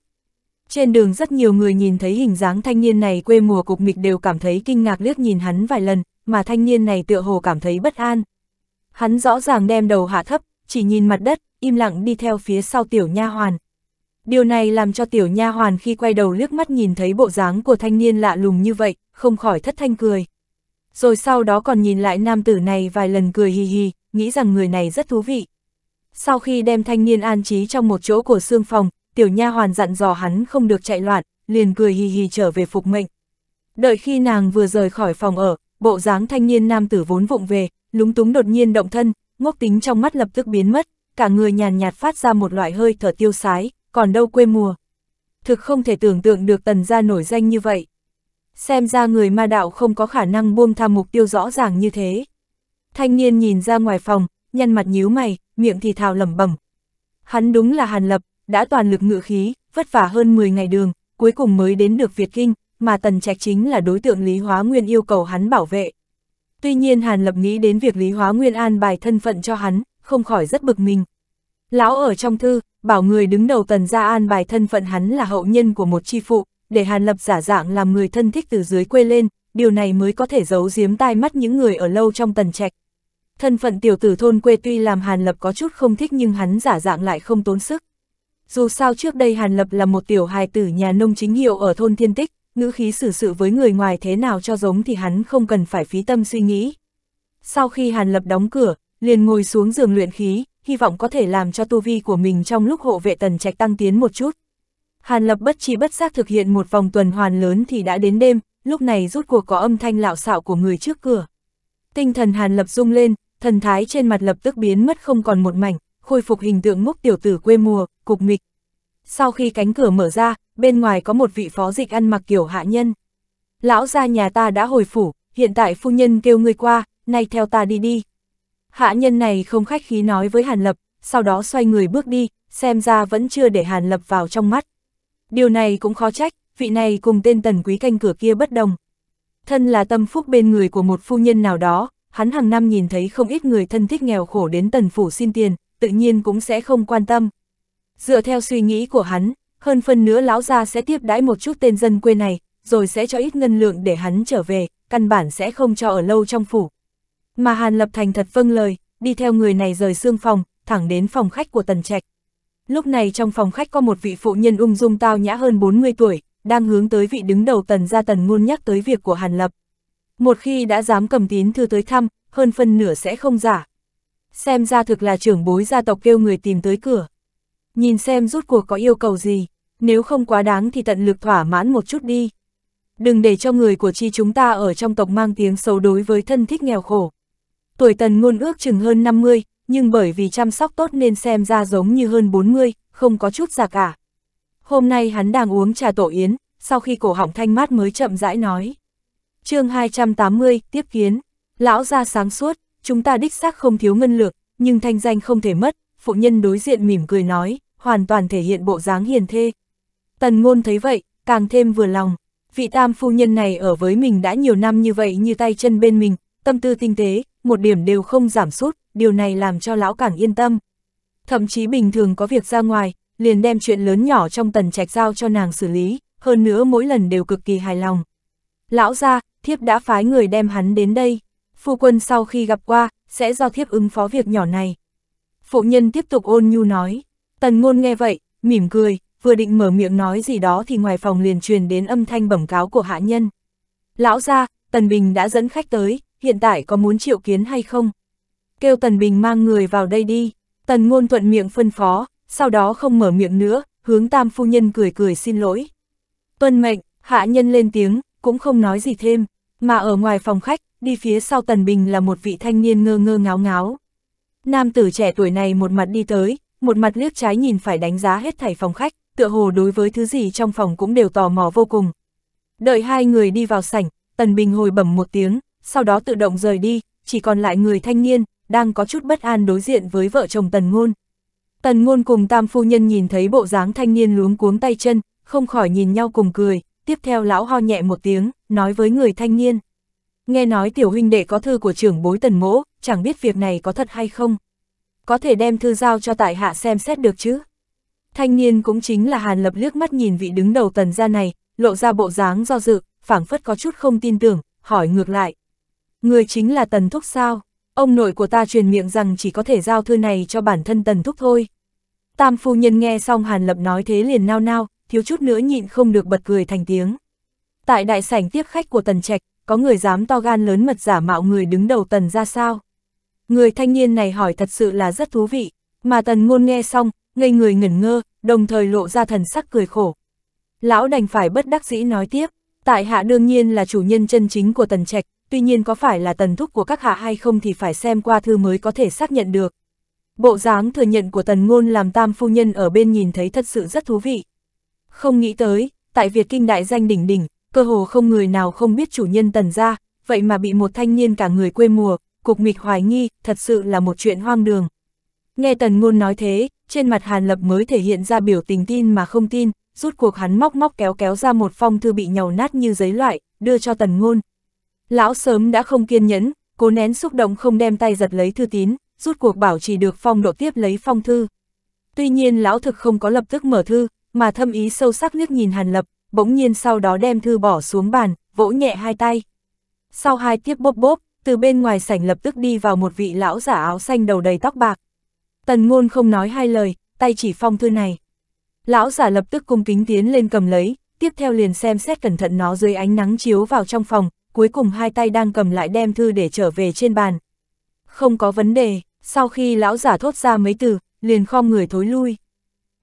Trên đường rất nhiều người nhìn thấy hình dáng thanh niên này quê mùa cục mịch đều cảm thấy kinh ngạc liếc nhìn hắn vài lần, mà thanh niên này tựa hồ cảm thấy bất an. Hắn rõ ràng đem đầu hạ thấp, chỉ nhìn mặt đất, im lặng đi theo phía sau tiểu nha hoàn. Điều này làm cho tiểu nha hoàn khi quay đầu liếc mắt nhìn thấy bộ dáng của thanh niên lạ lùng như vậy, không khỏi thất thanh cười. Rồi sau đó còn nhìn lại nam tử này vài lần cười hì hì, nghĩ rằng người này rất thú vị. Sau khi đem thanh niên an trí trong một chỗ của xương phòng, tiểu nha hoàn dặn dò hắn không được chạy loạn, liền cười hì hì trở về phục mệnh. Đợi khi nàng vừa rời khỏi phòng ở, bộ dáng thanh niên nam tử vốn vụng về, lúng túng đột nhiên động thân, ngốc tính trong mắt lập tức biến mất, cả người nhàn nhạt phát ra một loại hơi thở tiêu sái, còn đâu quê mùa. Thực không thể tưởng tượng được tần gia nổi danh như vậy. Xem ra người ma đạo không có khả năng buông tham mục tiêu rõ ràng như thế. Thanh niên nhìn ra ngoài phòng, nhăn mặt nhíu mày, miệng thì thào lẩm bẩm. Hắn đúng là Hàn Lập, đã toàn lực ngự khí, vất vả hơn 10 ngày đường, cuối cùng mới đến được Việt Kinh, mà Tần Trạch chính là đối tượng Lý Hóa Nguyên yêu cầu hắn bảo vệ. Tuy nhiên Hàn Lập nghĩ đến việc Lý Hóa Nguyên an bài thân phận cho hắn, không khỏi rất bực mình. Lão ở trong thư, bảo người đứng đầu tần gia an bài thân phận hắn là hậu nhân của một chi phụ, để Hàn Lập giả dạng làm người thân thích từ dưới quê lên, điều này mới có thể giấu giếm tai mắt những người ở lâu trong tần trạch. Thân phận tiểu tử thôn quê tuy làm Hàn Lập có chút không thích nhưng hắn giả dạng lại không tốn sức. Dù sao trước đây Hàn Lập là một tiểu hài tử nhà nông chính hiệu ở thôn thiên tích, ngữ khí xử sự với người ngoài thế nào cho giống thì hắn không cần phải phí tâm suy nghĩ. Sau khi Hàn Lập đóng cửa, liền ngồi xuống giường luyện khí, hy vọng có thể làm cho tu vi của mình trong lúc hộ vệ tần trạch tăng tiến một chút. Hàn Lập bất chi bất giác thực hiện một vòng tuần hoàn lớn thì đã đến đêm, lúc này rút cuộc có âm thanh lạo xạo của người trước cửa. Tinh thần Hàn Lập rung lên, thần thái trên mặt lập tức biến mất không còn một mảnh, khôi phục hình tượng mốc tiểu tử quê mùa, cục mịch. Sau khi cánh cửa mở ra, bên ngoài có một vị phó dịch ăn mặc kiểu hạ nhân. Lão gia nhà ta đã hồi phủ, hiện tại phu nhân kêu ngươi qua, nay theo ta đi đi. Hạ nhân này không khách khí nói với Hàn Lập, sau đó xoay người bước đi, xem ra vẫn chưa để Hàn Lập vào trong mắt. Điều này cũng khó trách, vị này cùng tên tần quý canh cửa kia bất đồng. Thân là tâm phúc bên người của một phu nhân nào đó, hắn hàng năm nhìn thấy không ít người thân thích nghèo khổ đến tần phủ xin tiền, tự nhiên cũng sẽ không quan tâm. Dựa theo suy nghĩ của hắn, hơn phần nữa lão gia sẽ tiếp đãi một chút tên dân quê này, rồi sẽ cho ít ngân lượng để hắn trở về, căn bản sẽ không cho ở lâu trong phủ mà Hàn Lập Thành thật vâng lời, đi theo người này rời xương phòng, thẳng đến phòng khách của Tần Trạch. Lúc này trong phòng khách có một vị phụ nhân ung dung tao nhã hơn 40 tuổi, đang hướng tới vị đứng đầu Tần gia Tần ngôn nhắc tới việc của Hàn Lập. Một khi đã dám cầm tín thư tới thăm, hơn phân nửa sẽ không giả. Xem ra thực là trưởng bối gia tộc kêu người tìm tới cửa. Nhìn xem rút cuộc có yêu cầu gì, nếu không quá đáng thì tận lực thỏa mãn một chút đi. Đừng để cho người của chi chúng ta ở trong tộc mang tiếng xấu đối với thân thích nghèo khổ tuổi tần ngôn ước chừng hơn 50, nhưng bởi vì chăm sóc tốt nên xem ra giống như hơn 40, không có chút già cả. Hôm nay hắn đang uống trà tổ yến, sau khi cổ họng thanh mát mới chậm rãi nói. chương 280, tiếp kiến. Lão ra sáng suốt, chúng ta đích xác không thiếu ngân lược, nhưng thanh danh không thể mất, phụ nhân đối diện mỉm cười nói, hoàn toàn thể hiện bộ dáng hiền thê. Tần ngôn thấy vậy, càng thêm vừa lòng, vị tam phu nhân này ở với mình đã nhiều năm như vậy như tay chân bên mình, tâm tư tinh tế, một điểm đều không giảm sút, điều này làm cho lão càng yên tâm. Thậm chí bình thường có việc ra ngoài, liền đem chuyện lớn nhỏ trong tần trạch giao cho nàng xử lý, hơn nữa mỗi lần đều cực kỳ hài lòng. Lão ra, thiếp đã phái người đem hắn đến đây, phu quân sau khi gặp qua, sẽ do thiếp ứng phó việc nhỏ này. Phụ nhân tiếp tục ôn nhu nói, tần ngôn nghe vậy, mỉm cười, vừa định mở miệng nói gì đó thì ngoài phòng liền truyền đến âm thanh bẩm cáo của hạ nhân. Lão ra, Tần Bình đã dẫn khách tới, hiện tại có muốn triệu kiến hay không? Kêu Tần Bình mang người vào đây đi. Tần ngôn thuận miệng phân phó, sau đó không mở miệng nữa, hướng tam phu nhân cười cười xin lỗi. Tuân mệnh, hạ nhân lên tiếng, cũng không nói gì thêm, mà ở ngoài phòng khách, đi phía sau Tần Bình là một vị thanh niên ngơ ngơ ngáo ngáo. Nam tử trẻ tuổi này một mặt đi tới, một mặt liếc trái nhìn phải đánh giá hết thảy phòng khách, tựa hồ đối với thứ gì trong phòng cũng đều tò mò vô cùng. Đợi hai người đi vào sảnh, Tần Bình hồi bẩm một tiếng, sau đó tự động rời đi, chỉ còn lại người thanh niên, đang có chút bất an đối diện với vợ chồng Tần Ngôn. Tần Ngôn cùng Tam Phu Nhân nhìn thấy bộ dáng thanh niên luống cuống tay chân, không khỏi nhìn nhau cùng cười, tiếp theo lão ho nhẹ một tiếng, nói với người thanh niên. Nghe nói tiểu huynh đệ có thư của trưởng bối Tần Mỗ, chẳng biết việc này có thật hay không. Có thể đem thư giao cho tại hạ xem xét được chứ. Thanh niên cũng chính là Hàn Lập liếc mắt nhìn vị đứng đầu tần gia này, lộ ra bộ dáng do dự, phảng phất có chút không tin tưởng, hỏi ngược lại, Người chính là Tần Thúc sao? Ông nội của ta truyền miệng rằng chỉ có thể giao thư này cho bản thân Tần Thúc thôi. Tam phu nhân nghe xong Hàn Lập nói thế liền nao nao, thiếu chút nữa nhịn không được bật cười thành tiếng. Tại đại sảnh tiếp khách của Tần Trạch, có người dám to gan lớn mật giả mạo người đứng đầu Tần ra sao? Người thanh niên này hỏi thật sự là rất thú vị, mà Tần Ngôn nghe xong, ngây người ngẩn ngơ, đồng thời lộ ra thần sắc cười khổ. Lão đành phải bất đắc dĩ nói tiếp, tại hạ đương nhiên là chủ nhân chân chính của Tần Trạch, tuy nhiên có phải là tần thúc của các hạ hay không thì phải xem qua thư mới có thể xác nhận được. Bộ dáng thừa nhận của tần ngôn làm tam phu nhân ở bên nhìn thấy thật sự rất thú vị. Không nghĩ tới, tại Việt Kinh đại danh đỉnh đỉnh, cơ hồ không người nào không biết chủ nhân tần ra, vậy mà bị một thanh niên cả người quê mùa, cục nghịch hoài nghi, thật sự là một chuyện hoang đường. Nghe tần ngôn nói thế, trên mặt Hàn Lập mới thể hiện ra biểu tình tin mà không tin, rút cuộc hắn móc móc kéo kéo ra một phong thư bị nhàu nát như giấy loại, đưa cho tần ngôn, Lão sớm đã không kiên nhẫn, cố nén xúc động không đem tay giật lấy thư tín, rút cuộc bảo chỉ được phong độ tiếp lấy phong thư. Tuy nhiên lão thực không có lập tức mở thư, mà thâm ý sâu sắc liếc nhìn Hàn Lập, bỗng nhiên sau đó đem thư bỏ xuống bàn, vỗ nhẹ hai tay. Sau hai tiếp bốp bốp, từ bên ngoài sảnh lập tức đi vào một vị lão giả áo xanh đầu đầy tóc bạc. Tần ngôn không nói hai lời, tay chỉ phong thư này. Lão giả lập tức cung kính tiến lên cầm lấy, tiếp theo liền xem xét cẩn thận nó dưới ánh nắng chiếu vào trong phòng, cuối cùng hai tay đang cầm lại đem thư để trở về trên bàn. Không có vấn đề, sau khi lão giả thốt ra mấy từ, liền khom người thối lui.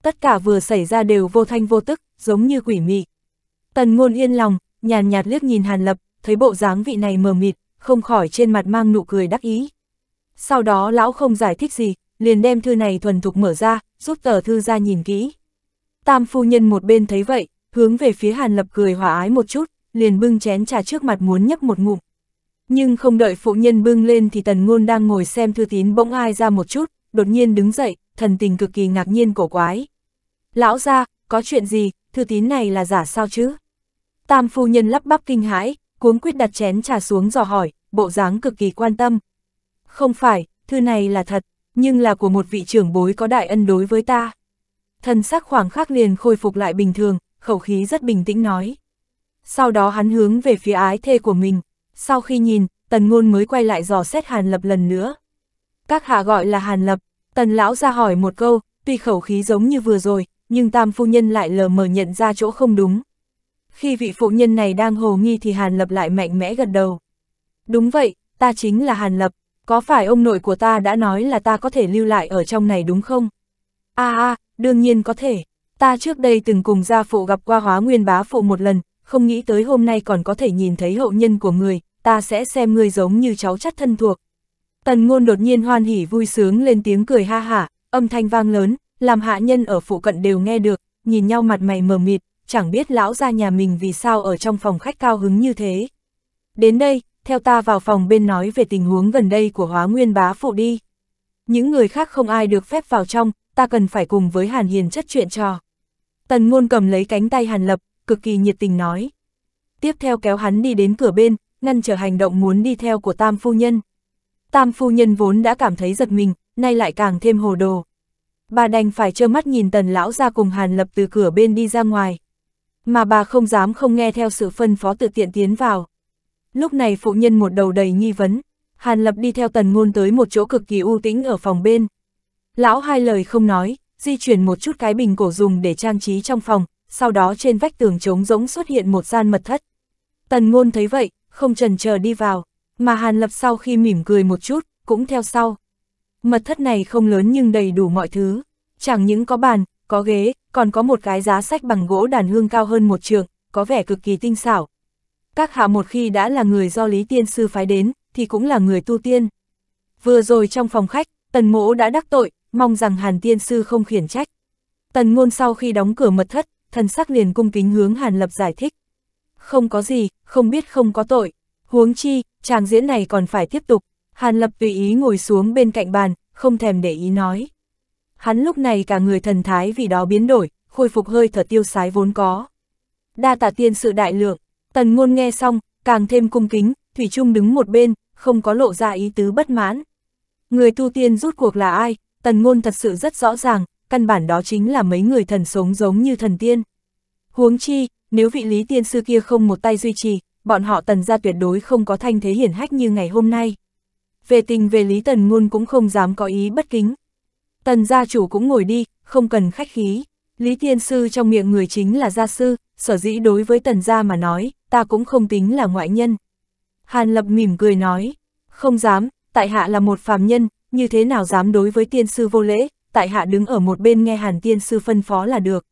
Tất cả vừa xảy ra đều vô thanh vô tức, giống như quỷ mị. Tần ngôn yên lòng, nhàn nhạt liếc nhìn Hàn Lập, thấy bộ dáng vị này mờ mịt, không khỏi trên mặt mang nụ cười đắc ý. Sau đó lão không giải thích gì, liền đem thư này thuần thục mở ra, rút tờ thư ra nhìn kỹ. Tam phu nhân một bên thấy vậy, hướng về phía Hàn Lập cười hòa ái một chút, liền bưng chén trà trước mặt muốn nhấp một ngụm. Nhưng không đợi phụ nhân bưng lên thì tần ngôn đang ngồi xem thư tín bỗng ai ra một chút, đột nhiên đứng dậy, thần tình cực kỳ ngạc nhiên cổ quái. Lão ra, có chuyện gì, thư tín này là giả sao chứ? Tam phu nhân lắp bắp kinh hãi, cuốn quyết đặt chén trà xuống dò hỏi, bộ dáng cực kỳ quan tâm. Không phải, thư này là thật, nhưng là của một vị trưởng bối có đại ân đối với ta. Thần sắc khoảng khắc liền khôi phục lại bình thường, khẩu khí rất bình tĩnh nói sau đó hắn hướng về phía ái thê của mình. Sau khi nhìn, tần ngôn mới quay lại dò xét Hàn Lập lần nữa. Các hạ gọi là Hàn Lập, tần lão ra hỏi một câu, tuy khẩu khí giống như vừa rồi, nhưng tam phu nhân lại lờ mờ nhận ra chỗ không đúng. Khi vị phụ nhân này đang hồ nghi thì Hàn Lập lại mạnh mẽ gật đầu. Đúng vậy, ta chính là Hàn Lập, có phải ông nội của ta đã nói là ta có thể lưu lại ở trong này đúng không? À à, đương nhiên có thể, ta trước đây từng cùng gia phụ gặp qua hóa nguyên bá phụ một lần, không nghĩ tới hôm nay còn có thể nhìn thấy hậu nhân của người, ta sẽ xem ngươi giống như cháu chắt thân thuộc. Tần ngôn đột nhiên hoan hỉ vui sướng lên tiếng cười ha hả, âm thanh vang lớn, làm hạ nhân ở phụ cận đều nghe được, nhìn nhau mặt mày mờ mịt, chẳng biết lão ra nhà mình vì sao ở trong phòng khách cao hứng như thế. Đến đây, theo ta vào phòng bên nói về tình huống gần đây của hóa nguyên bá phụ đi. Những người khác không ai được phép vào trong, ta cần phải cùng với Hàn Hiền chất chuyện trò. Tần ngôn cầm lấy cánh tay Hàn Lập, cực kỳ nhiệt tình nói. Tiếp theo kéo hắn đi đến cửa bên, ngăn trở hành động muốn đi theo của Tam Phu Nhân. Tam Phu Nhân vốn đã cảm thấy giật mình, nay lại càng thêm hồ đồ. Bà đành phải trơ mắt nhìn tần lão ra cùng Hàn Lập từ cửa bên đi ra ngoài. Mà bà không dám không nghe theo sự phân phó tự tiện tiến vào. Lúc này phụ nhân một đầu đầy nghi vấn, Hàn Lập đi theo tần ngôn tới một chỗ cực kỳ u tĩnh ở phòng bên. Lão hai lời không nói, di chuyển một chút cái bình cổ dùng để trang trí trong phòng, sau đó trên vách tường trống rỗng xuất hiện một gian mật thất. Tần ngôn thấy vậy, không trần chờ đi vào, mà Hàn Lập sau khi mỉm cười một chút, cũng theo sau. Mật thất này không lớn nhưng đầy đủ mọi thứ, chẳng những có bàn, có ghế, còn có một cái giá sách bằng gỗ đàn hương cao hơn một trường, có vẻ cực kỳ tinh xảo. Các hạ một khi đã là người do Lý Tiên Sư phái đến, thì cũng là người tu tiên. Vừa rồi trong phòng khách, tần mỗ đã đắc tội, mong rằng Hàn Tiên Sư không khiển trách. Tần ngôn sau khi đóng cửa mật thất, thần sắc liền cung kính hướng Hàn Lập giải thích. Không có gì, không biết không có tội. Huống chi, chàng diễn này còn phải tiếp tục. Hàn Lập tùy ý ngồi xuống bên cạnh bàn, không thèm để ý nói. Hắn lúc này cả người thần thái vì đó biến đổi, khôi phục hơi thở tiêu sái vốn có. Đa tạ tiên sự đại lượng, tần ngôn nghe xong, càng thêm cung kính, Thủy Trung đứng một bên, không có lộ ra ý tứ bất mãn. Người tu tiên rút cuộc là ai, tần ngôn thật sự rất rõ ràng, căn bản đó chính là mấy người thần sống giống như thần tiên. Huống chi, nếu vị lý tiên sư kia không một tay duy trì, bọn họ tần ra tuyệt đối không có thanh thế hiển hách như ngày hôm nay. Về tình về lý tần ngôn cũng không dám có ý bất kính. Tần gia chủ cũng ngồi đi, không cần khách khí. Lý tiên sư trong miệng người chính là gia sư, sở dĩ đối với tần gia mà nói, ta cũng không tính là ngoại nhân. Hàn lập mỉm cười nói, không dám, tại hạ là một phàm nhân, như thế nào dám đối với tiên sư vô lễ, tại hạ đứng ở một bên nghe Hàn Tiên Sư phân phó là được.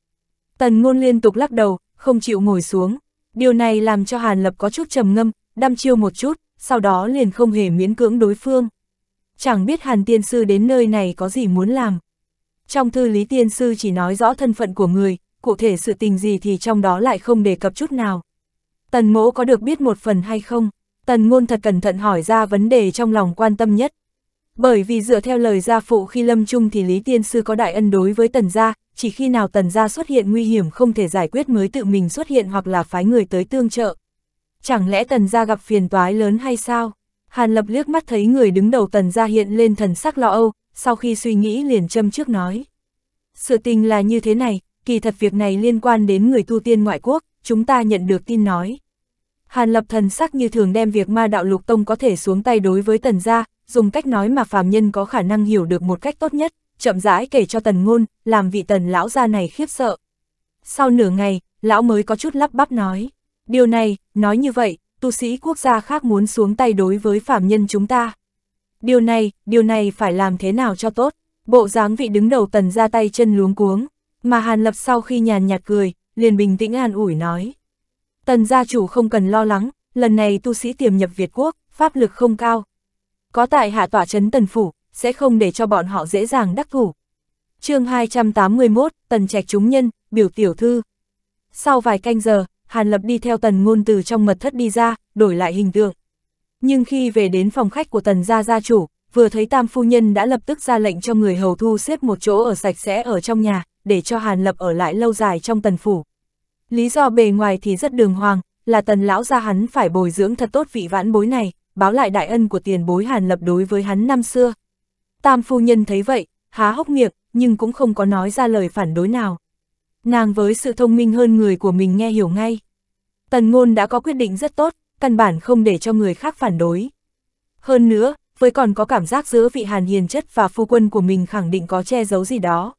Tần ngôn liên tục lắc đầu, không chịu ngồi xuống. Điều này làm cho Hàn Lập có chút trầm ngâm, đăm chiêu một chút, sau đó liền không hề miễn cưỡng đối phương. Chẳng biết Hàn Tiên Sư đến nơi này có gì muốn làm. Trong thư Lý Tiên Sư chỉ nói rõ thân phận của người, cụ thể sự tình gì thì trong đó lại không đề cập chút nào. Tần mỗ có được biết một phần hay không? Tần ngôn thật cẩn thận hỏi ra vấn đề trong lòng quan tâm nhất. Bởi vì dựa theo lời gia phụ khi lâm chung thì Lý Tiên Sư có đại ân đối với tần gia, chỉ khi nào tần gia xuất hiện nguy hiểm không thể giải quyết mới tự mình xuất hiện hoặc là phái người tới tương trợ. Chẳng lẽ tần gia gặp phiền toái lớn hay sao? Hàn Lập liếc mắt thấy người đứng đầu tần gia hiện lên thần sắc lo âu, sau khi suy nghĩ liền châm trước nói. Sự tình là như thế này, kỳ thật việc này liên quan đến người tu tiên ngoại quốc, chúng ta nhận được tin nói. Hàn Lập thần sắc như thường đem việc ma đạo lục tông có thể xuống tay đối với tần gia, dùng cách nói mà phàm nhân có khả năng hiểu được một cách tốt nhất, chậm rãi kể cho tần ngôn, làm vị tần lão gia này khiếp sợ. Sau nửa ngày, lão mới có chút lắp bắp nói, điều này, nói như vậy, tu sĩ quốc gia khác muốn xuống tay đối với phàm nhân chúng ta. Điều này, điều này phải làm thế nào cho tốt, bộ dáng vị đứng đầu tần ra tay chân luống cuống, mà Hàn Lập sau khi nhàn nhạt cười, liền bình tĩnh an ủi nói. Tần gia chủ không cần lo lắng, lần này tu sĩ tiềm nhập Việt Quốc, pháp lực không cao, có tại hạ tỏa chấn tần phủ, sẽ không để cho bọn họ dễ dàng đắc thủ. chương 281, tần trạch chúng nhân, biểu tiểu thư. Sau vài canh giờ, Hàn Lập đi theo tần ngôn từ trong mật thất đi ra, đổi lại hình tượng. Nhưng khi về đến phòng khách của tần gia gia chủ, vừa thấy tam phu nhân đã lập tức ra lệnh cho người hầu thu xếp một chỗ ở sạch sẽ ở trong nhà, để cho Hàn Lập ở lại lâu dài trong tần phủ. Lý do bề ngoài thì rất đường hoàng, là tần lão gia hắn phải bồi dưỡng thật tốt vị vãn bối này, báo lại đại ân của tiền bối Hàn Lập đối với hắn năm xưa. Tam phu nhân thấy vậy, há hốc miệng, nhưng cũng không có nói ra lời phản đối nào. Nàng với sự thông minh hơn người của mình nghe hiểu ngay. Tần ngôn đã có quyết định rất tốt, căn bản không để cho người khác phản đối. Hơn nữa, với còn có cảm giác giữa vị hàn hiền chất và phu quân của mình khẳng định có che giấu gì đó.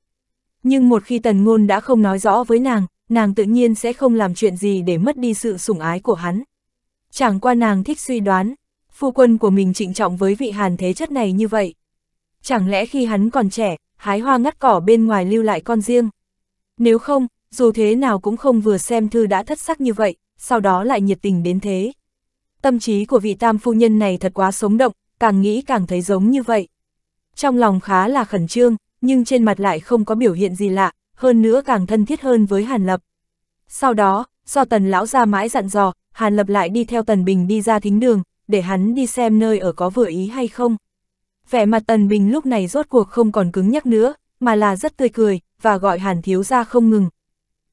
Nhưng một khi tần ngôn đã không nói rõ với nàng, nàng tự nhiên sẽ không làm chuyện gì để mất đi sự sủng ái của hắn. Chẳng qua nàng thích suy đoán, phu quân của mình trịnh trọng với vị hàn thế chất này như vậy. Chẳng lẽ khi hắn còn trẻ, hái hoa ngắt cỏ bên ngoài lưu lại con riêng? Nếu không, dù thế nào cũng không vừa xem thư đã thất sắc như vậy, sau đó lại nhiệt tình đến thế. Tâm trí của vị tam phu nhân này thật quá sống động, càng nghĩ càng thấy giống như vậy. Trong lòng khá là khẩn trương, nhưng trên mặt lại không có biểu hiện gì lạ, hơn nữa càng thân thiết hơn với Hàn Lập. Sau đó, do tần lão ra mãi dặn dò, Hàn Lập lại đi theo tần bình đi ra thính đường, để hắn đi xem nơi ở có vừa ý hay không. Vẻ mặt Tần Bình lúc này rốt cuộc không còn cứng nhắc nữa, mà là rất tươi cười, và gọi Hàn Thiếu ra không ngừng.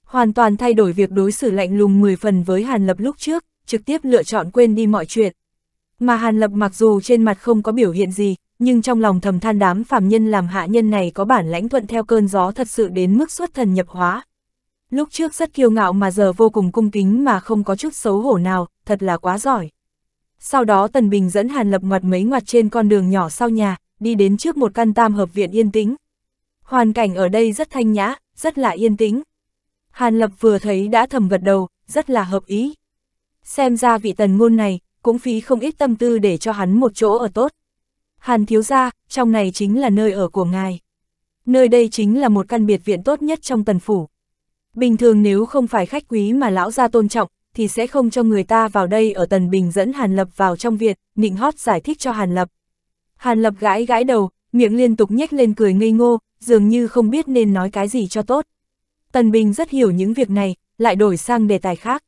Hoàn toàn thay đổi việc đối xử lạnh lùng 10 phần với Hàn Lập lúc trước, trực tiếp lựa chọn quên đi mọi chuyện. Mà Hàn Lập mặc dù trên mặt không có biểu hiện gì, nhưng trong lòng thầm than đám phàm nhân làm hạ nhân này có bản lãnh thuận theo cơn gió thật sự đến mức xuất thần nhập hóa. Lúc trước rất kiêu ngạo mà giờ vô cùng cung kính mà không có chút xấu hổ nào, thật là quá giỏi. Sau đó Tần Bình dẫn Hàn Lập ngoặt mấy ngoặt trên con đường nhỏ sau nhà, đi đến trước một căn tam hợp viện yên tĩnh. Hoàn cảnh ở đây rất thanh nhã, rất là yên tĩnh. Hàn Lập vừa thấy đã thầm gật đầu, rất là hợp ý. Xem ra vị tần ngôn này, cũng phí không ít tâm tư để cho hắn một chỗ ở tốt. Hàn thiếu ra, trong này chính là nơi ở của ngài. Nơi đây chính là một căn biệt viện tốt nhất trong tần phủ. Bình thường nếu không phải khách quý mà lão gia tôn trọng, thì sẽ không cho người ta vào đây ở Tần Bình dẫn Hàn Lập vào trong Việt, nịnh hót giải thích cho Hàn Lập. Hàn Lập gãi gãi đầu, miệng liên tục nhếch lên cười ngây ngô, dường như không biết nên nói cái gì cho tốt. Tần Bình rất hiểu những việc này, lại đổi sang đề tài khác.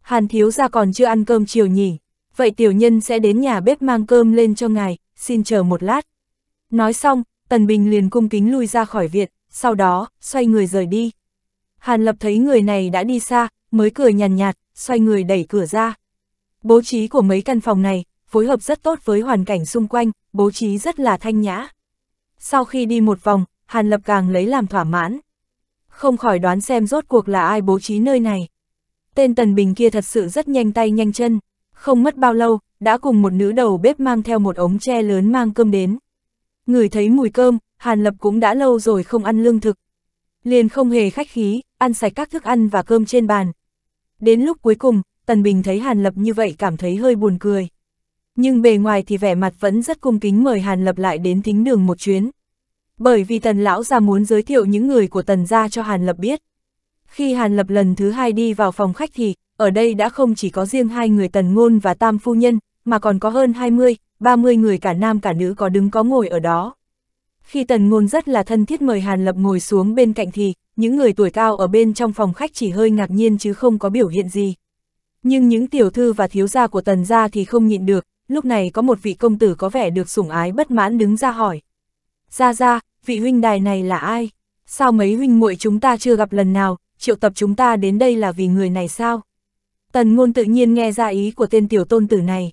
Hàn thiếu ra còn chưa ăn cơm chiều nhỉ, vậy tiểu nhân sẽ đến nhà bếp mang cơm lên cho ngài, xin chờ một lát. Nói xong, Tần Bình liền cung kính lui ra khỏi viện, sau đó, xoay người rời đi. Hàn Lập thấy người này đã đi xa, mới cười nhàn nhạt, nhạt, xoay người đẩy cửa ra. Bố trí của mấy căn phòng này, phối hợp rất tốt với hoàn cảnh xung quanh, bố trí rất là thanh nhã. Sau khi đi một vòng, Hàn Lập càng lấy làm thỏa mãn. Không khỏi đoán xem rốt cuộc là ai bố trí nơi này. Tên Tần Bình kia thật sự rất nhanh tay nhanh chân, không mất bao lâu, đã cùng một nữ đầu bếp mang theo một ống tre lớn mang cơm đến. Người thấy mùi cơm, Hàn Lập cũng đã lâu rồi không ăn lương thực. Liền không hề khách khí, ăn sạch các thức ăn và cơm trên bàn, Đến lúc cuối cùng, Tần Bình thấy Hàn Lập như vậy cảm thấy hơi buồn cười. Nhưng bề ngoài thì vẻ mặt vẫn rất cung kính mời Hàn Lập lại đến thính đường một chuyến. Bởi vì Tần Lão ra muốn giới thiệu những người của Tần ra cho Hàn Lập biết. Khi Hàn Lập lần thứ hai đi vào phòng khách thì, ở đây đã không chỉ có riêng hai người Tần Ngôn và Tam Phu Nhân, mà còn có hơn 20, 30 người cả nam cả nữ có đứng có ngồi ở đó. Khi Tần Ngôn rất là thân thiết mời Hàn Lập ngồi xuống bên cạnh thì, những người tuổi cao ở bên trong phòng khách chỉ hơi ngạc nhiên chứ không có biểu hiện gì. Nhưng những tiểu thư và thiếu gia của Tần gia thì không nhịn được, lúc này có một vị công tử có vẻ được sủng ái bất mãn đứng ra hỏi. Ra ra, vị huynh đài này là ai? Sao mấy huynh muội chúng ta chưa gặp lần nào, triệu tập chúng ta đến đây là vì người này sao? Tần ngôn tự nhiên nghe ra ý của tên tiểu tôn tử này.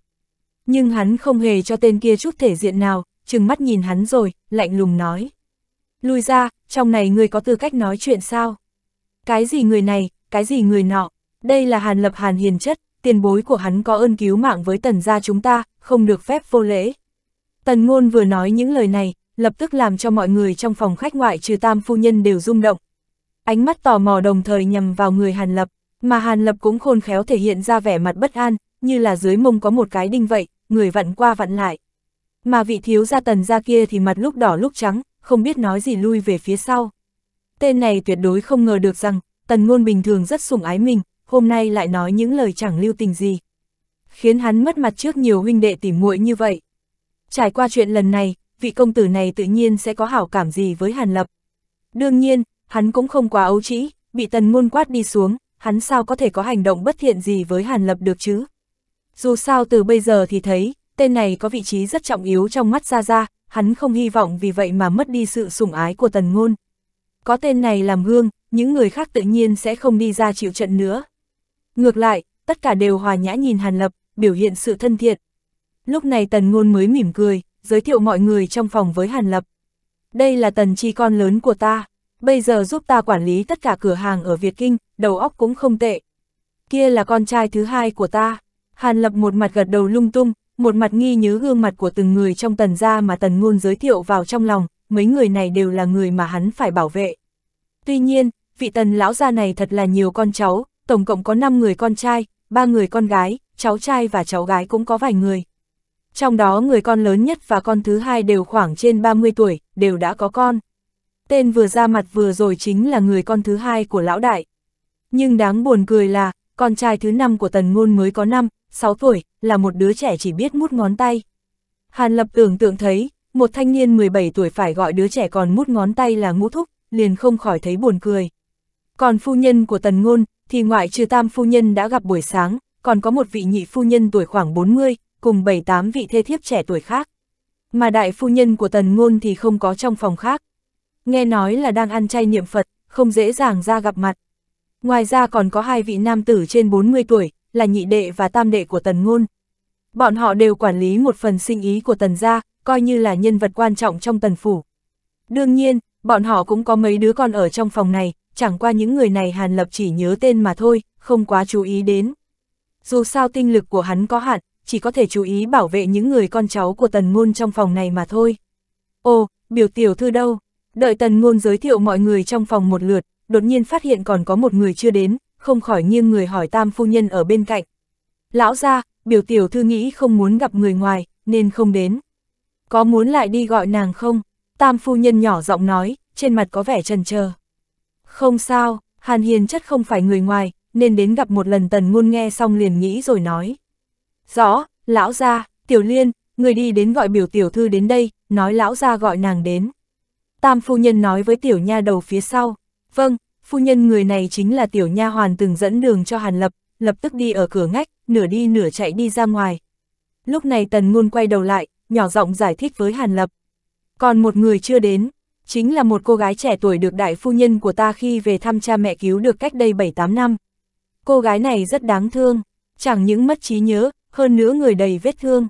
Nhưng hắn không hề cho tên kia chút thể diện nào, trừng mắt nhìn hắn rồi, lạnh lùng nói. Lui ra, trong này người có tư cách nói chuyện sao? Cái gì người này, cái gì người nọ? Đây là Hàn Lập Hàn hiền chất, tiền bối của hắn có ơn cứu mạng với tần gia chúng ta, không được phép vô lễ. Tần ngôn vừa nói những lời này, lập tức làm cho mọi người trong phòng khách ngoại trừ tam phu nhân đều rung động. Ánh mắt tò mò đồng thời nhằm vào người Hàn Lập, mà Hàn Lập cũng khôn khéo thể hiện ra vẻ mặt bất an, như là dưới mông có một cái đinh vậy, người vặn qua vặn lại. Mà vị thiếu gia tần gia kia thì mặt lúc đỏ lúc trắng, không biết nói gì lui về phía sau. Tên này tuyệt đối không ngờ được rằng, tần ngôn bình thường rất sủng ái mình, hôm nay lại nói những lời chẳng lưu tình gì. Khiến hắn mất mặt trước nhiều huynh đệ tỉ muội như vậy. Trải qua chuyện lần này, vị công tử này tự nhiên sẽ có hảo cảm gì với Hàn Lập. Đương nhiên, hắn cũng không quá ấu trĩ, bị tần ngôn quát đi xuống, hắn sao có thể có hành động bất thiện gì với Hàn Lập được chứ. Dù sao từ bây giờ thì thấy, tên này có vị trí rất trọng yếu trong mắt Gia Gia, hắn không hy vọng vì vậy mà mất đi sự sủng ái của tần ngôn. Có tên này làm gương, những người khác tự nhiên sẽ không đi ra chịu trận nữa. Ngược lại, tất cả đều hòa nhã nhìn Hàn Lập, biểu hiện sự thân thiện. Lúc này tần ngôn mới mỉm cười, giới thiệu mọi người trong phòng với Hàn Lập. Đây là tần chi con lớn của ta, bây giờ giúp ta quản lý tất cả cửa hàng ở Việt Kinh, đầu óc cũng không tệ. Kia là con trai thứ hai của ta. Hàn Lập một mặt gật đầu lung tung, một mặt nghi nhớ gương mặt của từng người trong tần gia mà tần ngôn giới thiệu vào trong lòng, mấy người này đều là người mà hắn phải bảo vệ. Tuy nhiên, vị tần lão gia này thật là nhiều con cháu, tổng cộng có 5 người con trai, 3 người con gái, cháu trai và cháu gái cũng có vài người. Trong đó người con lớn nhất và con thứ hai đều khoảng trên 30 tuổi, đều đã có con. Tên vừa ra mặt vừa rồi chính là người con thứ hai của lão đại. Nhưng đáng buồn cười là, con trai thứ năm của tần ngôn mới có năm, 6 tuổi, là một đứa trẻ chỉ biết mút ngón tay. Hàn Lập tưởng tượng thấy, một thanh niên 17 tuổi phải gọi đứa trẻ còn mút ngón tay là ngũ thúc, liền không khỏi thấy buồn cười. Còn phu nhân của Tần Ngôn, thì ngoại trừ tam phu nhân đã gặp buổi sáng, còn có một vị nhị phu nhân tuổi khoảng 40, cùng 7-8 vị thê thiếp trẻ tuổi khác. Mà đại phu nhân của Tần Ngôn thì không có trong phòng khác. Nghe nói là đang ăn chay niệm Phật, không dễ dàng ra gặp mặt. Ngoài ra còn có hai vị nam tử trên 40 tuổi, là nhị đệ và tam đệ của tần ngôn. Bọn họ đều quản lý một phần sinh ý của tần gia, coi như là nhân vật quan trọng trong tần phủ. Đương nhiên, bọn họ cũng có mấy đứa con ở trong phòng này, chẳng qua những người này Hàn Lập chỉ nhớ tên mà thôi, không quá chú ý đến. Dù sao tinh lực của hắn có hạn, chỉ có thể chú ý bảo vệ những người con cháu của tần ngôn trong phòng này mà thôi. Ồ, biểu tiểu thư đâu? Đợi tần ngôn giới thiệu mọi người trong phòng một lượt, đột nhiên phát hiện còn có một người chưa đến, không khỏi nghiêng người hỏi tam phu nhân ở bên cạnh. Lão ra, biểu tiểu thư nghĩ không muốn gặp người ngoài, nên không đến. Có muốn lại đi gọi nàng không? Tam phu nhân nhỏ giọng nói, trên mặt có vẻ trần chờ Không sao, Hàn Hiền chất không phải người ngoài, nên đến gặp một lần tần ngôn nghe xong liền nghĩ rồi nói. Rõ, lão ra, tiểu liên, người đi đến gọi biểu tiểu thư đến đây, nói lão ra gọi nàng đến. Tam phu nhân nói với tiểu nha đầu phía sau, vâng, phu nhân người này chính là tiểu nha hoàn từng dẫn đường cho Hàn Lập, lập tức đi ở cửa ngách, nửa đi nửa chạy đi ra ngoài. Lúc này Tần Ngôn quay đầu lại, nhỏ giọng giải thích với Hàn Lập. Còn một người chưa đến, chính là một cô gái trẻ tuổi được đại phu nhân của ta khi về thăm cha mẹ cứu được cách đây bảy tám năm. Cô gái này rất đáng thương, chẳng những mất trí nhớ, hơn nữa người đầy vết thương.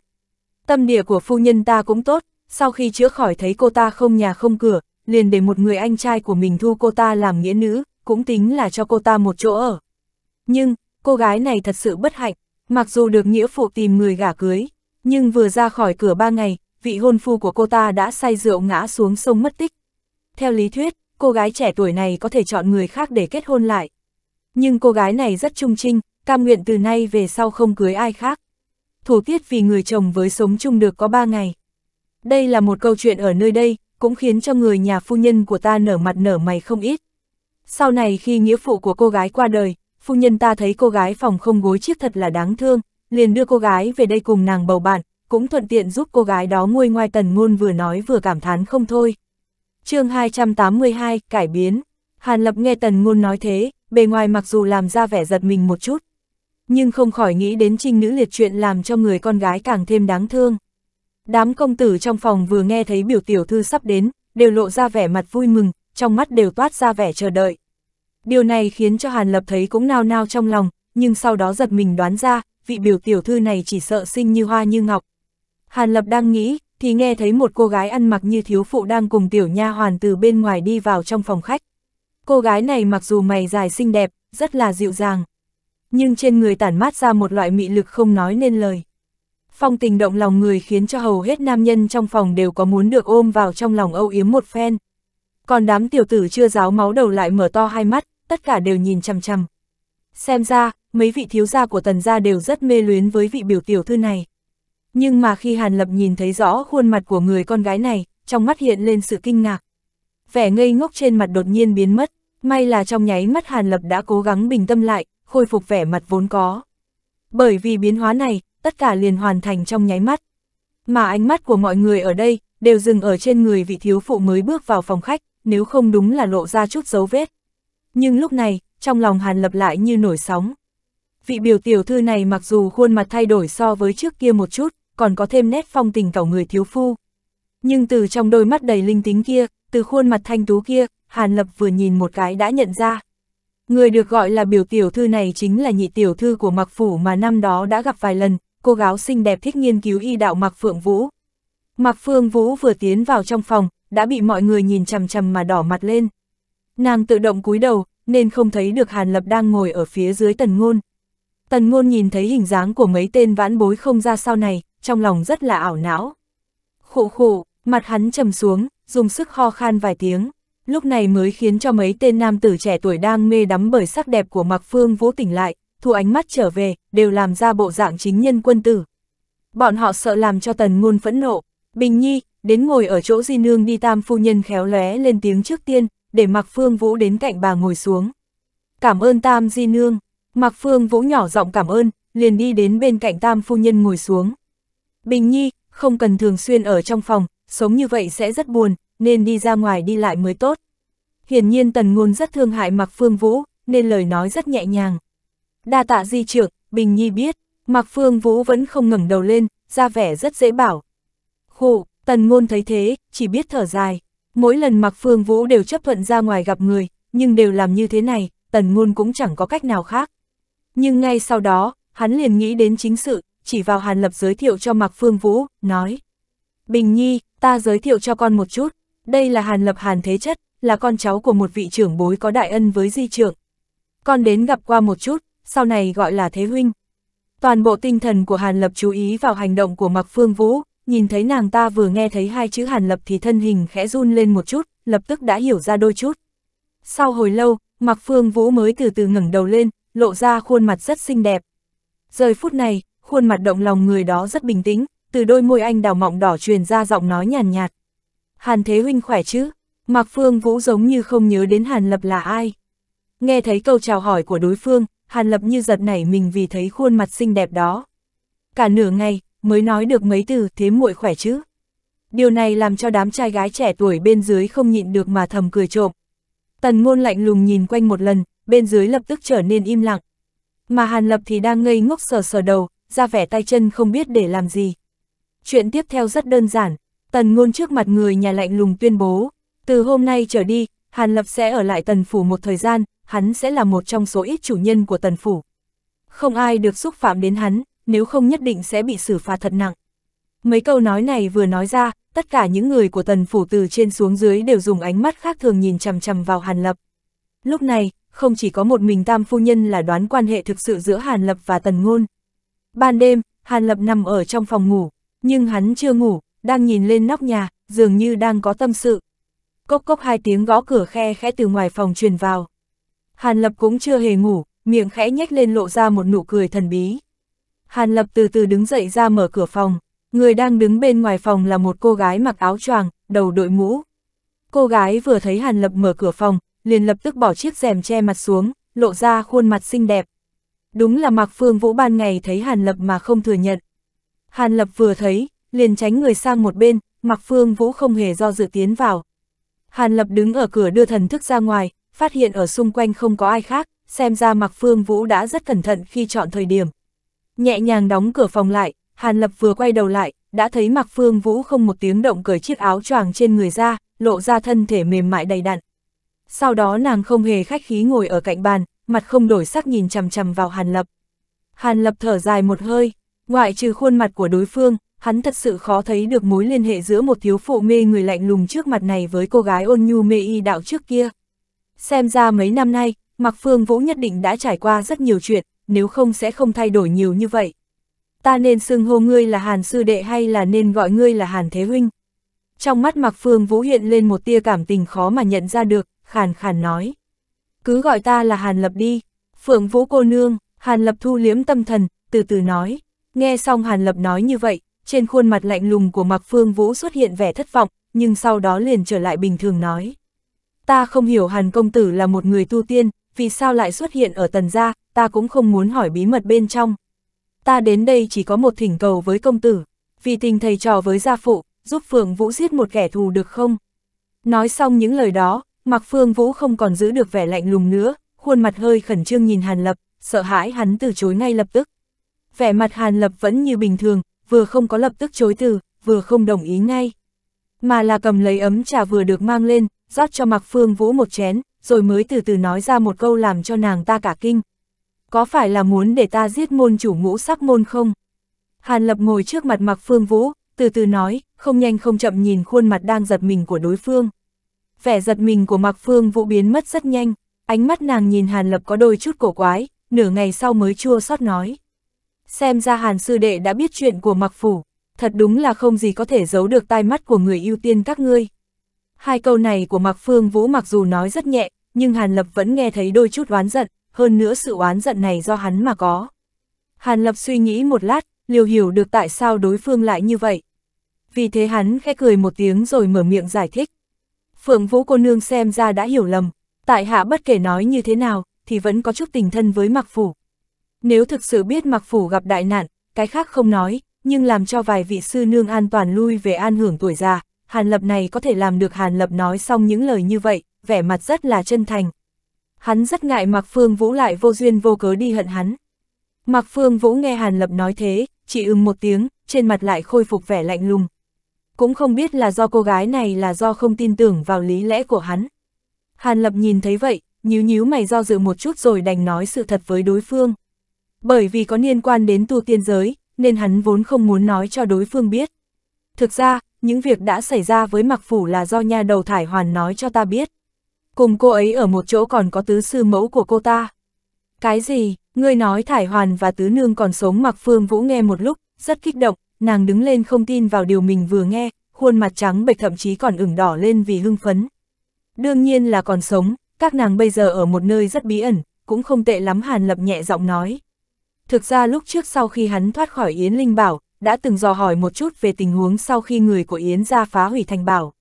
Tâm địa của phu nhân ta cũng tốt, sau khi chữa khỏi thấy cô ta không nhà không cửa, liền để một người anh trai của mình thu cô ta làm nghĩa nữ, cũng tính là cho cô ta một chỗ ở. Nhưng, cô gái này thật sự bất hạnh, mặc dù được nghĩa phụ tìm người gả cưới, nhưng vừa ra khỏi cửa ba ngày, vị hôn phu của cô ta đã say rượu ngã xuống sông mất tích. Theo lý thuyết, cô gái trẻ tuổi này có thể chọn người khác để kết hôn lại. Nhưng cô gái này rất trung trinh, cam nguyện từ nay về sau không cưới ai khác. Thủ tiết vì người chồng với sống chung được có ba ngày. Đây là một câu chuyện ở nơi đây, cũng khiến cho người nhà phu nhân của ta nở mặt nở mày không ít. Sau này khi nghĩa phụ của cô gái qua đời, phu nhân ta thấy cô gái phòng không gối chiếc thật là đáng thương, liền đưa cô gái về đây cùng nàng bầu bạn, cũng thuận tiện giúp cô gái đó nguôi ngoai tần ngôn vừa nói vừa cảm thán không thôi. chương 282, cải biến. Hàn Lập nghe tần ngôn nói thế, bề ngoài mặc dù làm ra vẻ giật mình một chút, nhưng không khỏi nghĩ đến trinh nữ liệt chuyện làm cho người con gái càng thêm đáng thương. Đám công tử trong phòng vừa nghe thấy biểu tiểu thư sắp đến, đều lộ ra vẻ mặt vui mừng, trong mắt đều toát ra vẻ chờ đợi. Điều này khiến cho Hàn Lập thấy cũng nao nao trong lòng, nhưng sau đó giật mình đoán ra, vị biểu tiểu thư này chỉ sợ sinh như hoa như ngọc. Hàn Lập đang nghĩ, thì nghe thấy một cô gái ăn mặc như thiếu phụ đang cùng tiểu nha hoàn từ bên ngoài đi vào trong phòng khách. Cô gái này mặc dù mày dài xinh đẹp, rất là dịu dàng, nhưng trên người tản mát ra một loại mị lực không nói nên lời phong tình động lòng người khiến cho hầu hết nam nhân trong phòng đều có muốn được ôm vào trong lòng âu yếm một phen. Còn đám tiểu tử chưa ráo máu đầu lại mở to hai mắt, tất cả đều nhìn chằm chằm. Xem ra, mấy vị thiếu gia của tần gia đều rất mê luyến với vị biểu tiểu thư này. Nhưng mà khi Hàn Lập nhìn thấy rõ khuôn mặt của người con gái này, trong mắt hiện lên sự kinh ngạc. Vẻ ngây ngốc trên mặt đột nhiên biến mất, may là trong nháy mắt Hàn Lập đã cố gắng bình tâm lại, khôi phục vẻ mặt vốn có bởi vì biến hóa này, tất cả liền hoàn thành trong nháy mắt. Mà ánh mắt của mọi người ở đây, đều dừng ở trên người vị thiếu phụ mới bước vào phòng khách, nếu không đúng là lộ ra chút dấu vết. Nhưng lúc này, trong lòng Hàn Lập lại như nổi sóng. Vị biểu tiểu thư này mặc dù khuôn mặt thay đổi so với trước kia một chút, còn có thêm nét phong tình cầu người thiếu phu. Nhưng từ trong đôi mắt đầy linh tính kia, từ khuôn mặt thanh tú kia, Hàn Lập vừa nhìn một cái đã nhận ra, Người được gọi là biểu tiểu thư này chính là nhị tiểu thư của Mạc Phủ mà năm đó đã gặp vài lần, cô gái xinh đẹp thích nghiên cứu y đạo Mạc Phượng Vũ. Mạc Phương Vũ vừa tiến vào trong phòng, đã bị mọi người nhìn chằm chằm mà đỏ mặt lên. Nàng tự động cúi đầu, nên không thấy được Hàn Lập đang ngồi ở phía dưới tần ngôn. Tần ngôn nhìn thấy hình dáng của mấy tên vãn bối không ra sau này, trong lòng rất là ảo não. Khụ khụ, mặt hắn trầm xuống, dùng sức ho khan vài tiếng lúc này mới khiến cho mấy tên nam tử trẻ tuổi đang mê đắm bởi sắc đẹp của Mạc Phương Vũ tỉnh lại, thu ánh mắt trở về, đều làm ra bộ dạng chính nhân quân tử. Bọn họ sợ làm cho Tần Ngôn phẫn nộ, Bình Nhi, đến ngồi ở chỗ Di Nương đi tam phu nhân khéo lóe lên tiếng trước tiên, để Mạc Phương Vũ đến cạnh bà ngồi xuống. Cảm ơn tam Di Nương, Mạc Phương Vũ nhỏ giọng cảm ơn, liền đi đến bên cạnh tam phu nhân ngồi xuống. Bình Nhi, không cần thường xuyên ở trong phòng, sống như vậy sẽ rất buồn, nên đi ra ngoài đi lại mới tốt. Hiển nhiên tần ngôn rất thương hại Mạc Phương Vũ, nên lời nói rất nhẹ nhàng. Đa tạ di trưởng, Bình Nhi biết, Mạc Phương Vũ vẫn không ngẩng đầu lên, ra vẻ rất dễ bảo. Khổ, tần ngôn thấy thế, chỉ biết thở dài. Mỗi lần Mạc Phương Vũ đều chấp thuận ra ngoài gặp người, nhưng đều làm như thế này, tần ngôn cũng chẳng có cách nào khác. Nhưng ngay sau đó, hắn liền nghĩ đến chính sự, chỉ vào Hàn Lập giới thiệu cho Mạc Phương Vũ, nói. Bình Nhi, ta giới thiệu cho con một chút, đây là Hàn Lập Hàn Thế Chất, là con cháu của một vị trưởng bối có đại ân với di trưởng. Con đến gặp qua một chút, sau này gọi là Thế Huynh. Toàn bộ tinh thần của Hàn Lập chú ý vào hành động của Mạc Phương Vũ, nhìn thấy nàng ta vừa nghe thấy hai chữ Hàn Lập thì thân hình khẽ run lên một chút, lập tức đã hiểu ra đôi chút. Sau hồi lâu, Mạc Phương Vũ mới từ từ ngẩng đầu lên, lộ ra khuôn mặt rất xinh đẹp. Giờ phút này, khuôn mặt động lòng người đó rất bình tĩnh, từ đôi môi anh đào mọng đỏ truyền ra giọng nói nhàn nhạt, nhạt, Hàn Thế Huynh khỏe chứ? Mạc Phương Vũ giống như không nhớ đến Hàn Lập là ai. Nghe thấy câu chào hỏi của đối phương, Hàn Lập như giật nảy mình vì thấy khuôn mặt xinh đẹp đó. Cả nửa ngày, mới nói được mấy từ thế muội khỏe chứ. Điều này làm cho đám trai gái trẻ tuổi bên dưới không nhịn được mà thầm cười trộm. Tần ngôn lạnh lùng nhìn quanh một lần, bên dưới lập tức trở nên im lặng. Mà Hàn Lập thì đang ngây ngốc sờ sờ đầu, ra vẻ tay chân không biết để làm gì. Chuyện tiếp theo rất đơn giản, Tần ngôn trước mặt người nhà lạnh lùng tuyên bố, từ hôm nay trở đi, Hàn Lập sẽ ở lại tần phủ một thời gian, hắn sẽ là một trong số ít chủ nhân của tần phủ. Không ai được xúc phạm đến hắn, nếu không nhất định sẽ bị xử phạt thật nặng. Mấy câu nói này vừa nói ra, tất cả những người của tần phủ từ trên xuống dưới đều dùng ánh mắt khác thường nhìn chằm chằm vào Hàn Lập. Lúc này, không chỉ có một mình Tam Phu Nhân là đoán quan hệ thực sự giữa Hàn Lập và Tần Ngôn. Ban đêm, Hàn Lập nằm ở trong phòng ngủ, nhưng hắn chưa ngủ, đang nhìn lên nóc nhà, dường như đang có tâm sự. Cốc cốc hai tiếng gõ cửa khe khẽ từ ngoài phòng truyền vào. Hàn Lập cũng chưa hề ngủ, miệng khẽ nhếch lên lộ ra một nụ cười thần bí. Hàn Lập từ từ đứng dậy ra mở cửa phòng, người đang đứng bên ngoài phòng là một cô gái mặc áo choàng, đầu đội mũ. Cô gái vừa thấy Hàn Lập mở cửa phòng, liền lập tức bỏ chiếc rèm che mặt xuống, lộ ra khuôn mặt xinh đẹp. Đúng là Mạc Phương Vũ ban ngày thấy Hàn Lập mà không thừa nhận. Hàn Lập vừa thấy, liền tránh người sang một bên, Mạc Phương Vũ không hề do dự tiến vào. Hàn Lập đứng ở cửa đưa thần thức ra ngoài, phát hiện ở xung quanh không có ai khác, xem ra Mạc Phương Vũ đã rất cẩn thận khi chọn thời điểm. Nhẹ nhàng đóng cửa phòng lại, Hàn Lập vừa quay đầu lại, đã thấy Mạc Phương Vũ không một tiếng động cởi chiếc áo choàng trên người ra, lộ ra thân thể mềm mại đầy đặn. Sau đó nàng không hề khách khí ngồi ở cạnh bàn, mặt không đổi sắc nhìn chằm chằm vào Hàn Lập. Hàn Lập thở dài một hơi, ngoại trừ khuôn mặt của đối phương, hắn thật sự khó thấy được mối liên hệ giữa một thiếu phụ mê người lạnh lùng trước mặt này với cô gái ôn nhu mê y đạo trước kia. Xem ra mấy năm nay, Mạc Phương Vũ nhất định đã trải qua rất nhiều chuyện, nếu không sẽ không thay đổi nhiều như vậy. Ta nên xưng hô ngươi là Hàn Sư Đệ hay là nên gọi ngươi là Hàn Thế Huynh? Trong mắt Mạc Phương Vũ hiện lên một tia cảm tình khó mà nhận ra được, khàn khàn nói. Cứ gọi ta là Hàn Lập đi, Phượng Vũ cô nương, Hàn Lập thu liếm tâm thần, từ từ nói. Nghe xong Hàn Lập nói như vậy, trên khuôn mặt lạnh lùng của Mạc Phương Vũ xuất hiện vẻ thất vọng, nhưng sau đó liền trở lại bình thường nói. Ta không hiểu Hàn Công Tử là một người tu tiên, vì sao lại xuất hiện ở tần gia, ta cũng không muốn hỏi bí mật bên trong. Ta đến đây chỉ có một thỉnh cầu với công tử, vì tình thầy trò với gia phụ, giúp Phương Vũ giết một kẻ thù được không? Nói xong những lời đó, Mạc Phương Vũ không còn giữ được vẻ lạnh lùng nữa, khuôn mặt hơi khẩn trương nhìn Hàn Lập, sợ hãi hắn từ chối ngay lập tức. Vẻ mặt Hàn Lập vẫn như bình thường, vừa không có lập tức chối từ, vừa không đồng ý ngay. Mà là cầm lấy ấm trà vừa được mang lên, rót cho Mạc Phương Vũ một chén, rồi mới từ từ nói ra một câu làm cho nàng ta cả kinh. Có phải là muốn để ta giết môn chủ ngũ sắc môn không? Hàn Lập ngồi trước mặt Mạc Phương Vũ, từ từ nói, không nhanh không chậm nhìn khuôn mặt đang giật mình của đối phương. Vẻ giật mình của Mạc Phương Vũ biến mất rất nhanh, ánh mắt nàng nhìn Hàn Lập có đôi chút cổ quái, nửa ngày sau mới chua xót nói. Xem ra Hàn Sư Đệ đã biết chuyện của Mặc Phủ, thật đúng là không gì có thể giấu được tai mắt của người ưu tiên các ngươi. Hai câu này của Mặc Phương Vũ mặc dù nói rất nhẹ, nhưng Hàn Lập vẫn nghe thấy đôi chút oán giận, hơn nữa sự oán giận này do hắn mà có. Hàn Lập suy nghĩ một lát, liều hiểu được tại sao đối phương lại như vậy. Vì thế hắn khẽ cười một tiếng rồi mở miệng giải thích. Phượng Vũ cô nương xem ra đã hiểu lầm, tại hạ bất kể nói như thế nào, thì vẫn có chút tình thân với Mặc Phủ. Nếu thực sự biết mặc phủ gặp đại nạn, cái khác không nói, nhưng làm cho vài vị sư nương an toàn lui về an hưởng tuổi già, Hàn Lập này có thể làm được Hàn Lập nói xong những lời như vậy, vẻ mặt rất là chân thành. Hắn rất ngại Mạc Phương Vũ lại vô duyên vô cớ đi hận hắn. Mạc Phương Vũ nghe Hàn Lập nói thế, chỉ ưng một tiếng, trên mặt lại khôi phục vẻ lạnh lùng. Cũng không biết là do cô gái này là do không tin tưởng vào lý lẽ của hắn. Hàn Lập nhìn thấy vậy, nhíu nhíu mày do dự một chút rồi đành nói sự thật với đối phương. Bởi vì có liên quan đến tu tiên giới, nên hắn vốn không muốn nói cho đối phương biết. Thực ra, những việc đã xảy ra với Mạc Phủ là do nha đầu Thải Hoàn nói cho ta biết. Cùng cô ấy ở một chỗ còn có tứ sư mẫu của cô ta. Cái gì, ngươi nói Thải Hoàn và tứ nương còn sống Mạc Phương Vũ nghe một lúc, rất kích động, nàng đứng lên không tin vào điều mình vừa nghe, khuôn mặt trắng bệch thậm chí còn ửng đỏ lên vì hưng phấn. Đương nhiên là còn sống, các nàng bây giờ ở một nơi rất bí ẩn, cũng không tệ lắm Hàn Lập nhẹ giọng nói. Thực ra lúc trước sau khi hắn thoát khỏi Yến Linh Bảo, đã từng dò hỏi một chút về tình huống sau khi người của Yến ra phá hủy thành bảo.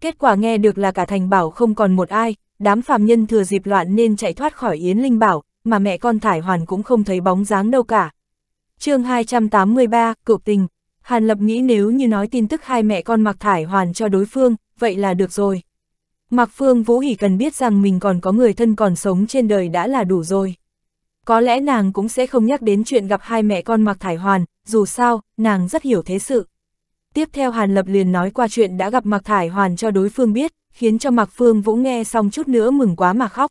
Kết quả nghe được là cả thành bảo không còn một ai, đám phàm nhân thừa dịp loạn nên chạy thoát khỏi Yến Linh Bảo, mà mẹ con Thải Hoàn cũng không thấy bóng dáng đâu cả. chương 283, Cựu Tình Hàn Lập nghĩ nếu như nói tin tức hai mẹ con mặc Thải Hoàn cho đối phương, vậy là được rồi. Mặc Phương Vũ Hỷ cần biết rằng mình còn có người thân còn sống trên đời đã là đủ rồi. Có lẽ nàng cũng sẽ không nhắc đến chuyện gặp hai mẹ con Mạc Thải Hoàn, dù sao, nàng rất hiểu thế sự. Tiếp theo Hàn Lập liền nói qua chuyện đã gặp Mạc Thải Hoàn cho đối phương biết, khiến cho Mạc Phương Vũ nghe xong chút nữa mừng quá mà khóc.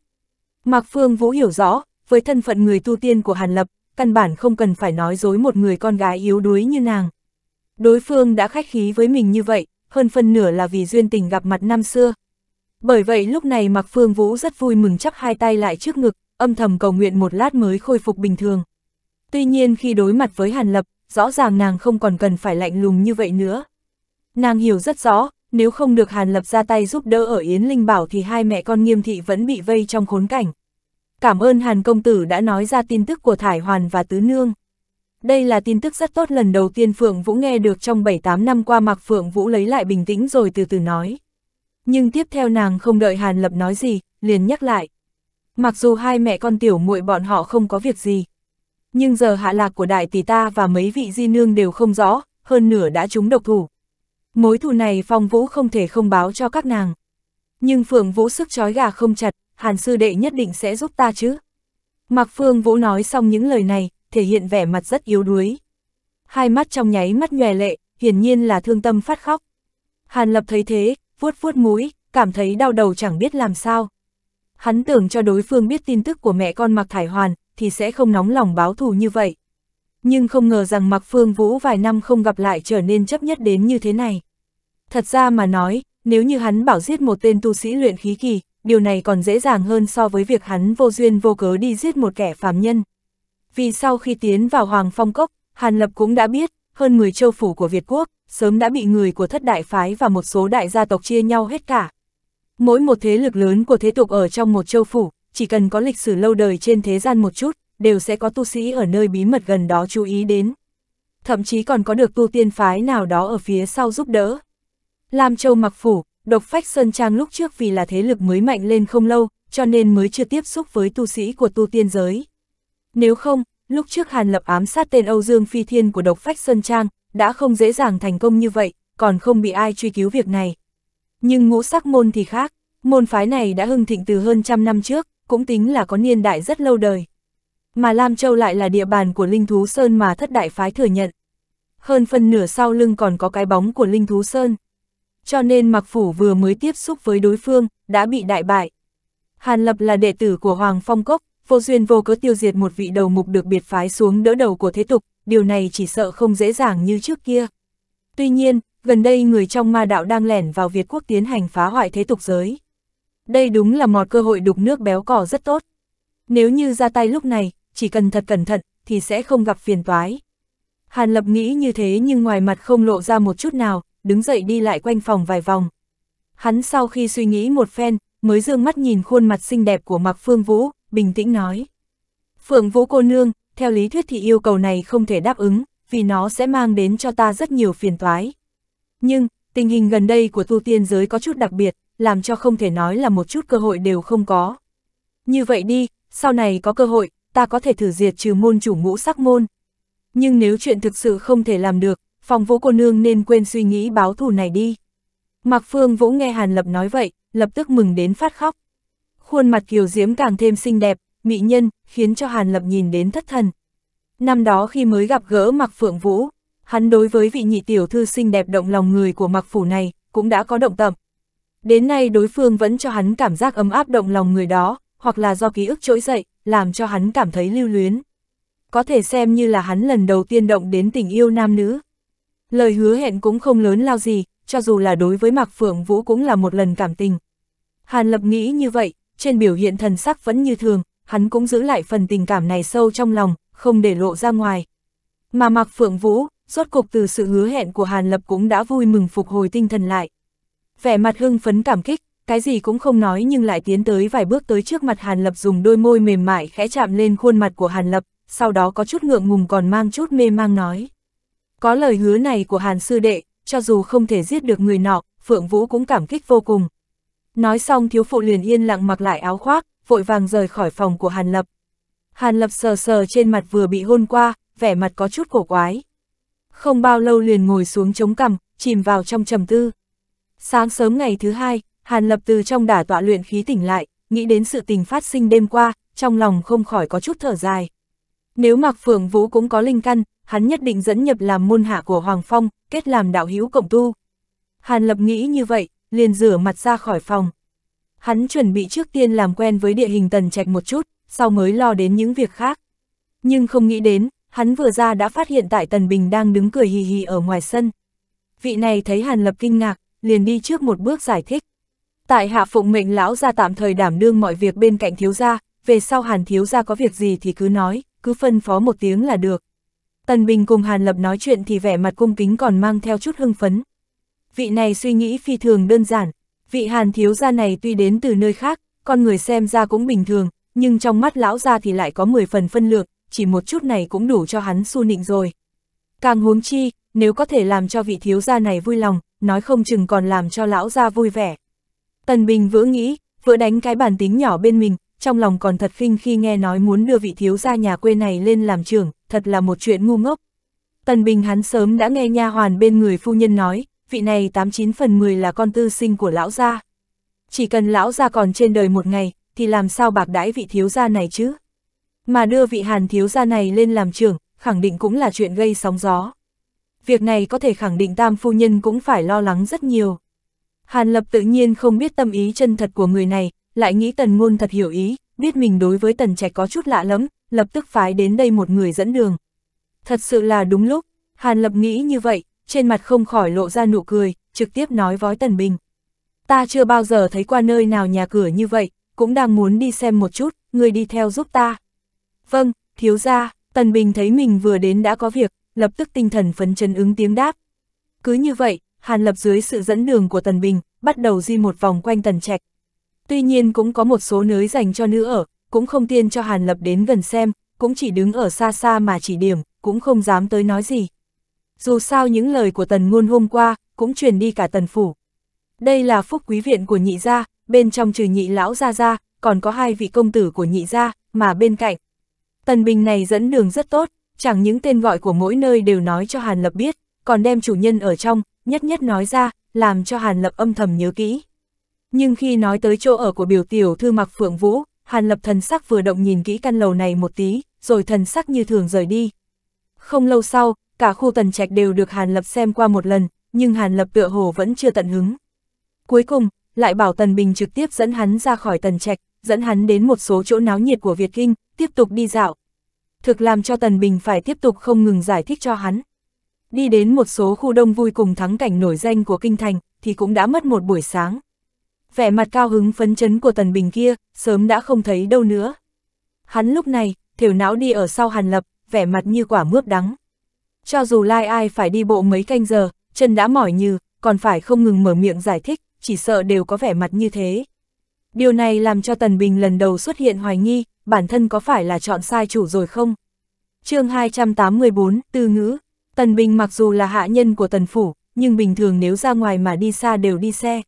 Mạc Phương Vũ hiểu rõ, với thân phận người tu tiên của Hàn Lập, căn bản không cần phải nói dối một người con gái yếu đuối như nàng. Đối phương đã khách khí với mình như vậy, hơn phần nửa là vì duyên tình gặp mặt năm xưa. Bởi vậy lúc này Mạc Phương Vũ rất vui mừng chắp hai tay lại trước ngực, âm thầm cầu nguyện một lát mới khôi phục bình thường. Tuy nhiên khi đối mặt với Hàn Lập, rõ ràng nàng không còn cần phải lạnh lùng như vậy nữa. Nàng hiểu rất rõ, nếu không được Hàn Lập ra tay giúp đỡ ở Yến Linh Bảo thì hai mẹ con nghiêm thị vẫn bị vây trong khốn cảnh. Cảm ơn Hàn Công Tử đã nói ra tin tức của Thải Hoàn và Tứ Nương. Đây là tin tức rất tốt lần đầu tiên Phượng Vũ nghe được trong 7-8 năm qua mặc Phượng Vũ lấy lại bình tĩnh rồi từ từ nói. Nhưng tiếp theo nàng không đợi Hàn Lập nói gì, liền nhắc lại. Mặc dù hai mẹ con tiểu muội bọn họ không có việc gì, nhưng giờ hạ lạc của đại tỷ ta và mấy vị di nương đều không rõ, hơn nửa đã trúng độc thủ. Mối thù này Phong Vũ không thể không báo cho các nàng. Nhưng Phượng Vũ sức chói gà không chặt, Hàn sư đệ nhất định sẽ giúp ta chứ. mặc Phương Vũ nói xong những lời này, thể hiện vẻ mặt rất yếu đuối. Hai mắt trong nháy mắt nhòe lệ, hiển nhiên là thương tâm phát khóc. Hàn Lập thấy thế, vuốt vuốt mũi, cảm thấy đau đầu chẳng biết làm sao. Hắn tưởng cho đối phương biết tin tức của mẹ con Mạc Thải Hoàn, thì sẽ không nóng lòng báo thù như vậy. Nhưng không ngờ rằng Mạc Phương Vũ vài năm không gặp lại trở nên chấp nhất đến như thế này. Thật ra mà nói, nếu như hắn bảo giết một tên tu sĩ luyện khí kỳ, điều này còn dễ dàng hơn so với việc hắn vô duyên vô cớ đi giết một kẻ phàm nhân. Vì sau khi tiến vào Hoàng Phong Cốc, Hàn Lập cũng đã biết, hơn 10 châu phủ của Việt Quốc, sớm đã bị người của thất đại phái và một số đại gia tộc chia nhau hết cả, Mỗi một thế lực lớn của thế tục ở trong một châu phủ, chỉ cần có lịch sử lâu đời trên thế gian một chút, đều sẽ có tu sĩ ở nơi bí mật gần đó chú ý đến. Thậm chí còn có được tu tiên phái nào đó ở phía sau giúp đỡ. Lam Châu mặc phủ, độc phách Sơn Trang lúc trước vì là thế lực mới mạnh lên không lâu, cho nên mới chưa tiếp xúc với tu sĩ của tu tiên giới. Nếu không, lúc trước Hàn Lập ám sát tên Âu Dương Phi Thiên của độc phách Sơn Trang, đã không dễ dàng thành công như vậy, còn không bị ai truy cứu việc này. Nhưng ngũ sắc môn thì khác, môn phái này đã hưng thịnh từ hơn trăm năm trước, cũng tính là có niên đại rất lâu đời. Mà Lam Châu lại là địa bàn của Linh Thú Sơn mà thất đại phái thừa nhận. Hơn phần nửa sau lưng còn có cái bóng của Linh Thú Sơn. Cho nên Mạc Phủ vừa mới tiếp xúc với đối phương, đã bị đại bại. Hàn Lập là đệ tử của Hoàng Phong Cốc, vô duyên vô cớ tiêu diệt một vị đầu mục được biệt phái xuống đỡ đầu của thế tục, điều này chỉ sợ không dễ dàng như trước kia. Tuy nhiên, gần đây người trong ma đạo đang lẻn vào Việt quốc tiến hành phá hoại thế tục giới. Đây đúng là một cơ hội đục nước béo cỏ rất tốt. Nếu như ra tay lúc này, chỉ cần thật cẩn thận, thì sẽ không gặp phiền toái. Hàn Lập nghĩ như thế nhưng ngoài mặt không lộ ra một chút nào, đứng dậy đi lại quanh phòng vài vòng. Hắn sau khi suy nghĩ một phen, mới dương mắt nhìn khuôn mặt xinh đẹp của Mạc Phương Vũ, bình tĩnh nói. Phượng Vũ cô nương, theo lý thuyết thì yêu cầu này không thể đáp ứng, vì nó sẽ mang đến cho ta rất nhiều phiền toái. Nhưng, tình hình gần đây của tu tiên giới có chút đặc biệt, làm cho không thể nói là một chút cơ hội đều không có. Như vậy đi, sau này có cơ hội, ta có thể thử diệt trừ môn chủ ngũ sắc môn. Nhưng nếu chuyện thực sự không thể làm được, phòng vũ cô nương nên quên suy nghĩ báo thù này đi. Mạc Phương Vũ nghe Hàn Lập nói vậy, lập tức mừng đến phát khóc. Khuôn mặt kiều diễm càng thêm xinh đẹp, mỹ nhân, khiến cho Hàn Lập nhìn đến thất thần. Năm đó khi mới gặp gỡ Mạc Phượng Vũ, hắn đối với vị nhị tiểu thư xinh đẹp động lòng người của mặc phủ này, cũng đã có động tâm. Đến nay đối phương vẫn cho hắn cảm giác ấm áp động lòng người đó, hoặc là do ký ức trỗi dậy, làm cho hắn cảm thấy lưu luyến. Có thể xem như là hắn lần đầu tiên động đến tình yêu nam nữ. Lời hứa hẹn cũng không lớn lao gì, cho dù là đối với Mạc Phượng Vũ cũng là một lần cảm tình. Hàn Lập nghĩ như vậy, trên biểu hiện thần sắc vẫn như thường, hắn cũng giữ lại phần tình cảm này sâu trong lòng, không để lộ ra ngoài. Mà Mạc Phượng Vũ, rốt cục từ sự hứa hẹn của Hàn Lập cũng đã vui mừng phục hồi tinh thần lại. Vẻ mặt hưng phấn cảm kích, cái gì cũng không nói nhưng lại tiến tới vài bước tới trước mặt Hàn Lập dùng đôi môi mềm mại khẽ chạm lên khuôn mặt của Hàn Lập, sau đó có chút ngượng ngùng còn mang chút mê mang nói. Có lời hứa này của Hàn Sư Đệ, cho dù không thể giết được người nọ, Phượng Vũ cũng cảm kích vô cùng. Nói xong thiếu phụ liền yên lặng mặc lại áo khoác, vội vàng rời khỏi phòng của Hàn Lập. Hàn Lập sờ sờ trên mặt vừa bị hôn qua, vẻ mặt có chút cổ quái, không bao lâu liền ngồi xuống chống cằm, chìm vào trong trầm tư. Sáng sớm ngày thứ hai, Hàn Lập từ trong đả tọa luyện khí tỉnh lại, nghĩ đến sự tình phát sinh đêm qua, trong lòng không khỏi có chút thở dài. Nếu Mạc Phượng Vũ cũng có linh căn, hắn nhất định dẫn nhập làm môn hạ của Hoàng Phong, kết làm đạo hữu cộng tu. Hàn Lập nghĩ như vậy, liền rửa mặt ra khỏi phòng. Hắn chuẩn bị trước tiên làm quen với địa hình tần trạch một chút, sau mới lo đến những việc khác. Nhưng không nghĩ đến, Hắn vừa ra đã phát hiện tại Tần Bình đang đứng cười hì hì ở ngoài sân. Vị này thấy Hàn Lập kinh ngạc, liền đi trước một bước giải thích. Tại hạ phụng mệnh lão ra tạm thời đảm đương mọi việc bên cạnh thiếu gia, về sau Hàn thiếu gia có việc gì thì cứ nói, cứ phân phó một tiếng là được. Tần Bình cùng Hàn Lập nói chuyện thì vẻ mặt cung kính còn mang theo chút hưng phấn. Vị này suy nghĩ phi thường đơn giản, vị Hàn thiếu gia này tuy đến từ nơi khác, con người xem ra cũng bình thường, nhưng trong mắt lão gia thì lại có 10 phần phân lược, chỉ một chút này cũng đủ cho hắn su nịnh rồi. Càng huống chi, nếu có thể làm cho vị thiếu gia này vui lòng, nói không chừng còn làm cho lão gia vui vẻ. Tần Bình vỡ nghĩ, vỡ đánh cái bản tính nhỏ bên mình, trong lòng còn thật khinh khi nghe nói muốn đưa vị thiếu gia nhà quê này lên làm trưởng, thật là một chuyện ngu ngốc. Tần Bình hắn sớm đã nghe nha hoàn bên người phu nhân nói, vị này 89 phần 10 là con tư sinh của lão gia. Chỉ cần lão gia còn trên đời một ngày, thì làm sao bạc đãi vị thiếu gia này chứ? Mà đưa vị hàn thiếu gia này lên làm trưởng, khẳng định cũng là chuyện gây sóng gió. Việc này có thể khẳng định tam phu nhân cũng phải lo lắng rất nhiều. Hàn lập tự nhiên không biết tâm ý chân thật của người này, lại nghĩ tần ngôn thật hiểu ý, biết mình đối với tần trạch có chút lạ lắm, lập tức phái đến đây một người dẫn đường. Thật sự là đúng lúc, Hàn lập nghĩ như vậy, trên mặt không khỏi lộ ra nụ cười, trực tiếp nói với tần bình. Ta chưa bao giờ thấy qua nơi nào nhà cửa như vậy, cũng đang muốn đi xem một chút, người đi theo giúp ta. Vâng, thiếu gia, Tần Bình thấy mình vừa đến đã có việc, lập tức tinh thần phấn chấn ứng tiếng đáp. Cứ như vậy, Hàn Lập dưới sự dẫn đường của Tần Bình, bắt đầu di một vòng quanh Tần Trạch. Tuy nhiên cũng có một số nới dành cho nữ ở, cũng không tiên cho Hàn Lập đến gần xem, cũng chỉ đứng ở xa xa mà chỉ điểm, cũng không dám tới nói gì. Dù sao những lời của Tần Ngôn hôm qua, cũng truyền đi cả Tần Phủ. Đây là phúc quý viện của nhị gia, bên trong trừ nhị lão gia gia, còn có hai vị công tử của nhị gia, mà bên cạnh Tần Bình này dẫn đường rất tốt, chẳng những tên gọi của mỗi nơi đều nói cho Hàn Lập biết, còn đem chủ nhân ở trong, nhất nhất nói ra, làm cho Hàn Lập âm thầm nhớ kỹ. Nhưng khi nói tới chỗ ở của biểu tiểu thư mặc Phượng Vũ, Hàn Lập thần sắc vừa động nhìn kỹ căn lầu này một tí, rồi thần sắc như thường rời đi. Không lâu sau, cả khu tần trạch đều được Hàn Lập xem qua một lần, nhưng Hàn Lập tựa hồ vẫn chưa tận hứng. Cuối cùng, lại bảo Tần Bình trực tiếp dẫn hắn ra khỏi tần trạch, dẫn hắn đến một số chỗ náo nhiệt của Việt Kinh, tiếp tục đi dạo. Thực làm cho Tần Bình phải tiếp tục không ngừng giải thích cho hắn. Đi đến một số khu đông vui cùng thắng cảnh nổi danh của Kinh Thành, thì cũng đã mất một buổi sáng. Vẻ mặt cao hứng phấn chấn của Tần Bình kia, sớm đã không thấy đâu nữa. Hắn lúc này, thiểu não đi ở sau Hàn Lập, vẻ mặt như quả mướp đắng. Cho dù lai ai phải đi bộ mấy canh giờ, chân đã mỏi như, còn phải không ngừng mở miệng giải thích, chỉ sợ đều có vẻ mặt như thế. Điều này làm cho Tần Bình lần đầu xuất hiện hoài nghi, bản thân có phải là chọn sai chủ rồi không? chương 284, Tư ngữ. Tần Bình mặc dù là hạ nhân của Tần Phủ, nhưng bình thường nếu ra ngoài mà đi xa đều đi xe.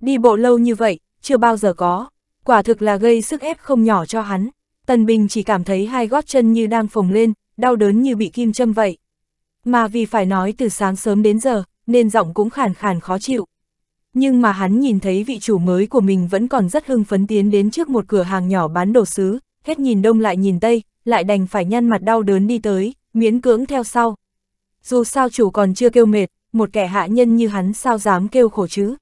Đi bộ lâu như vậy, chưa bao giờ có. Quả thực là gây sức ép không nhỏ cho hắn. Tần Bình chỉ cảm thấy hai gót chân như đang phồng lên, đau đớn như bị kim châm vậy. Mà vì phải nói từ sáng sớm đến giờ, nên giọng cũng khàn khàn khó chịu. Nhưng mà hắn nhìn thấy vị chủ mới của mình vẫn còn rất hưng phấn tiến đến trước một cửa hàng nhỏ bán đồ sứ, hết nhìn đông lại nhìn tây, lại đành phải nhăn mặt đau đớn đi tới, miễn cưỡng theo sau. Dù sao chủ còn chưa kêu mệt, một kẻ hạ nhân như hắn sao dám kêu khổ chứ.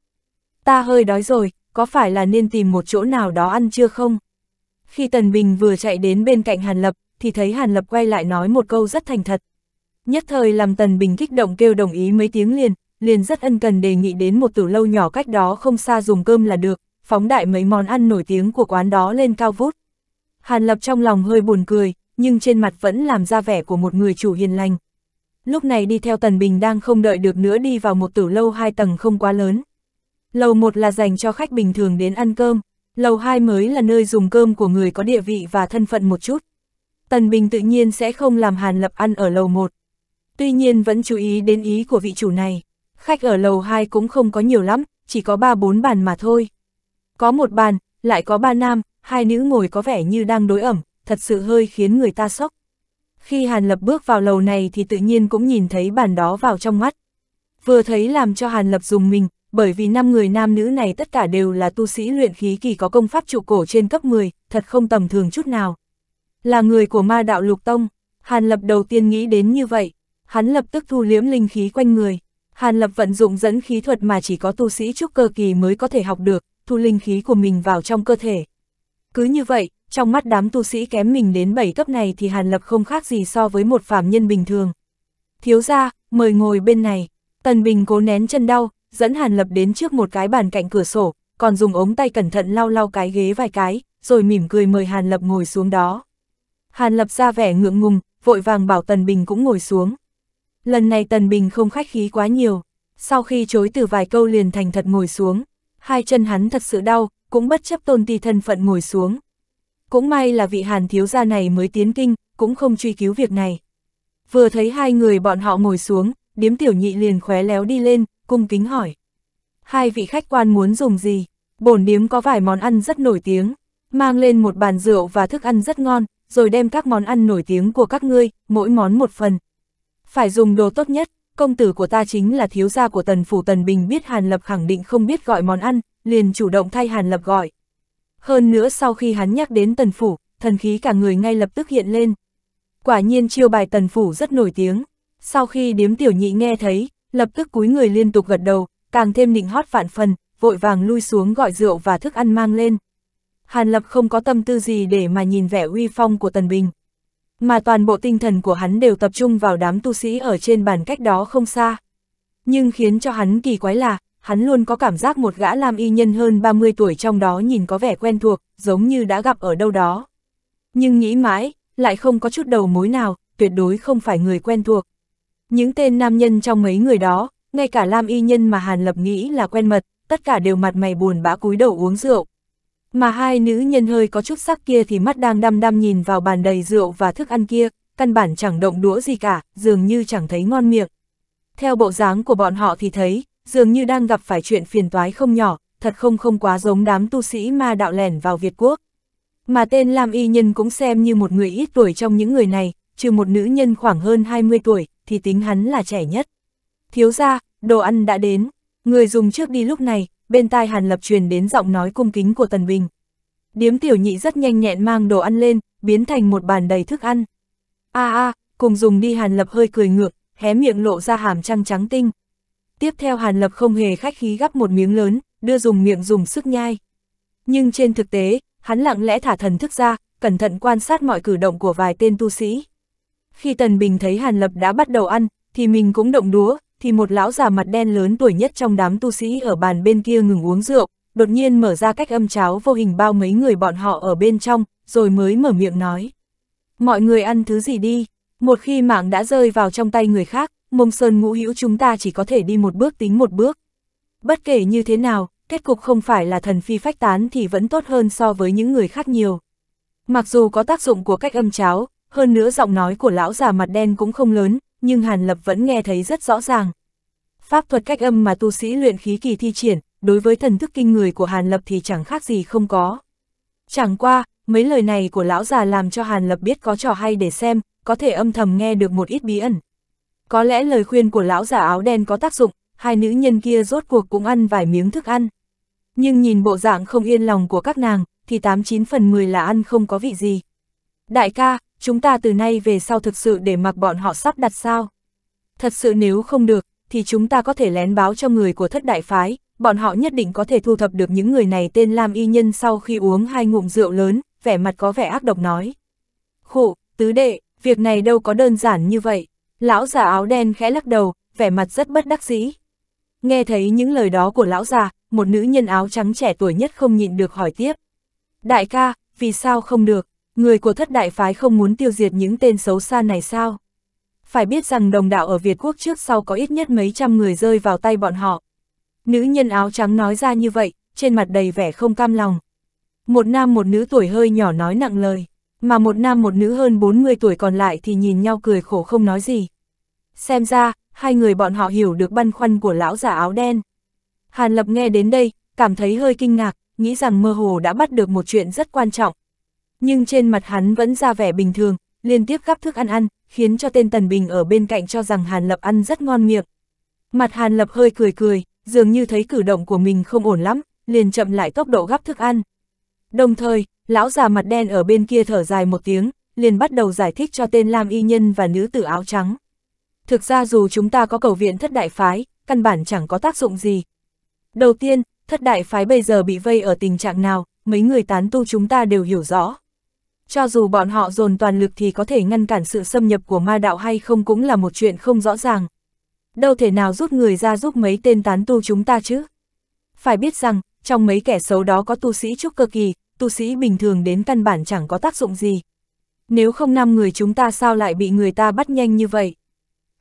Ta hơi đói rồi, có phải là nên tìm một chỗ nào đó ăn chưa không? Khi Tần Bình vừa chạy đến bên cạnh Hàn Lập, thì thấy Hàn Lập quay lại nói một câu rất thành thật. Nhất thời làm Tần Bình kích động kêu đồng ý mấy tiếng liền, liền rất ân cần đề nghị đến một tử lâu nhỏ cách đó không xa dùng cơm là được, phóng đại mấy món ăn nổi tiếng của quán đó lên cao vút. Hàn Lập trong lòng hơi buồn cười, nhưng trên mặt vẫn làm ra vẻ của một người chủ hiền lành. Lúc này đi theo Tần Bình đang không đợi được nữa đi vào một tử lâu hai tầng không quá lớn. Lầu một là dành cho khách bình thường đến ăn cơm, lầu hai mới là nơi dùng cơm của người có địa vị và thân phận một chút. Tần Bình tự nhiên sẽ không làm Hàn Lập ăn ở lầu một. Tuy nhiên vẫn chú ý đến ý của vị chủ này khách ở lầu 2 cũng không có nhiều lắm, chỉ có 3-4 bàn mà thôi. Có một bàn, lại có ba nam, hai nữ ngồi có vẻ như đang đối ẩm, thật sự hơi khiến người ta sốc. Khi Hàn Lập bước vào lầu này thì tự nhiên cũng nhìn thấy bàn đó vào trong mắt. Vừa thấy làm cho Hàn Lập dùng mình, bởi vì năm người nam nữ này tất cả đều là tu sĩ luyện khí kỳ có công pháp trụ cổ trên cấp 10, thật không tầm thường chút nào. Là người của ma đạo lục tông, Hàn Lập đầu tiên nghĩ đến như vậy, hắn lập tức thu liếm linh khí quanh người. Hàn Lập vận dụng dẫn khí thuật mà chỉ có tu sĩ trúc cơ kỳ mới có thể học được, thu linh khí của mình vào trong cơ thể. Cứ như vậy, trong mắt đám tu sĩ kém mình đến 7 cấp này thì Hàn Lập không khác gì so với một phạm nhân bình thường. Thiếu ra, mời ngồi bên này. Tần Bình cố nén chân đau, dẫn Hàn Lập đến trước một cái bàn cạnh cửa sổ, còn dùng ống tay cẩn thận lau lau cái ghế vài cái, rồi mỉm cười mời Hàn Lập ngồi xuống đó. Hàn Lập ra vẻ ngượng ngùng, vội vàng bảo Tần Bình cũng ngồi xuống. Lần này Tần Bình không khách khí quá nhiều, sau khi chối từ vài câu liền thành thật ngồi xuống, hai chân hắn thật sự đau, cũng bất chấp tôn ti thân phận ngồi xuống. Cũng may là vị hàn thiếu gia này mới tiến kinh, cũng không truy cứu việc này. Vừa thấy hai người bọn họ ngồi xuống, điếm tiểu nhị liền khóe léo đi lên, cung kính hỏi. Hai vị khách quan muốn dùng gì? Bổn điếm có vài món ăn rất nổi tiếng, mang lên một bàn rượu và thức ăn rất ngon, rồi đem các món ăn nổi tiếng của các ngươi, mỗi món một phần, phải dùng đồ tốt nhất, công tử của ta chính là thiếu gia của tần phủ tần bình biết Hàn Lập khẳng định không biết gọi món ăn, liền chủ động thay Hàn Lập gọi. Hơn nữa sau khi hắn nhắc đến tần phủ, thần khí cả người ngay lập tức hiện lên. Quả nhiên chiêu bài tần phủ rất nổi tiếng. Sau khi điếm tiểu nhị nghe thấy, lập tức cúi người liên tục gật đầu, càng thêm nịnh hót vạn phần, vội vàng lui xuống gọi rượu và thức ăn mang lên. Hàn Lập không có tâm tư gì để mà nhìn vẻ uy phong của Tần Bình mà toàn bộ tinh thần của hắn đều tập trung vào đám tu sĩ ở trên bàn cách đó không xa. Nhưng khiến cho hắn kỳ quái là, hắn luôn có cảm giác một gã lam y nhân hơn 30 tuổi trong đó nhìn có vẻ quen thuộc, giống như đã gặp ở đâu đó. Nhưng nghĩ mãi, lại không có chút đầu mối nào, tuyệt đối không phải người quen thuộc. Những tên nam nhân trong mấy người đó, ngay cả lam y nhân mà Hàn Lập nghĩ là quen mật, tất cả đều mặt mày buồn bã cúi đầu uống rượu. Mà hai nữ nhân hơi có chút sắc kia thì mắt đang đăm đăm nhìn vào bàn đầy rượu và thức ăn kia, căn bản chẳng động đũa gì cả, dường như chẳng thấy ngon miệng. Theo bộ dáng của bọn họ thì thấy, dường như đang gặp phải chuyện phiền toái không nhỏ, thật không không quá giống đám tu sĩ ma đạo lẻn vào Việt Quốc. Mà tên Lam Y Nhân cũng xem như một người ít tuổi trong những người này, trừ một nữ nhân khoảng hơn 20 tuổi, thì tính hắn là trẻ nhất. Thiếu ra, đồ ăn đã đến, người dùng trước đi lúc này, bên tai Hàn Lập truyền đến giọng nói cung kính của Tần Bình. Điếm tiểu nhị rất nhanh nhẹn mang đồ ăn lên, biến thành một bàn đầy thức ăn. A à, a, à, cùng dùng đi Hàn Lập hơi cười ngược, hé miệng lộ ra hàm trăng trắng tinh. Tiếp theo Hàn Lập không hề khách khí gắp một miếng lớn, đưa dùng miệng dùng sức nhai. Nhưng trên thực tế, hắn lặng lẽ thả thần thức ra, cẩn thận quan sát mọi cử động của vài tên tu sĩ. Khi Tần Bình thấy Hàn Lập đã bắt đầu ăn, thì mình cũng động đúa, thì một lão già mặt đen lớn tuổi nhất trong đám tu sĩ ở bàn bên kia ngừng uống rượu, đột nhiên mở ra cách âm cháo vô hình bao mấy người bọn họ ở bên trong, rồi mới mở miệng nói. Mọi người ăn thứ gì đi, một khi mạng đã rơi vào trong tay người khác, mông sơn ngũ hữu chúng ta chỉ có thể đi một bước tính một bước. Bất kể như thế nào, kết cục không phải là thần phi phách tán thì vẫn tốt hơn so với những người khác nhiều. Mặc dù có tác dụng của cách âm cháo, hơn nữa giọng nói của lão già mặt đen cũng không lớn, nhưng Hàn Lập vẫn nghe thấy rất rõ ràng. Pháp thuật cách âm mà tu sĩ luyện khí kỳ thi triển, đối với thần thức kinh người của Hàn Lập thì chẳng khác gì không có. Chẳng qua, mấy lời này của lão già làm cho Hàn Lập biết có trò hay để xem, có thể âm thầm nghe được một ít bí ẩn. Có lẽ lời khuyên của lão già áo đen có tác dụng, hai nữ nhân kia rốt cuộc cũng ăn vài miếng thức ăn. Nhưng nhìn bộ dạng không yên lòng của các nàng, thì 89 phần 10 là ăn không có vị gì. Đại ca, chúng ta từ nay về sau thực sự để mặc bọn họ sắp đặt sao? Thật sự nếu không được, thì chúng ta có thể lén báo cho người của thất đại phái, bọn họ nhất định có thể thu thập được những người này tên Lam Y Nhân sau khi uống hai ngụm rượu lớn, vẻ mặt có vẻ ác độc nói. Khụ, tứ đệ, việc này đâu có đơn giản như vậy. Lão già áo đen khẽ lắc đầu, vẻ mặt rất bất đắc dĩ. Nghe thấy những lời đó của lão già, một nữ nhân áo trắng trẻ tuổi nhất không nhịn được hỏi tiếp. Đại ca, vì sao không được? Người của thất đại phái không muốn tiêu diệt những tên xấu xa này sao? Phải biết rằng đồng đạo ở Việt Quốc trước sau có ít nhất mấy trăm người rơi vào tay bọn họ. Nữ nhân áo trắng nói ra như vậy, trên mặt đầy vẻ không cam lòng. Một nam một nữ tuổi hơi nhỏ nói nặng lời, mà một nam một nữ hơn 40 tuổi còn lại thì nhìn nhau cười khổ không nói gì. Xem ra, hai người bọn họ hiểu được băn khoăn của lão giả áo đen. Hàn Lập nghe đến đây, cảm thấy hơi kinh ngạc, nghĩ rằng mơ hồ đã bắt được một chuyện rất quan trọng nhưng trên mặt hắn vẫn ra vẻ bình thường, liên tiếp gắp thức ăn ăn, khiến cho tên Tần Bình ở bên cạnh cho rằng Hàn Lập ăn rất ngon miệng. Mặt Hàn Lập hơi cười cười, dường như thấy cử động của mình không ổn lắm, liền chậm lại tốc độ gắp thức ăn. Đồng thời, lão già mặt đen ở bên kia thở dài một tiếng, liền bắt đầu giải thích cho tên Lam Y Nhân và nữ tử áo trắng. Thực ra dù chúng ta có cầu viện thất đại phái, căn bản chẳng có tác dụng gì. Đầu tiên, thất đại phái bây giờ bị vây ở tình trạng nào, mấy người tán tu chúng ta đều hiểu rõ. Cho dù bọn họ dồn toàn lực thì có thể ngăn cản sự xâm nhập của ma đạo hay không cũng là một chuyện không rõ ràng. Đâu thể nào rút người ra giúp mấy tên tán tu chúng ta chứ? Phải biết rằng, trong mấy kẻ xấu đó có tu sĩ trúc cơ kỳ, tu sĩ bình thường đến căn bản chẳng có tác dụng gì. Nếu không năm người chúng ta sao lại bị người ta bắt nhanh như vậy?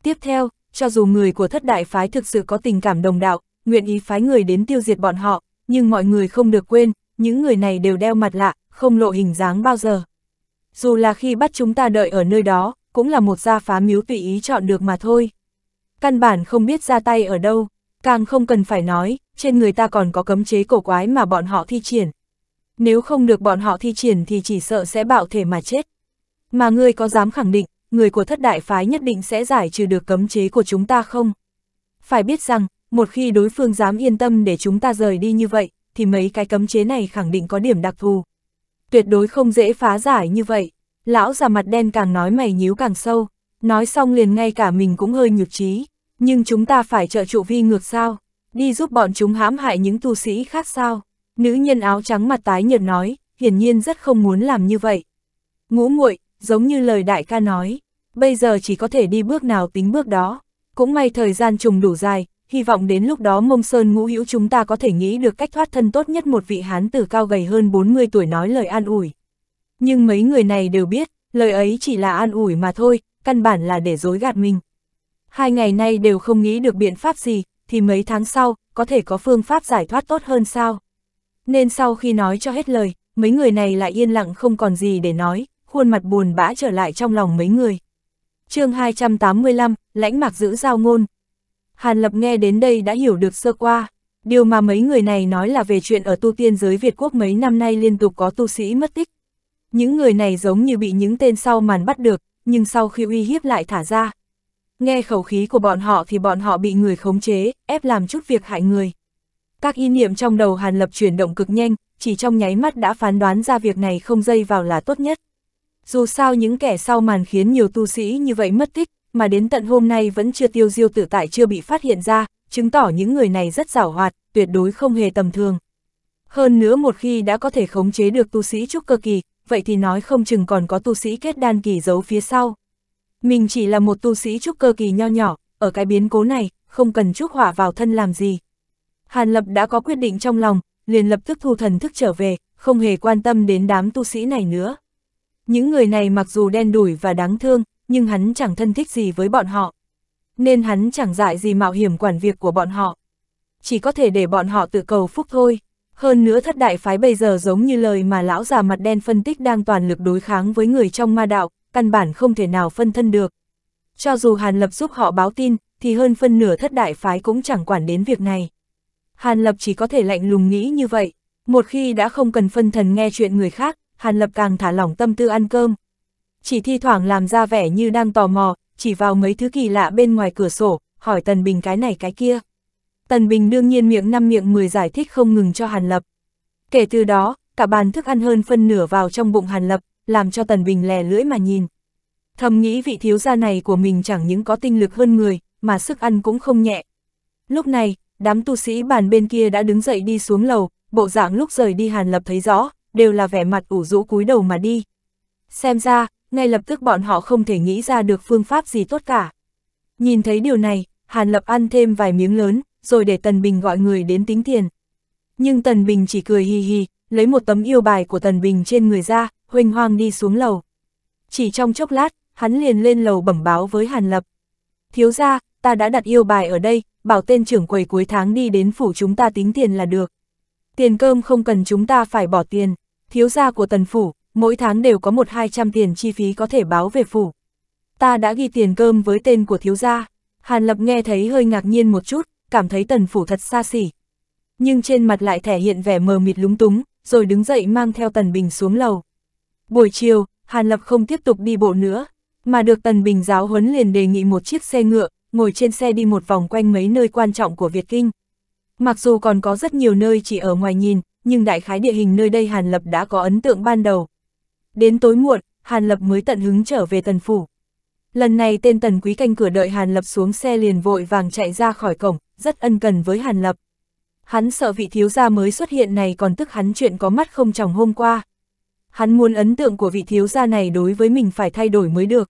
Tiếp theo, cho dù người của thất đại phái thực sự có tình cảm đồng đạo, nguyện ý phái người đến tiêu diệt bọn họ, nhưng mọi người không được quên, những người này đều đeo mặt lạ, không lộ hình dáng bao giờ dù là khi bắt chúng ta đợi ở nơi đó, cũng là một gia phá miếu tùy ý chọn được mà thôi. Căn bản không biết ra tay ở đâu, càng không cần phải nói, trên người ta còn có cấm chế cổ quái mà bọn họ thi triển. Nếu không được bọn họ thi triển thì chỉ sợ sẽ bạo thể mà chết. Mà ngươi có dám khẳng định, người của thất đại phái nhất định sẽ giải trừ được cấm chế của chúng ta không? Phải biết rằng, một khi đối phương dám yên tâm để chúng ta rời đi như vậy, thì mấy cái cấm chế này khẳng định có điểm đặc thù, tuyệt đối không dễ phá giải như vậy. Lão già mặt đen càng nói mày nhíu càng sâu, nói xong liền ngay cả mình cũng hơi nhược trí, nhưng chúng ta phải trợ trụ vi ngược sao, đi giúp bọn chúng hãm hại những tu sĩ khác sao. Nữ nhân áo trắng mặt tái nhợt nói, hiển nhiên rất không muốn làm như vậy. Ngũ muội giống như lời đại ca nói, bây giờ chỉ có thể đi bước nào tính bước đó, cũng may thời gian trùng đủ dài, hy vọng đến lúc đó mông sơn ngũ hữu chúng ta có thể nghĩ được cách thoát thân tốt nhất một vị hán tử cao gầy hơn 40 tuổi nói lời an ủi. Nhưng mấy người này đều biết, lời ấy chỉ là an ủi mà thôi, căn bản là để dối gạt mình. Hai ngày nay đều không nghĩ được biện pháp gì, thì mấy tháng sau, có thể có phương pháp giải thoát tốt hơn sao. Nên sau khi nói cho hết lời, mấy người này lại yên lặng không còn gì để nói, khuôn mặt buồn bã trở lại trong lòng mấy người. chương 285, Lãnh Mạc giữ giao ngôn, Hàn Lập nghe đến đây đã hiểu được sơ qua, điều mà mấy người này nói là về chuyện ở tu tiên giới Việt Quốc mấy năm nay liên tục có tu sĩ mất tích. Những người này giống như bị những tên sau màn bắt được, nhưng sau khi uy hiếp lại thả ra. Nghe khẩu khí của bọn họ thì bọn họ bị người khống chế, ép làm chút việc hại người. Các ý niệm trong đầu Hàn Lập chuyển động cực nhanh, chỉ trong nháy mắt đã phán đoán ra việc này không dây vào là tốt nhất. Dù sao những kẻ sau màn khiến nhiều tu sĩ như vậy mất tích, mà đến tận hôm nay vẫn chưa tiêu diêu tử tại chưa bị phát hiện ra, chứng tỏ những người này rất giảo hoạt, tuyệt đối không hề tầm thường. Hơn nữa một khi đã có thể khống chế được tu sĩ trúc cơ kỳ, vậy thì nói không chừng còn có tu sĩ kết đan kỳ giấu phía sau. Mình chỉ là một tu sĩ trúc cơ kỳ nho nhỏ, ở cái biến cố này, không cần trúc hỏa vào thân làm gì. Hàn Lập đã có quyết định trong lòng, liền lập tức thu thần thức trở về, không hề quan tâm đến đám tu sĩ này nữa. Những người này mặc dù đen đủi và đáng thương, nhưng hắn chẳng thân thích gì với bọn họ. Nên hắn chẳng dại gì mạo hiểm quản việc của bọn họ. Chỉ có thể để bọn họ tự cầu phúc thôi. Hơn nữa thất đại phái bây giờ giống như lời mà lão già mặt đen phân tích đang toàn lực đối kháng với người trong ma đạo, căn bản không thể nào phân thân được. Cho dù Hàn Lập giúp họ báo tin, thì hơn phân nửa thất đại phái cũng chẳng quản đến việc này. Hàn Lập chỉ có thể lạnh lùng nghĩ như vậy. Một khi đã không cần phân thần nghe chuyện người khác, Hàn Lập càng thả lỏng tâm tư ăn cơm chỉ thi thoảng làm ra vẻ như đang tò mò, chỉ vào mấy thứ kỳ lạ bên ngoài cửa sổ, hỏi Tần Bình cái này cái kia. Tần Bình đương nhiên miệng năm miệng 10 giải thích không ngừng cho Hàn Lập. Kể từ đó, cả bàn thức ăn hơn phân nửa vào trong bụng Hàn Lập, làm cho Tần Bình lè lưỡi mà nhìn. Thầm nghĩ vị thiếu gia này của mình chẳng những có tinh lực hơn người, mà sức ăn cũng không nhẹ. Lúc này, đám tu sĩ bàn bên kia đã đứng dậy đi xuống lầu, bộ dạng lúc rời đi Hàn Lập thấy rõ, đều là vẻ mặt ủ rũ cúi đầu mà đi. Xem ra, ngay lập tức bọn họ không thể nghĩ ra được phương pháp gì tốt cả. Nhìn thấy điều này, Hàn Lập ăn thêm vài miếng lớn, rồi để Tần Bình gọi người đến tính tiền. Nhưng Tần Bình chỉ cười hì hì, lấy một tấm yêu bài của Tần Bình trên người ra, huênh hoang đi xuống lầu. Chỉ trong chốc lát, hắn liền lên lầu bẩm báo với Hàn Lập. Thiếu ra, ta đã đặt yêu bài ở đây, bảo tên trưởng quầy cuối tháng đi đến phủ chúng ta tính tiền là được. Tiền cơm không cần chúng ta phải bỏ tiền, thiếu gia của tần phủ, mỗi tháng đều có một hai trăm tiền chi phí có thể báo về phủ. Ta đã ghi tiền cơm với tên của thiếu gia, Hàn Lập nghe thấy hơi ngạc nhiên một chút, cảm thấy tần phủ thật xa xỉ. Nhưng trên mặt lại thể hiện vẻ mờ mịt lúng túng, rồi đứng dậy mang theo Tần Bình xuống lầu. Buổi chiều, Hàn Lập không tiếp tục đi bộ nữa, mà được Tần Bình giáo huấn liền đề nghị một chiếc xe ngựa, ngồi trên xe đi một vòng quanh mấy nơi quan trọng của Việt Kinh. Mặc dù còn có rất nhiều nơi chỉ ở ngoài nhìn, nhưng đại khái địa hình nơi đây Hàn Lập đã có ấn tượng ban đầu. Đến tối muộn, Hàn Lập mới tận hứng trở về tần phủ. Lần này tên tần quý canh cửa đợi Hàn Lập xuống xe liền vội vàng chạy ra khỏi cổng, rất ân cần với Hàn Lập. Hắn sợ vị thiếu gia mới xuất hiện này còn tức hắn chuyện có mắt không chồng hôm qua. Hắn muốn ấn tượng của vị thiếu gia này đối với mình phải thay đổi mới được.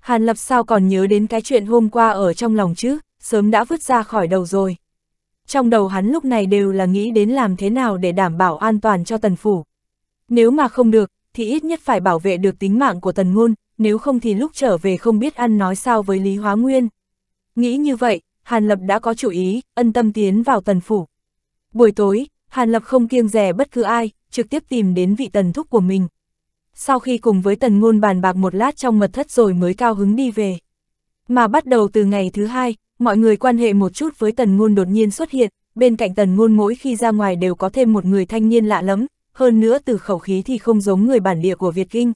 Hàn Lập sao còn nhớ đến cái chuyện hôm qua ở trong lòng chứ, sớm đã vứt ra khỏi đầu rồi. Trong đầu hắn lúc này đều là nghĩ đến làm thế nào để đảm bảo an toàn cho tần phủ. Nếu mà không được, thì ít nhất phải bảo vệ được tính mạng của tần ngôn, nếu không thì lúc trở về không biết ăn nói sao với Lý Hóa Nguyên. Nghĩ như vậy, Hàn Lập đã có chủ ý, ân tâm tiến vào tần phủ. Buổi tối, Hàn Lập không kiêng rẻ bất cứ ai, trực tiếp tìm đến vị tần thúc của mình. Sau khi cùng với tần ngôn bàn bạc một lát trong mật thất rồi mới cao hứng đi về. Mà bắt đầu từ ngày thứ hai, mọi người quan hệ một chút với tần ngôn đột nhiên xuất hiện, bên cạnh tần ngôn mỗi khi ra ngoài đều có thêm một người thanh niên lạ lắm, hơn nữa từ khẩu khí thì không giống người bản địa của Việt Kinh.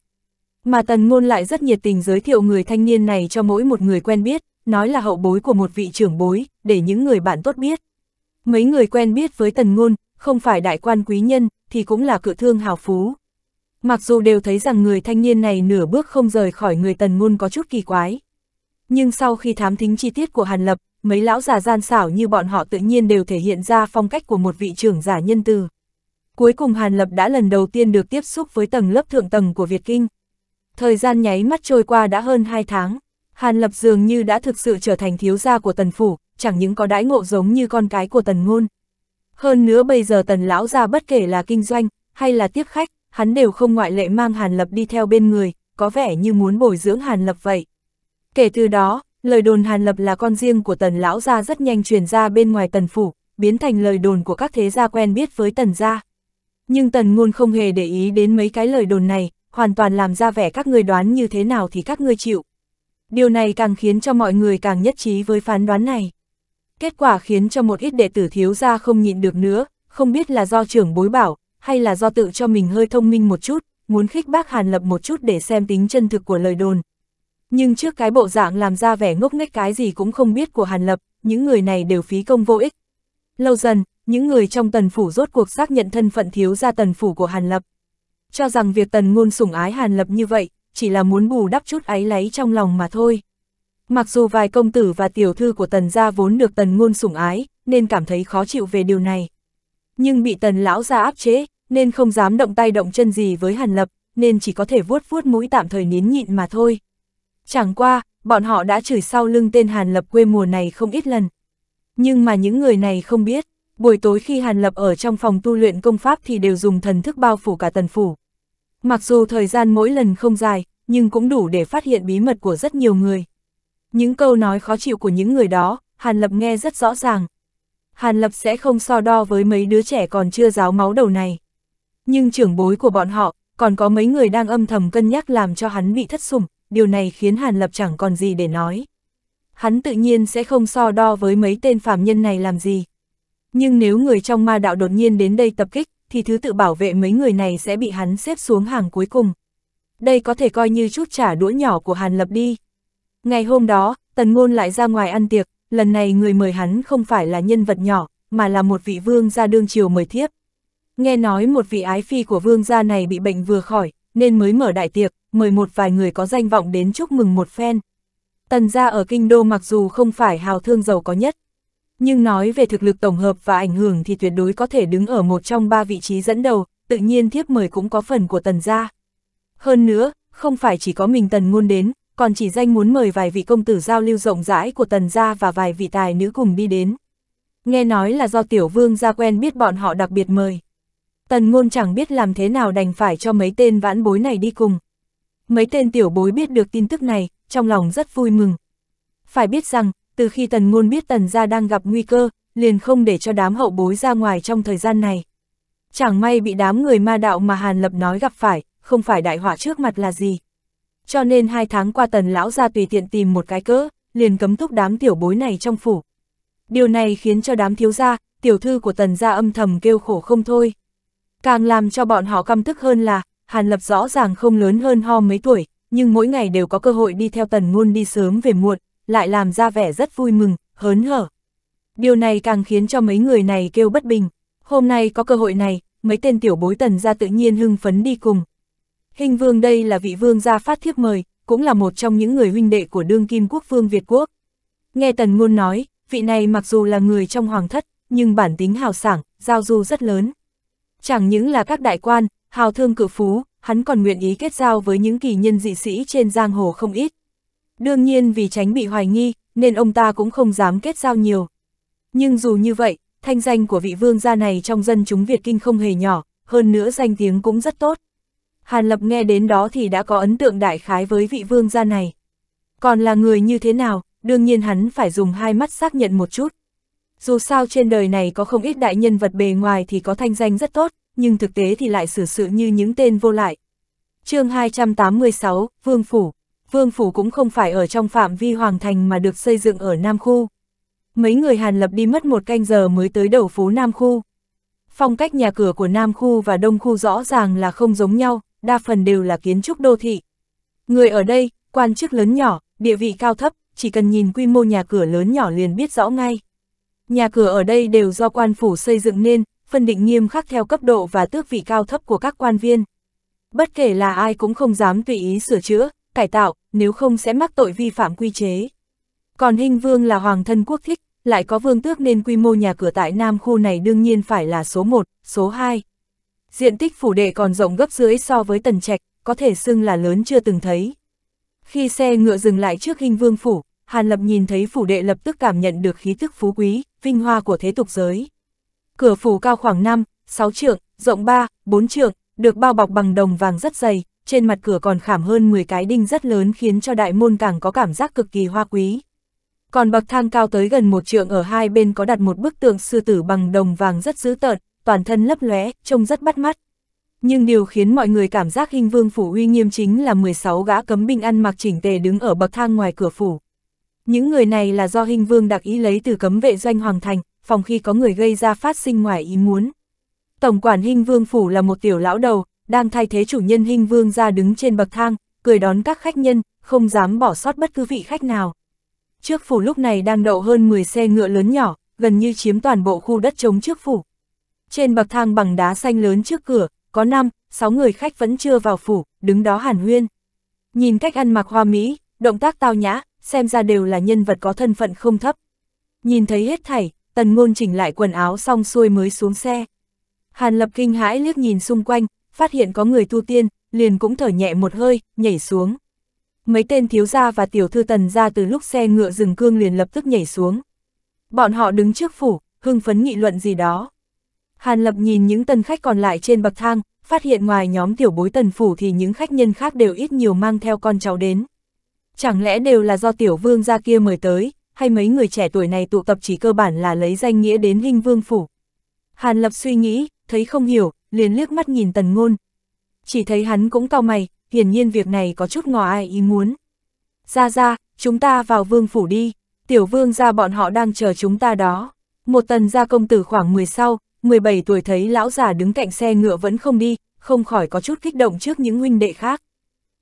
Mà Tần Ngôn lại rất nhiệt tình giới thiệu người thanh niên này cho mỗi một người quen biết, nói là hậu bối của một vị trưởng bối, để những người bạn tốt biết. Mấy người quen biết với Tần Ngôn, không phải đại quan quý nhân, thì cũng là cự thương hào phú. Mặc dù đều thấy rằng người thanh niên này nửa bước không rời khỏi người Tần Ngôn có chút kỳ quái. Nhưng sau khi thám thính chi tiết của Hàn Lập, mấy lão già gian xảo như bọn họ tự nhiên đều thể hiện ra phong cách của một vị trưởng giả nhân từ. Cuối cùng Hàn Lập đã lần đầu tiên được tiếp xúc với tầng lớp thượng tầng của Việt Kinh. Thời gian nháy mắt trôi qua đã hơn 2 tháng, Hàn Lập dường như đã thực sự trở thành thiếu gia của Tần Phủ, chẳng những có đãi ngộ giống như con cái của Tần Ngôn. Hơn nữa bây giờ Tần Lão ra bất kể là kinh doanh, hay là tiếp khách, hắn đều không ngoại lệ mang Hàn Lập đi theo bên người, có vẻ như muốn bồi dưỡng Hàn Lập vậy. Kể từ đó, lời đồn Hàn Lập là con riêng của Tần Lão ra rất nhanh truyền ra bên ngoài Tần Phủ, biến thành lời đồn của các thế gia quen biết với Tần Gia. Nhưng tần ngôn không hề để ý đến mấy cái lời đồn này, hoàn toàn làm ra vẻ các người đoán như thế nào thì các ngươi chịu. Điều này càng khiến cho mọi người càng nhất trí với phán đoán này. Kết quả khiến cho một ít đệ tử thiếu gia không nhịn được nữa, không biết là do trưởng bối bảo, hay là do tự cho mình hơi thông minh một chút, muốn khích bác Hàn Lập một chút để xem tính chân thực của lời đồn. Nhưng trước cái bộ dạng làm ra vẻ ngốc nghếch cái gì cũng không biết của Hàn Lập, những người này đều phí công vô ích. Lâu dần, những người trong tần phủ rốt cuộc xác nhận thân phận thiếu gia tần phủ của Hàn Lập. Cho rằng việc tần ngôn sủng ái Hàn Lập như vậy, chỉ là muốn bù đắp chút áy náy trong lòng mà thôi. Mặc dù vài công tử và tiểu thư của tần gia vốn được tần ngôn sủng ái, nên cảm thấy khó chịu về điều này. Nhưng bị tần lão gia áp chế, nên không dám động tay động chân gì với Hàn Lập, nên chỉ có thể vuốt vuốt mũi tạm thời nín nhịn mà thôi. Chẳng qua, bọn họ đã chửi sau lưng tên Hàn Lập quê mùa này không ít lần. Nhưng mà những người này không biết, Buổi tối khi Hàn Lập ở trong phòng tu luyện công pháp thì đều dùng thần thức bao phủ cả tần phủ. Mặc dù thời gian mỗi lần không dài, nhưng cũng đủ để phát hiện bí mật của rất nhiều người. Những câu nói khó chịu của những người đó, Hàn Lập nghe rất rõ ràng. Hàn Lập sẽ không so đo với mấy đứa trẻ còn chưa giáo máu đầu này. Nhưng trưởng bối của bọn họ, còn có mấy người đang âm thầm cân nhắc làm cho hắn bị thất sủng, điều này khiến Hàn Lập chẳng còn gì để nói. Hắn tự nhiên sẽ không so đo với mấy tên phạm nhân này làm gì. Nhưng nếu người trong ma đạo đột nhiên đến đây tập kích, thì thứ tự bảo vệ mấy người này sẽ bị hắn xếp xuống hàng cuối cùng. Đây có thể coi như chút trả đũa nhỏ của Hàn Lập đi. Ngày hôm đó, Tần Ngôn lại ra ngoài ăn tiệc, lần này người mời hắn không phải là nhân vật nhỏ, mà là một vị vương gia đương triều mời thiếp. Nghe nói một vị ái phi của vương gia này bị bệnh vừa khỏi, nên mới mở đại tiệc, mời một vài người có danh vọng đến chúc mừng một phen. Tần gia ở kinh đô mặc dù không phải hào thương giàu có nhất, nhưng nói về thực lực tổng hợp và ảnh hưởng thì tuyệt đối có thể đứng ở một trong ba vị trí dẫn đầu, tự nhiên thiếp mời cũng có phần của tần gia. Hơn nữa, không phải chỉ có mình tần ngôn đến, còn chỉ danh muốn mời vài vị công tử giao lưu rộng rãi của tần gia và vài vị tài nữ cùng đi đến. Nghe nói là do tiểu vương gia quen biết bọn họ đặc biệt mời. Tần ngôn chẳng biết làm thế nào đành phải cho mấy tên vãn bối này đi cùng. Mấy tên tiểu bối biết được tin tức này, trong lòng rất vui mừng. Phải biết rằng, từ khi tần ngôn biết tần gia đang gặp nguy cơ, liền không để cho đám hậu bối ra ngoài trong thời gian này. Chẳng may bị đám người ma đạo mà Hàn Lập nói gặp phải, không phải đại họa trước mặt là gì. Cho nên hai tháng qua tần lão ra tùy tiện tìm một cái cớ liền cấm thúc đám tiểu bối này trong phủ. Điều này khiến cho đám thiếu gia, tiểu thư của tần gia âm thầm kêu khổ không thôi. Càng làm cho bọn họ căm tức hơn là, Hàn Lập rõ ràng không lớn hơn ho mấy tuổi, nhưng mỗi ngày đều có cơ hội đi theo tần ngôn đi sớm về muộn, lại làm ra vẻ rất vui mừng, hớn hở. Điều này càng khiến cho mấy người này kêu bất bình. Hôm nay có cơ hội này, mấy tên tiểu bối tần ra tự nhiên hưng phấn đi cùng. Hình vương đây là vị vương gia phát thiếp mời, cũng là một trong những người huynh đệ của đương kim quốc vương Việt Quốc. Nghe Tần Ngôn nói, vị này mặc dù là người trong hoàng thất, nhưng bản tính hào sảng, giao du rất lớn. Chẳng những là các đại quan, hào thương cự phú, hắn còn nguyện ý kết giao với những kỳ nhân dị sĩ trên giang hồ không ít. Đương nhiên vì tránh bị hoài nghi, nên ông ta cũng không dám kết giao nhiều. Nhưng dù như vậy, thanh danh của vị vương gia này trong dân chúng Việt Kinh không hề nhỏ, hơn nữa danh tiếng cũng rất tốt. Hàn Lập nghe đến đó thì đã có ấn tượng đại khái với vị vương gia này. Còn là người như thế nào, đương nhiên hắn phải dùng hai mắt xác nhận một chút. Dù sao trên đời này có không ít đại nhân vật bề ngoài thì có thanh danh rất tốt, nhưng thực tế thì lại xử sự như những tên vô lại. chương 286, Vương Phủ Vương Phủ cũng không phải ở trong phạm vi Hoàng Thành mà được xây dựng ở Nam Khu. Mấy người Hàn Lập đi mất một canh giờ mới tới đầu phố Nam Khu. Phong cách nhà cửa của Nam Khu và Đông Khu rõ ràng là không giống nhau, đa phần đều là kiến trúc đô thị. Người ở đây, quan chức lớn nhỏ, địa vị cao thấp, chỉ cần nhìn quy mô nhà cửa lớn nhỏ liền biết rõ ngay. Nhà cửa ở đây đều do quan phủ xây dựng nên, phân định nghiêm khắc theo cấp độ và tước vị cao thấp của các quan viên. Bất kể là ai cũng không dám tùy ý sửa chữa, cải tạo, nếu không sẽ mắc tội vi phạm quy chế. Còn Hinh Vương là hoàng thân quốc thích, lại có vương tước nên quy mô nhà cửa tại Nam khu này đương nhiên phải là số 1, số 2. Diện tích phủ đệ còn rộng gấp dưới so với tần trạch, có thể xưng là lớn chưa từng thấy. Khi xe ngựa dừng lại trước Hinh Vương phủ, Hàn Lập nhìn thấy phủ đệ lập tức cảm nhận được khí tức phú quý, vinh hoa của thế tục giới. Cửa phủ cao khoảng 5, 6 trượng, rộng 3, 4 trượng, được bao bọc bằng đồng vàng rất dày, trên mặt cửa còn khảm hơn 10 cái đinh rất lớn khiến cho đại môn càng có cảm giác cực kỳ hoa quý. Còn bậc thang cao tới gần một trượng ở hai bên có đặt một bức tượng sư tử bằng đồng vàng rất dữ tợn, toàn thân lấp lóe, trông rất bắt mắt. Nhưng điều khiến mọi người cảm giác hình vương phủ uy nghiêm chính là 16 gã cấm binh ăn mặc chỉnh tề đứng ở bậc thang ngoài cửa phủ. Những người này là do hình vương đặc ý lấy từ cấm vệ doanh hoàng thành, phòng khi có người gây ra phát sinh ngoài ý muốn. Tổng quản hình vương phủ là một tiểu lão đầu, đang thay thế chủ nhân hình vương ra đứng trên bậc thang, cười đón các khách nhân, không dám bỏ sót bất cứ vị khách nào. Trước phủ lúc này đang đậu hơn 10 xe ngựa lớn nhỏ, gần như chiếm toàn bộ khu đất trống trước phủ. Trên bậc thang bằng đá xanh lớn trước cửa, có 5, 6 người khách vẫn chưa vào phủ, đứng đó hàn huyên. Nhìn cách ăn mặc hoa mỹ, động tác tao nhã, xem ra đều là nhân vật có thân phận không thấp. Nhìn thấy hết thảy, tần ngôn chỉnh lại quần áo xong xuôi mới xuống xe. Hàn lập kinh hãi liếc nhìn xung quanh, phát hiện có người tu tiên, liền cũng thở nhẹ một hơi, nhảy xuống. Mấy tên thiếu gia và tiểu thư tần ra từ lúc xe ngựa rừng cương liền lập tức nhảy xuống. Bọn họ đứng trước phủ, hưng phấn nghị luận gì đó. Hàn Lập nhìn những tần khách còn lại trên bậc thang, phát hiện ngoài nhóm tiểu bối tần phủ thì những khách nhân khác đều ít nhiều mang theo con cháu đến. Chẳng lẽ đều là do tiểu vương gia kia mời tới, hay mấy người trẻ tuổi này tụ tập chỉ cơ bản là lấy danh nghĩa đến hình vương phủ. Hàn Lập suy nghĩ, thấy không hiểu, liền liếc mắt nhìn tần ngôn. Chỉ thấy hắn cũng cau mày, hiển nhiên việc này có chút ngò ai ý muốn. Ra ra, chúng ta vào vương phủ đi, tiểu vương ra bọn họ đang chờ chúng ta đó. Một tần gia công tử khoảng 10 sau, 17 tuổi thấy lão già đứng cạnh xe ngựa vẫn không đi, không khỏi có chút kích động trước những huynh đệ khác.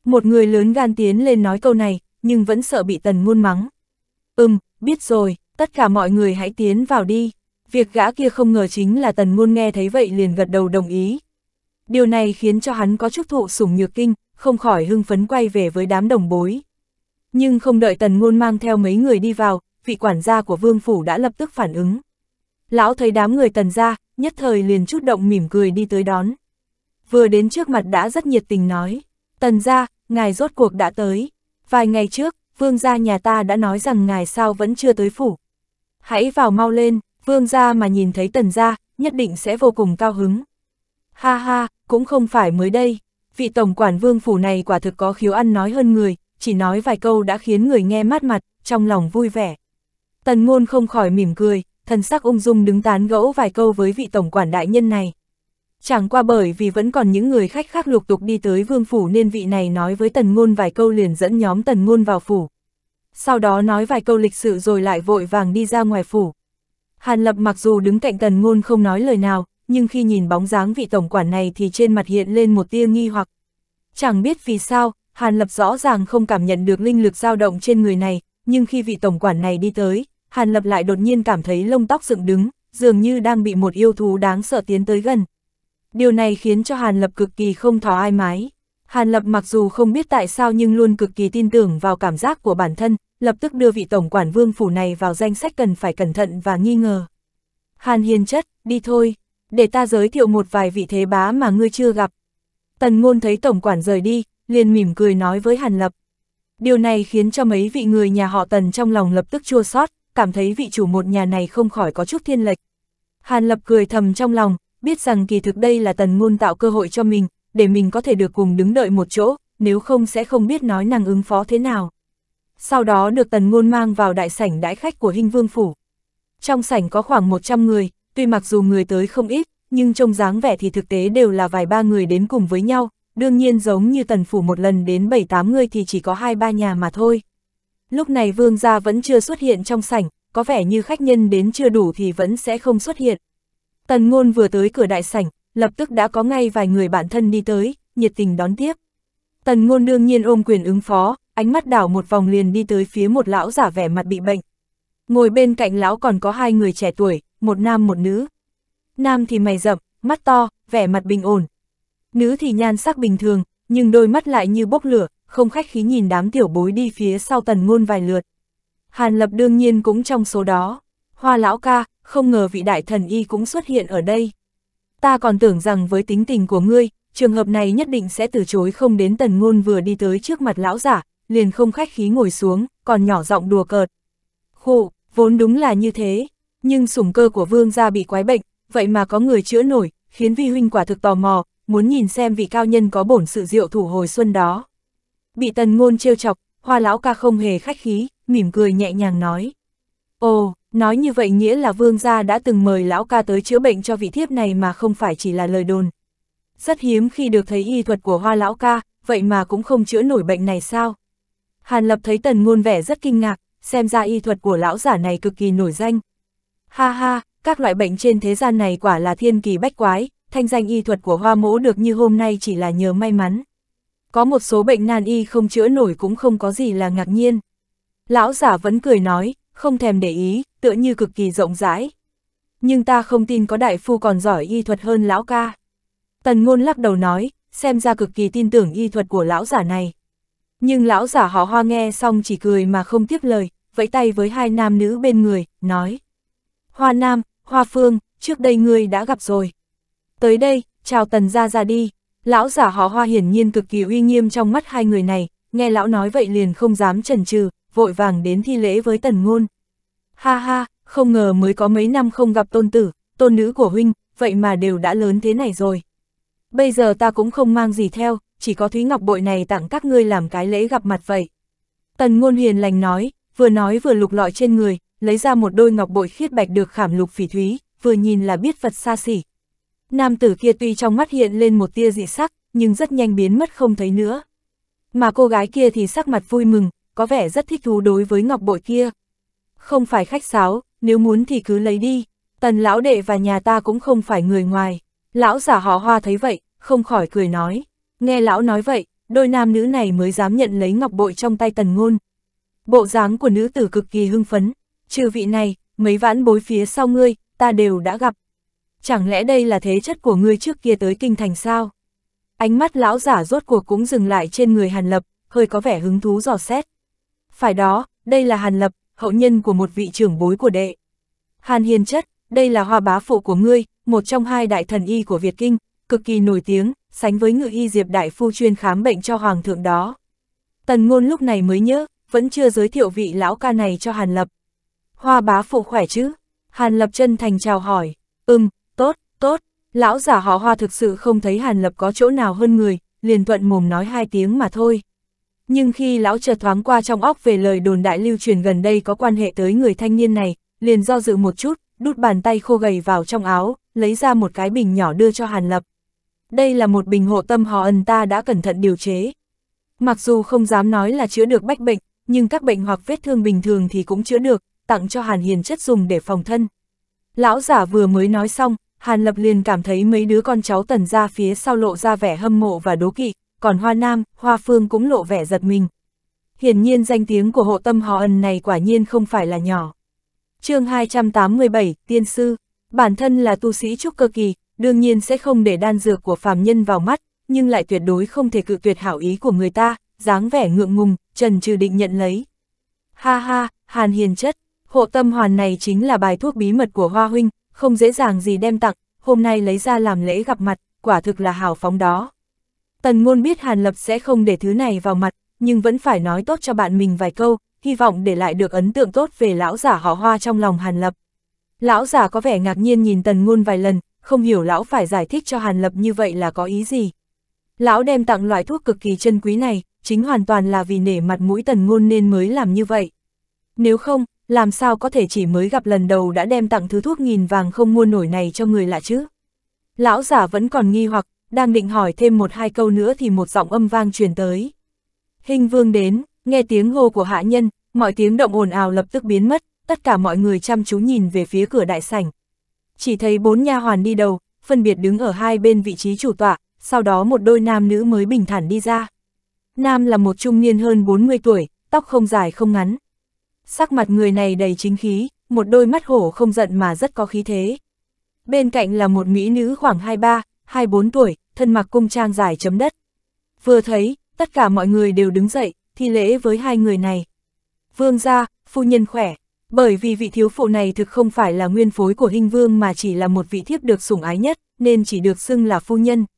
Một người lớn gan tiến lên nói câu này, nhưng vẫn sợ bị tần ngôn mắng. Ừm, biết rồi, tất cả mọi người hãy tiến vào đi. Việc gã kia không ngờ chính là tần ngôn nghe thấy vậy liền gật đầu đồng ý. Điều này khiến cho hắn có chút thụ sủng nhược kinh, không khỏi hưng phấn quay về với đám đồng bối. Nhưng không đợi tần ngôn mang theo mấy người đi vào, vị quản gia của vương phủ đã lập tức phản ứng. Lão thấy đám người tần ra, nhất thời liền chút động mỉm cười đi tới đón. Vừa đến trước mặt đã rất nhiệt tình nói, tần ra, ngài rốt cuộc đã tới. Vài ngày trước, vương gia nhà ta đã nói rằng ngài sao vẫn chưa tới phủ. Hãy vào mau lên, vương gia mà nhìn thấy tần gia, nhất định sẽ vô cùng cao hứng. Ha ha, cũng không phải mới đây, vị tổng quản vương phủ này quả thực có khiếu ăn nói hơn người, chỉ nói vài câu đã khiến người nghe mát mặt, trong lòng vui vẻ. Tần ngôn không khỏi mỉm cười, thần sắc ung dung đứng tán gẫu vài câu với vị tổng quản đại nhân này. Chẳng qua bởi vì vẫn còn những người khách khác lục tục đi tới vương phủ nên vị này nói với tần ngôn vài câu liền dẫn nhóm tần ngôn vào phủ. Sau đó nói vài câu lịch sự rồi lại vội vàng đi ra ngoài phủ. Hàn Lập mặc dù đứng cạnh tần ngôn không nói lời nào, nhưng khi nhìn bóng dáng vị tổng quản này thì trên mặt hiện lên một tia nghi hoặc. Chẳng biết vì sao, Hàn Lập rõ ràng không cảm nhận được linh lực dao động trên người này, nhưng khi vị tổng quản này đi tới, Hàn Lập lại đột nhiên cảm thấy lông tóc dựng đứng, dường như đang bị một yêu thú đáng sợ tiến tới gần. Điều này khiến cho Hàn Lập cực kỳ không thỏ ai mái. Hàn Lập mặc dù không biết tại sao nhưng luôn cực kỳ tin tưởng vào cảm giác của bản thân, lập tức đưa vị tổng quản vương phủ này vào danh sách cần phải cẩn thận và nghi ngờ. Hàn Hiên chất, đi thôi, để ta giới thiệu một vài vị thế bá mà ngươi chưa gặp. Tần ngôn thấy tổng quản rời đi, liền mỉm cười nói với Hàn Lập. Điều này khiến cho mấy vị người nhà họ Tần trong lòng lập tức chua xót, cảm thấy vị chủ một nhà này không khỏi có chút thiên lệch. Hàn Lập cười thầm trong lòng, biết rằng kỳ thực đây là Tần ngôn tạo cơ hội cho mình, để mình có thể được cùng đứng đợi một chỗ, nếu không sẽ không biết nói nàng ứng phó thế nào sau đó được tần ngôn mang vào đại sảnh đãi khách của hình vương phủ. Trong sảnh có khoảng 100 người, tuy mặc dù người tới không ít, nhưng trông dáng vẻ thì thực tế đều là vài ba người đến cùng với nhau, đương nhiên giống như tần phủ một lần đến 7-8 người thì chỉ có 2-3 nhà mà thôi. Lúc này vương gia vẫn chưa xuất hiện trong sảnh, có vẻ như khách nhân đến chưa đủ thì vẫn sẽ không xuất hiện. Tần ngôn vừa tới cửa đại sảnh, lập tức đã có ngay vài người bạn thân đi tới, nhiệt tình đón tiếp. Tần ngôn đương nhiên ôm quyền ứng phó, ánh mắt đảo một vòng liền đi tới phía một lão giả vẻ mặt bị bệnh. Ngồi bên cạnh lão còn có hai người trẻ tuổi, một nam một nữ. Nam thì mày rậm, mắt to, vẻ mặt bình ổn. Nữ thì nhan sắc bình thường, nhưng đôi mắt lại như bốc lửa, không khách khí nhìn đám tiểu bối đi phía sau tần ngôn vài lượt. Hàn lập đương nhiên cũng trong số đó. Hoa lão ca, không ngờ vị đại thần y cũng xuất hiện ở đây. Ta còn tưởng rằng với tính tình của ngươi, trường hợp này nhất định sẽ từ chối không đến tần ngôn vừa đi tới trước mặt lão giả, liền không khách khí ngồi xuống, còn nhỏ giọng đùa cợt. Khụ, vốn đúng là như thế, nhưng sủng cơ của vương gia bị quái bệnh, vậy mà có người chữa nổi, khiến vi huynh quả thực tò mò, muốn nhìn xem vị cao nhân có bổn sự diệu thủ hồi xuân đó. Bị tần ngôn trêu chọc, hoa lão ca không hề khách khí, mỉm cười nhẹ nhàng nói. Ồ, nói như vậy nghĩa là vương gia đã từng mời lão ca tới chữa bệnh cho vị thiếp này mà không phải chỉ là lời đồn. Rất hiếm khi được thấy y thuật của hoa lão ca, vậy mà cũng không chữa nổi bệnh này sao? Hàn Lập thấy tần ngôn vẻ rất kinh ngạc, xem ra y thuật của lão giả này cực kỳ nổi danh. Ha ha, các loại bệnh trên thế gian này quả là thiên kỳ bách quái, thanh danh y thuật của hoa mỗ được như hôm nay chỉ là nhờ may mắn. Có một số bệnh nan y không chữa nổi cũng không có gì là ngạc nhiên. Lão giả vẫn cười nói, không thèm để ý, tựa như cực kỳ rộng rãi. Nhưng ta không tin có đại phu còn giỏi y thuật hơn lão ca. Tần ngôn lắc đầu nói, xem ra cực kỳ tin tưởng y thuật của lão giả này. Nhưng lão giả họ hoa nghe xong chỉ cười mà không tiếp lời, vẫy tay với hai nam nữ bên người, nói. Hoa Nam, Hoa Phương, trước đây ngươi đã gặp rồi. Tới đây, chào tần ra ra đi. Lão giả họ hoa hiển nhiên cực kỳ uy nghiêm trong mắt hai người này, nghe lão nói vậy liền không dám chần chừ vội vàng đến thi lễ với tần ngôn. Ha ha, không ngờ mới có mấy năm không gặp tôn tử, tôn nữ của huynh, vậy mà đều đã lớn thế này rồi. Bây giờ ta cũng không mang gì theo, chỉ có Thúy Ngọc bội này tặng các ngươi làm cái lễ gặp mặt vậy. Tần ngôn hiền lành nói, vừa nói vừa lục lọi trên người, lấy ra một đôi ngọc bội khiết bạch được khảm lục phỉ thúy, vừa nhìn là biết vật xa xỉ. Nam tử kia tuy trong mắt hiện lên một tia dị sắc, nhưng rất nhanh biến mất không thấy nữa. Mà cô gái kia thì sắc mặt vui mừng, có vẻ rất thích thú đối với ngọc bội kia. Không phải khách sáo, nếu muốn thì cứ lấy đi, tần lão đệ và nhà ta cũng không phải người ngoài. Lão giả họ hoa thấy vậy, không khỏi cười nói. Nghe lão nói vậy, đôi nam nữ này mới dám nhận lấy ngọc bội trong tay tần ngôn. Bộ dáng của nữ tử cực kỳ hưng phấn, trừ vị này, mấy vãn bối phía sau ngươi, ta đều đã gặp. Chẳng lẽ đây là thế chất của ngươi trước kia tới kinh thành sao? Ánh mắt lão giả rốt cuộc cũng dừng lại trên người Hàn Lập, hơi có vẻ hứng thú dò xét. Phải đó, đây là Hàn Lập, hậu nhân của một vị trưởng bối của đệ. Hàn Hiền Chất, đây là hoa bá phụ của ngươi, một trong hai đại thần y của Việt Kinh, cực kỳ nổi tiếng, sánh với ngự y diệp đại phu chuyên khám bệnh cho hoàng thượng đó. Tần ngôn lúc này mới nhớ, vẫn chưa giới thiệu vị lão ca này cho Hàn Lập. Hoa bá phụ khỏe chứ? Hàn Lập chân thành chào hỏi, ừm, tốt, tốt, lão giả họ hoa thực sự không thấy Hàn Lập có chỗ nào hơn người, liền thuận mồm nói hai tiếng mà thôi. Nhưng khi lão chợt thoáng qua trong óc về lời đồn đại lưu truyền gần đây có quan hệ tới người thanh niên này, liền do dự một chút, đút bàn tay khô gầy vào trong áo, lấy ra một cái bình nhỏ đưa cho Hàn Lập đây là một bình hộ tâm hò ân ta đã cẩn thận điều chế. Mặc dù không dám nói là chữa được bách bệnh, nhưng các bệnh hoặc vết thương bình thường thì cũng chữa được, tặng cho Hàn Hiền chất dùng để phòng thân. Lão giả vừa mới nói xong, Hàn Lập liền cảm thấy mấy đứa con cháu tần ra phía sau lộ ra vẻ hâm mộ và đố kỵ, còn Hoa Nam, Hoa Phương cũng lộ vẻ giật mình. Hiển nhiên danh tiếng của hộ tâm hò ân này quả nhiên không phải là nhỏ. chương 287, Tiên Sư, bản thân là tu sĩ trúc cơ kỳ, đương nhiên sẽ không để đan dược của phàm nhân vào mắt, nhưng lại tuyệt đối không thể cự tuyệt hảo ý của người ta, dáng vẻ ngượng ngùng, Trần Trừ định nhận lấy. Ha ha, Hàn Hiền chất, hộ tâm hoàn này chính là bài thuốc bí mật của Hoa Huynh, không dễ dàng gì đem tặng, hôm nay lấy ra làm lễ gặp mặt, quả thực là hào phóng đó. Tần ngôn biết Hàn Lập sẽ không để thứ này vào mặt, nhưng vẫn phải nói tốt cho bạn mình vài câu, hy vọng để lại được ấn tượng tốt về lão giả họ hoa trong lòng Hàn Lập. Lão giả có vẻ ngạc nhiên nhìn Tần ngôn vài lần, không hiểu lão phải giải thích cho Hàn Lập như vậy là có ý gì. Lão đem tặng loại thuốc cực kỳ chân quý này, chính hoàn toàn là vì nể mặt mũi tần ngôn nên mới làm như vậy. Nếu không, làm sao có thể chỉ mới gặp lần đầu đã đem tặng thứ thuốc nghìn vàng không mua nổi này cho người lạ chứ? Lão giả vẫn còn nghi hoặc, đang định hỏi thêm một hai câu nữa thì một giọng âm vang truyền tới. Hình vương đến, nghe tiếng hô của hạ nhân, mọi tiếng động ồn ào lập tức biến mất, tất cả mọi người chăm chú nhìn về phía cửa đại sảnh chỉ thấy bốn nha hoàn đi đầu, phân biệt đứng ở hai bên vị trí chủ tọa, sau đó một đôi nam nữ mới bình thản đi ra. Nam là một trung niên hơn 40 tuổi, tóc không dài không ngắn. Sắc mặt người này đầy chính khí, một đôi mắt hổ không giận mà rất có khí thế. Bên cạnh là một mỹ nữ khoảng 23, 24 tuổi, thân mặc cung trang dài chấm đất. Vừa thấy, tất cả mọi người đều đứng dậy, thi lễ với hai người này. Vương gia, phu nhân khỏe, bởi vì vị thiếu phụ này thực không phải là nguyên phối của hình vương mà chỉ là một vị thiếp được sủng ái nhất, nên chỉ được xưng là phu nhân,